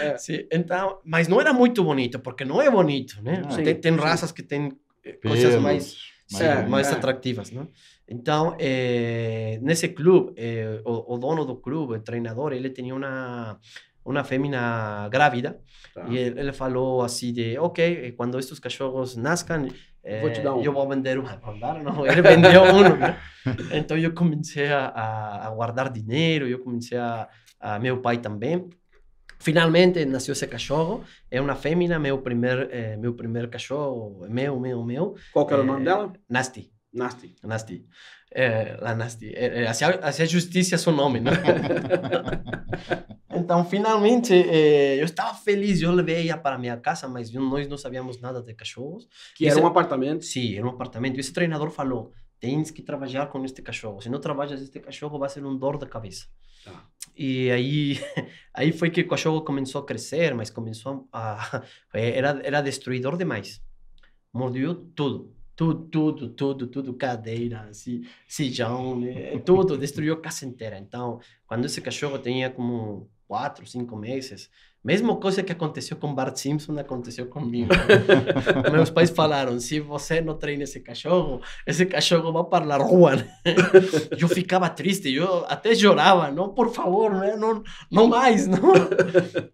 É, sim, então, mas não era muito bonito, porque não é bonito, né? Tem, tem, raças que têm eh, coisas mais, mais, mais atrativas, né? Então, é, nesse clube, eh, é, o, o, dono do clube, o treinador, ele tinha uma uma fêmea grávida tá. e ele, ele, falou assim de, ok, quando eh, estes cachorros nascem vou te dar um. eu vou vender um. Não, ele vendeu um. Né? Então, eu comecei a, a guardar dinheiro, eu comecei a, a meu pai também. Finalmente nasceu esse cachorro, é uma fêmea, meu primeiro, meu primeiro cachorro, meu, meu, meu. Qual que era o nome dela? Nasty. Nasty. Nasty. É, la Nasty. É, é, hacia, assim assim a justiça é seu nome, né? então, finalmente, é, eu estava feliz. Eu levei ela para minha casa, mas nós não sabíamos nada de cachorros. Que era um apartamento? Sim, era um apartamento. E esse treinador falou, tens que trabalhar com este cachorro. Se não trabalhas este cachorro, vai ser um dor da cabeça. Tá. E aí, aí foi que o cachorro começou a crescer, mas começou a... a é, era, era destruidor demais. Mordeu tudo tudo, tudo, tudo, tudo, cadeira, assim, sijão, né? Eh, tudo, destruiu a casa inteira. Então, quando esse cachorro tinha como quatro, cinco meses, Mesma coisa que aconteceu com Bart Simpson aconteceu comigo. Meus pais falaram: se você não treina esse cachorro, esse cachorro vai para a rua. eu ficava triste, eu até chorava: não, por favor, né? não, não mais. Não.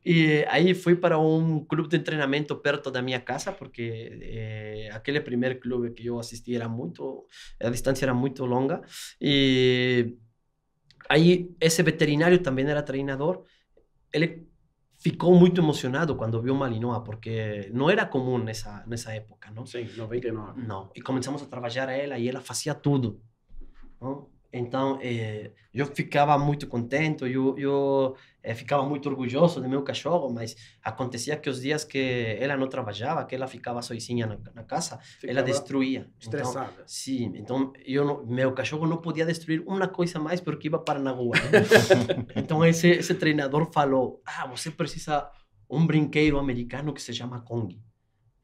E aí fui para um clube de treinamento perto da minha casa, porque eh, aquele primeiro clube que eu assisti era muito, a distância era muito longa. E aí esse veterinário também era treinador. Ele ficou muito emocionado quando viu Malinois, porque não era comum nessa, nessa época, não? Sim, 99. Não, e começamos a trabalhar ela e ela fazia tudo. Não? Então, eh, eu ficava muito contente, eu, eu eh, ficava muito orgulhoso do meu cachorro, mas acontecia que os dias que ela não trabalhava, que ela ficava sozinha na, na casa, ficava ela destruía. Então, estressada. Então, sim, então eu não, meu cachorro não podia destruir uma coisa mais porque ia para na rua. Né? então esse, esse treinador falou: "Ah, você precisa um brinquedo americano que se chama Kong".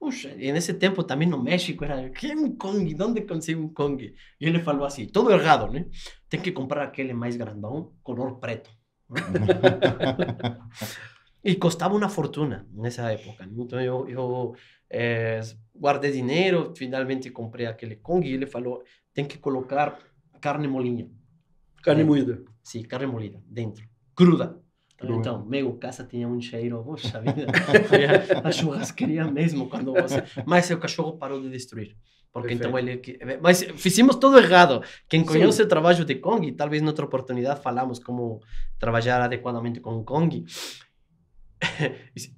Uxa, en ese tempo também no México era um Kong, ¿dónde consigo um Kong? e ele falou assim todo errado, né Tem que comprar aquele mais grandão color preto. e custava uma fortuna nessa época. Então eu, eh, eu é, guardei dinheiro, finalmente comprei aquele Kong e ele falou: tem que colocar carne molinha. Carne moída? Sim, carne molida, dentro, cruda. Cru. Então, meu, casa tinha um cheiro, poxa vida, a churrasqueria mesmo, quando você... Mas o cachorro parou de destruir. Porque Perfeito. então ele... Mas fizemos tudo errado. Quem conhece Sim. o trabalho de Kong, talvez em outra oportunidade falamos como trabalhar adequadamente com o Kong.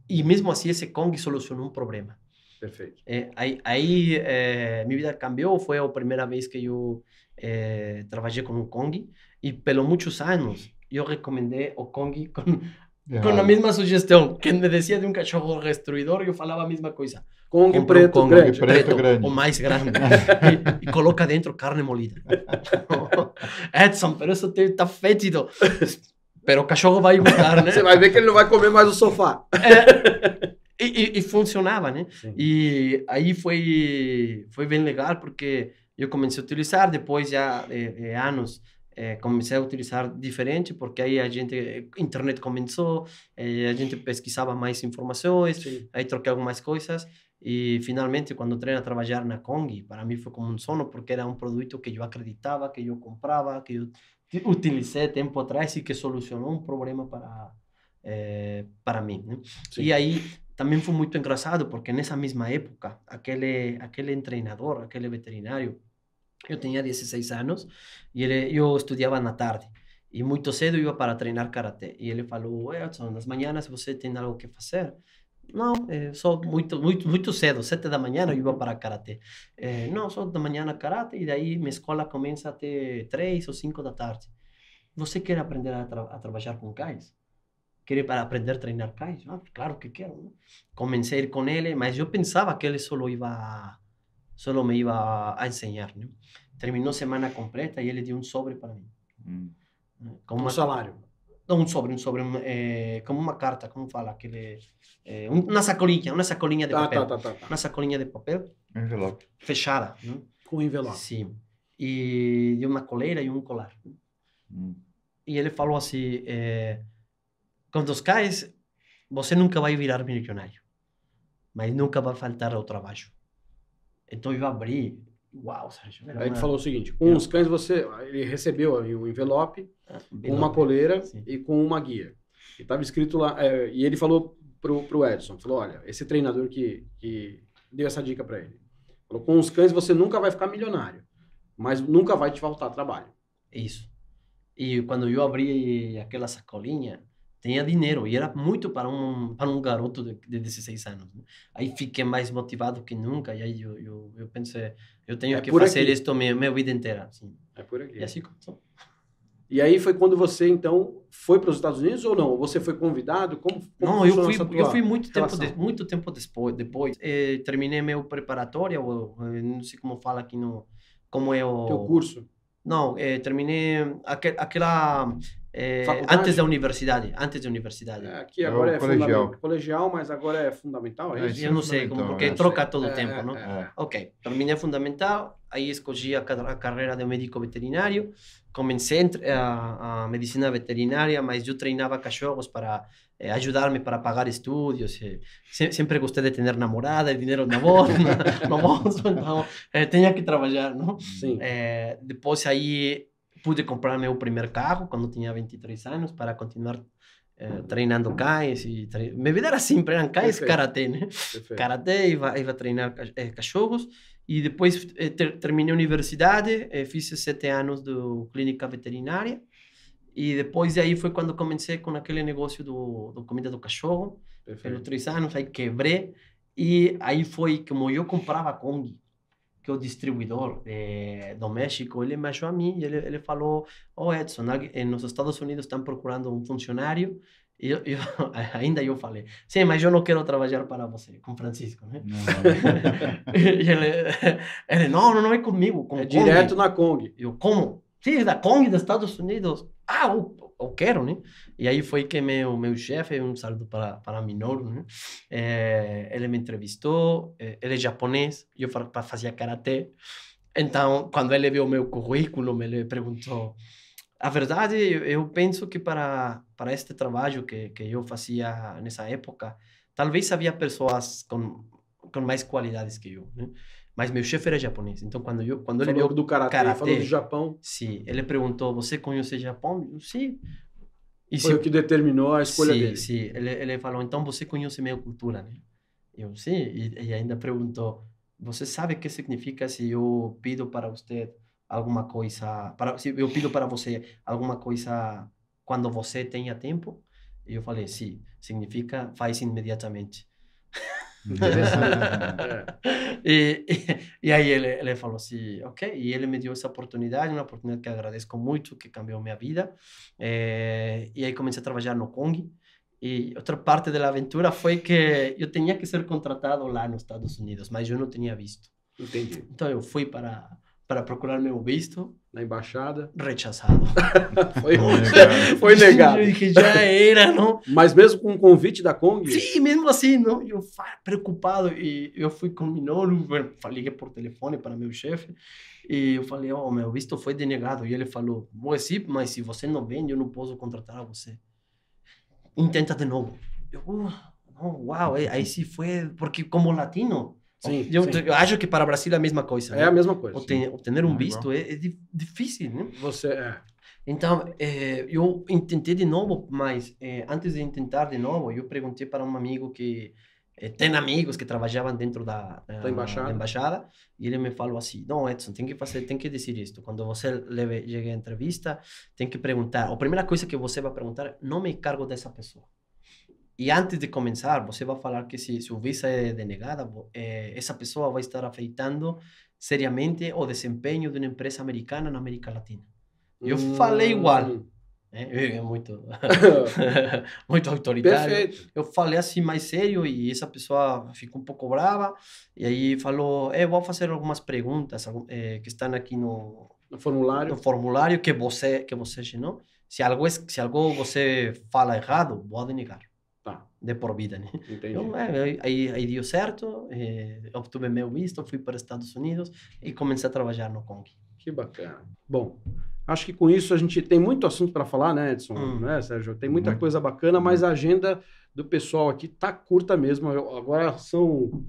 e mesmo assim, esse Kong solucionou um problema. Perfeito. É, aí aí é, minha vida cambiou. Foi a primeira vez que eu é, trabalhei com o Kong. E pelo muitos anos yo recomendé Okongi con, yeah. con la misma sugestão. Quem me decía de um cachorro destruidor, eu falava a mesma coisa. Com um preto, com, grande. preto, o Ou mais grande. e, coloca dentro carne molida. Edson, pero isso está fétido. Pero o cachorro vai gostar, né? Você vai ver que ele não vai comer mais o sofá. e, eh, funcionava, né? E ¿eh? aí foi, foi bem legal, porque eu comecei a utilizar, depois já eh, anos é, comecei a utilizar diferente, porque aí a gente, a eh, internet começou, é, a gente pesquisava mais informações, Sim. aí troquei algumas coisas. E finalmente, quando treino a trabalhar na Kong, para mim foi como um sono, porque era um produto que eu acreditava, que eu comprava, que eu utilizei tempo atrás e que solucionou um problema para, é, para mim. Né? E aí também foi muito engraçado, porque nessa mesma época, aquele, aquele treinador, aquele veterinário, eu tinha 16 anos e ele, eu estudava na tarde. E muito cedo eu ia para treinar karatê. E ele falou: Edson, nas manhãs você tem algo que fazer? Não, é, eh, só muito, muito, muito cedo, sete da manhã eu ia para karatê. É, eh, não, só da manhã karatê, e daí minha escola começa até três ou cinco da tarde. Você quer aprender a, tra a trabalhar com cães? Quer para aprender a treinar cães? Ah, claro que quero. Né? Comecei com ele, eh, mas eu pensava que ele só ia solo me iba a enseñar. ¿no? Terminó semana completa y él le dio un sobre para mí. Mm. Eh, como un salário? Não, um sobre, um sobre, eh, como uma carta, como fala, aquele, uma sacolinha, uma sacolinha de papel. Uma sacolinha de papel. Envelope. Fechada. Com envelope. Sim. E deu uma coleira e um colar. E mm. ele falou assim, quando eh, os cais, você nunca vai virar milionário, mas nunca vai faltar ao trabalho. Então eu abri. Uau, Sérgio. Tipo, Aí ele falou o seguinte: com os cães você ele recebeu ali um ah, envelope, uma coleira Sim. e com uma guia. E estava escrito lá. É, e ele falou pro, pro Edson: falou, olha, esse treinador que, que deu essa dica para ele. Falou, com os cães você nunca vai ficar milionário, mas nunca vai te faltar trabalho. Isso. E quando eu abri aquela sacolinha, tenha dinheiro. E era muito para um, para um garoto de, de 16 anos. Né? Aí fiquei mais motivado que nunca. E aí eu, eu, eu pensei, eu tenho é que fazer aqui. isto minha, minha vida inteira. Assim. É por aqui. E assim começou. E aí foi quando você, então, foi para os Estados Unidos ou não? Você foi convidado? Como, como não, eu fui, eu fui muito relação? tempo, de, muito tempo depois. depois eh, terminei meu preparatório, eh, não sei como fala aqui no... Como é o... Teu curso? Não, eh, terminei aquel, aquela é, antes da universidade, antes da universidade. É, aqui é agora é, colegial. colegial, mas agora é fundamental, é, isso? Eu não sei, como, porque troca todo o tempo, não? Ok, para mim é fundamental, aí escolhi a, carreira de médico veterinário, comecei a, a, medicina veterinária, mas eu treinava cachorros para eh, ajudar-me para pagar estudos. Eh, se, sempre gostei de ter namorada, dinheiro na bolsa, na bolsa então eh, tinha que trabalhar, não? Sim. Eh, depois aí pude comprar meu primeiro carro quando tinha 23 anos para continuar eh, treinando cães e tre... minha vida era sempre assim, eram cães e karatê né Perfeito. karatê iva ia treinar eh, cachorros e depois eh, ter, terminei a universidade eh, fiz sete anos de clínica veterinária e depois aí foi quando comecei com aquele negócio do, do comida do cachorro Perfeito. pelos três anos aí quebrei e aí foi como eu comprava Kong que é o distribuidor é, eh, do México, ele me achou a mim e ele, ele falou, ô oh, Edson, eh, nos Estados Unidos estão procurando um funcionário eu, eu, ainda eu falei, sim, mas eu não quero trabalhar para você, com Francisco, né? Não, não. ele, ele, não, não é comigo, com é Kong. direto na Kong. Eu, como? Sim, é da Kong dos Estados Unidos. Ah, o, eu quero, né? E aí foi que meu, meu chefe, um saludo para, para Minor, né? É, ele me entrevistou, é, ele é japonês, eu fazia karatê. Então, quando ele viu o meu currículo, ele perguntou. A verdade, eu penso que para para este trabalho que, que eu fazia nessa época, talvez havia pessoas com, com mais qualidades que eu, né? Mas meu chefe era japonês. Então, quando eu quando falou ele viu do karatê, karatê, falou do Japão. Sim, ele perguntou: "Você conhece Japão?" Eu, sim. E Foi se... o que determinou a escolha sim, dele. Sim, ele, ele falou: "Então você conhece minha cultura, né?" Eu sim, e, e ainda perguntou: "Você sabe o que significa se eu pido para você alguma coisa, para se eu pido para você alguma coisa quando você tenha tempo?" E eu falei: "Sim, significa faz imediatamente." e, e, e, aí ele, ele falou assim, ok. E ele me deu essa oportunidade, uma oportunidade que agradeço muito, que cambiou minha vida. É, eh, e aí comecei a trabalhar no Kong. E outra parte da aventura foi que eu tinha que ser contratado lá nos Estados Unidos, mas eu não tinha visto. Entendi. Então eu fui para para procurar meu visto na embaixada. Rechazado. foi, foi negado. que já era, não. Mas mesmo com o convite da Kong? Sim, mesmo assim, não, eu preocupado e eu fui com o Minoru, falei é por telefone para meu chefe e eu falei, ó, oh, meu visto foi denegado e ele falou, sim, mas se você não vende, eu não posso contratar você. Intenta de novo. Eu, oh, uau, aí se foi porque como latino Sim, eu, sim. eu, acho que para o Brasil é a mesma coisa. É né? a mesma coisa. Obten, obter um visto é, é, difícil, né? Você é. Então, é, eu tentei de novo, mas é, antes de tentar de novo, eu perguntei para um amigo que é, tem amigos que trabalhavam dentro da, da, embaixada. da, embaixada. e ele me falou assim não Edson tem que fazer tem que dizer isto quando você leve, à entrevista tem que perguntar a primeira coisa que você vai perguntar não me encargo dessa pessoa e antes de começar, você vai falar que se, sua o visa é denegada, eh, essa pessoa vai estar afetando seriamente o desempenho de uma empresa americana na América Latina. Eu hum. falei igual. Hum. Né? É, muito, muito autoritário. Perfeito. Eu falei assim mais sério e essa pessoa ficou um pouco brava. E aí falou, eu eh, vou fazer algumas perguntas eh, que estão aqui no, no formulário, no formulário que você que você genou. Se algo se algo você fala errado, vou denegar de por vida, né? Entendi. Então, é, aí, aí deu certo, é, eh, obtive meu visto, fui para os Estados Unidos e comecei a trabalhar no Kong. Que bacana. Bom, acho que com isso a gente tem muito assunto para falar, né, Edson? Hum. Né, Sérgio? Tem muita muito. coisa bacana, mas a agenda do pessoal aqui tá curta mesmo. Agora são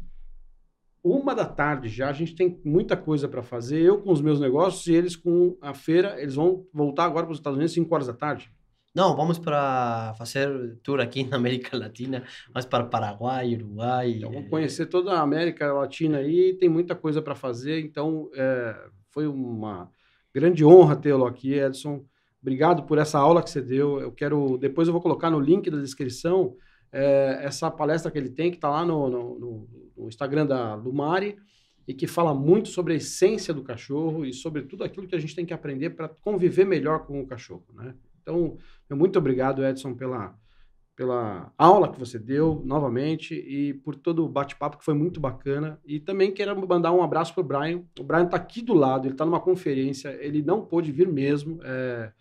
uma da tarde já, a gente tem muita coisa para fazer. Eu com os meus negócios e eles com a feira, eles vão voltar agora para os Estados Unidos 5 horas da tarde. Não, vamos para fazer tour aqui na América Latina, mas para Paraguai, Uruguai. Então, vamos eh, conhecer toda a América Latina aí, tem muita coisa para fazer. Então, é, foi uma grande honra tê-lo aqui, Edson. Obrigado por essa aula que você deu. Eu quero, depois eu vou colocar no link da descrição é, essa palestra que ele tem, que está lá no, no, no, Instagram da Lumari e que fala muito sobre a essência do cachorro e sobre tudo aquilo que a gente tem que aprender para conviver melhor com o cachorro, né? Então, muito obrigado, Edson, pela, pela aula que você deu novamente e por todo o bate-papo que foi muito bacana. E também quero mandar um abraço para o Brian. O Brian está aqui do lado, ele está numa conferência, ele não pôde vir mesmo. É...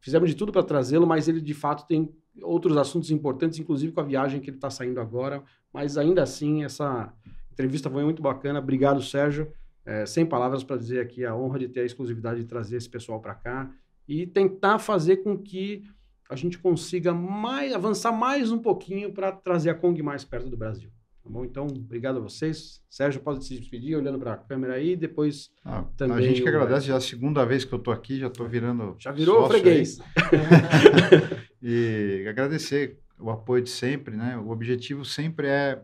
Fizemos de tudo para trazê-lo, mas ele de fato tem outros assuntos importantes, inclusive com a viagem que ele está saindo agora. Mas ainda assim, essa entrevista foi muito bacana. Obrigado, Sérgio. É, sem palavras para dizer aqui a honra de ter a exclusividade de trazer esse pessoal para cá e tentar fazer com que a gente consiga mais, avançar mais um pouquinho para trazer a Kong mais perto do Brasil. Tá bom? Então, obrigado a vocês. Sérgio, pode se despedir olhando para a câmera aí, depois ah, também... A gente que agradece, já é a segunda vez que eu estou aqui, já estou virando Já virou freguês. e agradecer o apoio de sempre, né? O objetivo sempre é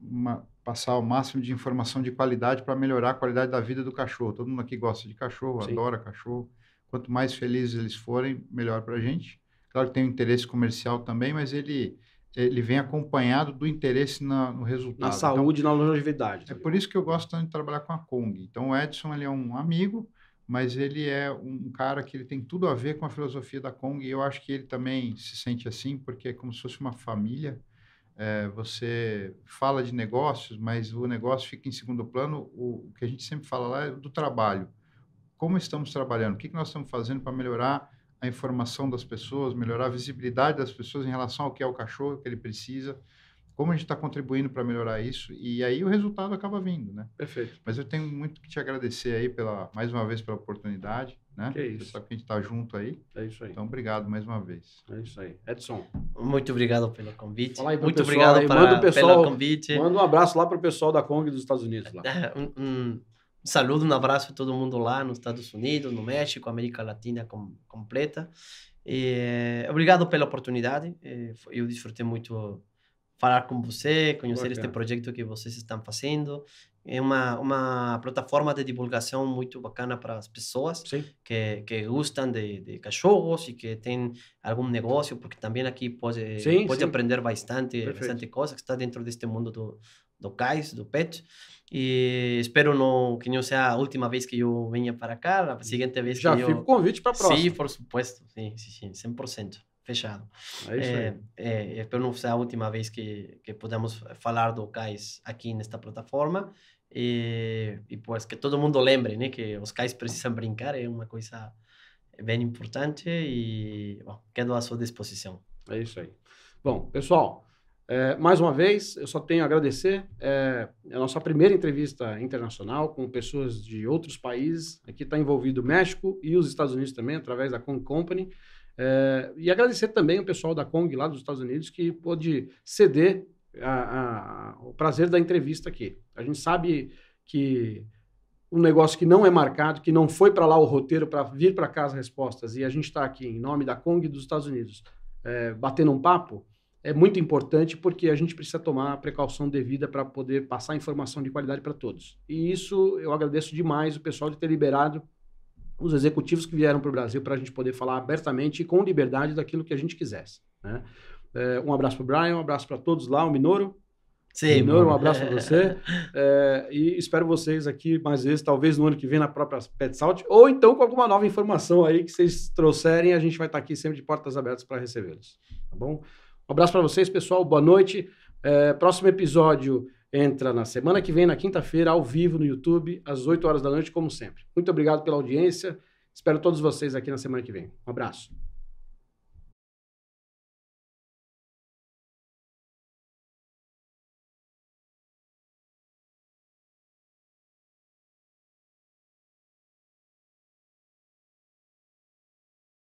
uma, passar o máximo de informação de qualidade para melhorar a qualidade da vida do cachorro. Todo mundo aqui gosta de cachorro, Sim. adora cachorro. Quanto mais felizes eles forem, melhor para a gente. Claro que tem o interesse comercial também, mas ele, ele vem acompanhado do interesse na, no resultado. Na então, saúde, então, na longevidade. é né? por isso que eu gosto tanto de trabalhar com a Kong. Então, o Edson ele é um amigo, mas ele é um cara que ele tem tudo a ver com a filosofia da Kong. E eu acho que ele também se sente assim, porque é como se fosse uma família. É, você fala de negócios, mas o negócio fica em segundo plano. O, o que a gente sempre fala lá é do trabalho como estamos trabalhando, o que, que nós estamos fazendo para melhorar a informação das pessoas, melhorar a visibilidade das pessoas em relação ao que é o cachorro, o que ele precisa, como a gente está contribuindo para melhorar isso, e aí o resultado acaba vindo, né? Perfeito. Mas eu tenho muito que te agradecer aí, pela, mais uma vez, pela oportunidade, né? Que é isso. Você sabe que a gente está junto aí. É isso aí. Então, obrigado mais uma vez. É isso aí. Edson. Muito obrigado pelo convite. Aí, muito pessoal, obrigado aí, pra, manda pessoal, pelo convite. Manda um abraço lá para o pessoal da Kong dos Estados Unidos. Lá. É, um, um Saludo, um abraço a todo mundo lá nos Estados Unidos, no México, América Latina com, completa. E, obrigado pela oportunidade. eu desfrutei muito falar com você, conhecer bacana. este projeto que vocês estão fazendo. É uma, uma plataforma de divulgação muito bacana para as pessoas que, que gostam de, de, cachorros e que têm algum negócio, porque também aqui pode, sim, pode sim. aprender bastante, bastante coisa que está dentro deste mundo do, do cais, do PET. E espero não, que não seja a última vez que eu venha para cá, a hum. seguinte vez Já que eu... Já convite para a próxima. Sim, por supuesto, sim, sim, sim 100%, fechado. É isso é, é, espero não ser a última vez que, que podemos falar do cais aqui nesta plataforma. E, e pois que todo mundo lembre, né, que os cais precisam brincar, é uma coisa bem importante e bom, quedo à sua disposição. É isso aí. Bom, pessoal, é, mais uma vez, eu só tenho a agradecer. É, a nossa primeira entrevista internacional com pessoas de outros países. Aqui está envolvido o México e os Estados Unidos também, através da Kong Company. É, e agradecer também o pessoal da Kong lá dos Estados Unidos que pôde ceder a, a, o prazer da entrevista aqui. A gente sabe que um negócio que não é marcado, que não foi para lá o roteiro para vir para cá as respostas, e a gente está aqui em nome da Kong dos Estados Unidos é, batendo um papo, é muito importante porque a gente precisa tomar a precaução devida para poder passar informação de qualidade para todos. E isso eu agradeço demais o pessoal de ter liberado os executivos que vieram para o Brasil para a gente poder falar abertamente e com liberdade daquilo que a gente quisesse. Né? É, um abraço para o Brian, um abraço para todos lá, o Minoro. Sim, Minoro, um abraço para você. É, e espero vocês aqui mais vezes, talvez no ano que vem na própria Pet Salt, ou então com alguma nova informação aí que vocês trouxerem, a gente vai estar aqui sempre de portas abertas para recebê-los. Tá bom? abraço para vocês, pessoal. Boa noite. É, próximo episódio entra na semana que vem, na quinta-feira, ao vivo no YouTube, às 8 horas da noite, como sempre. Muito obrigado pela audiência. Espero todos vocês aqui na semana que vem. Um abraço.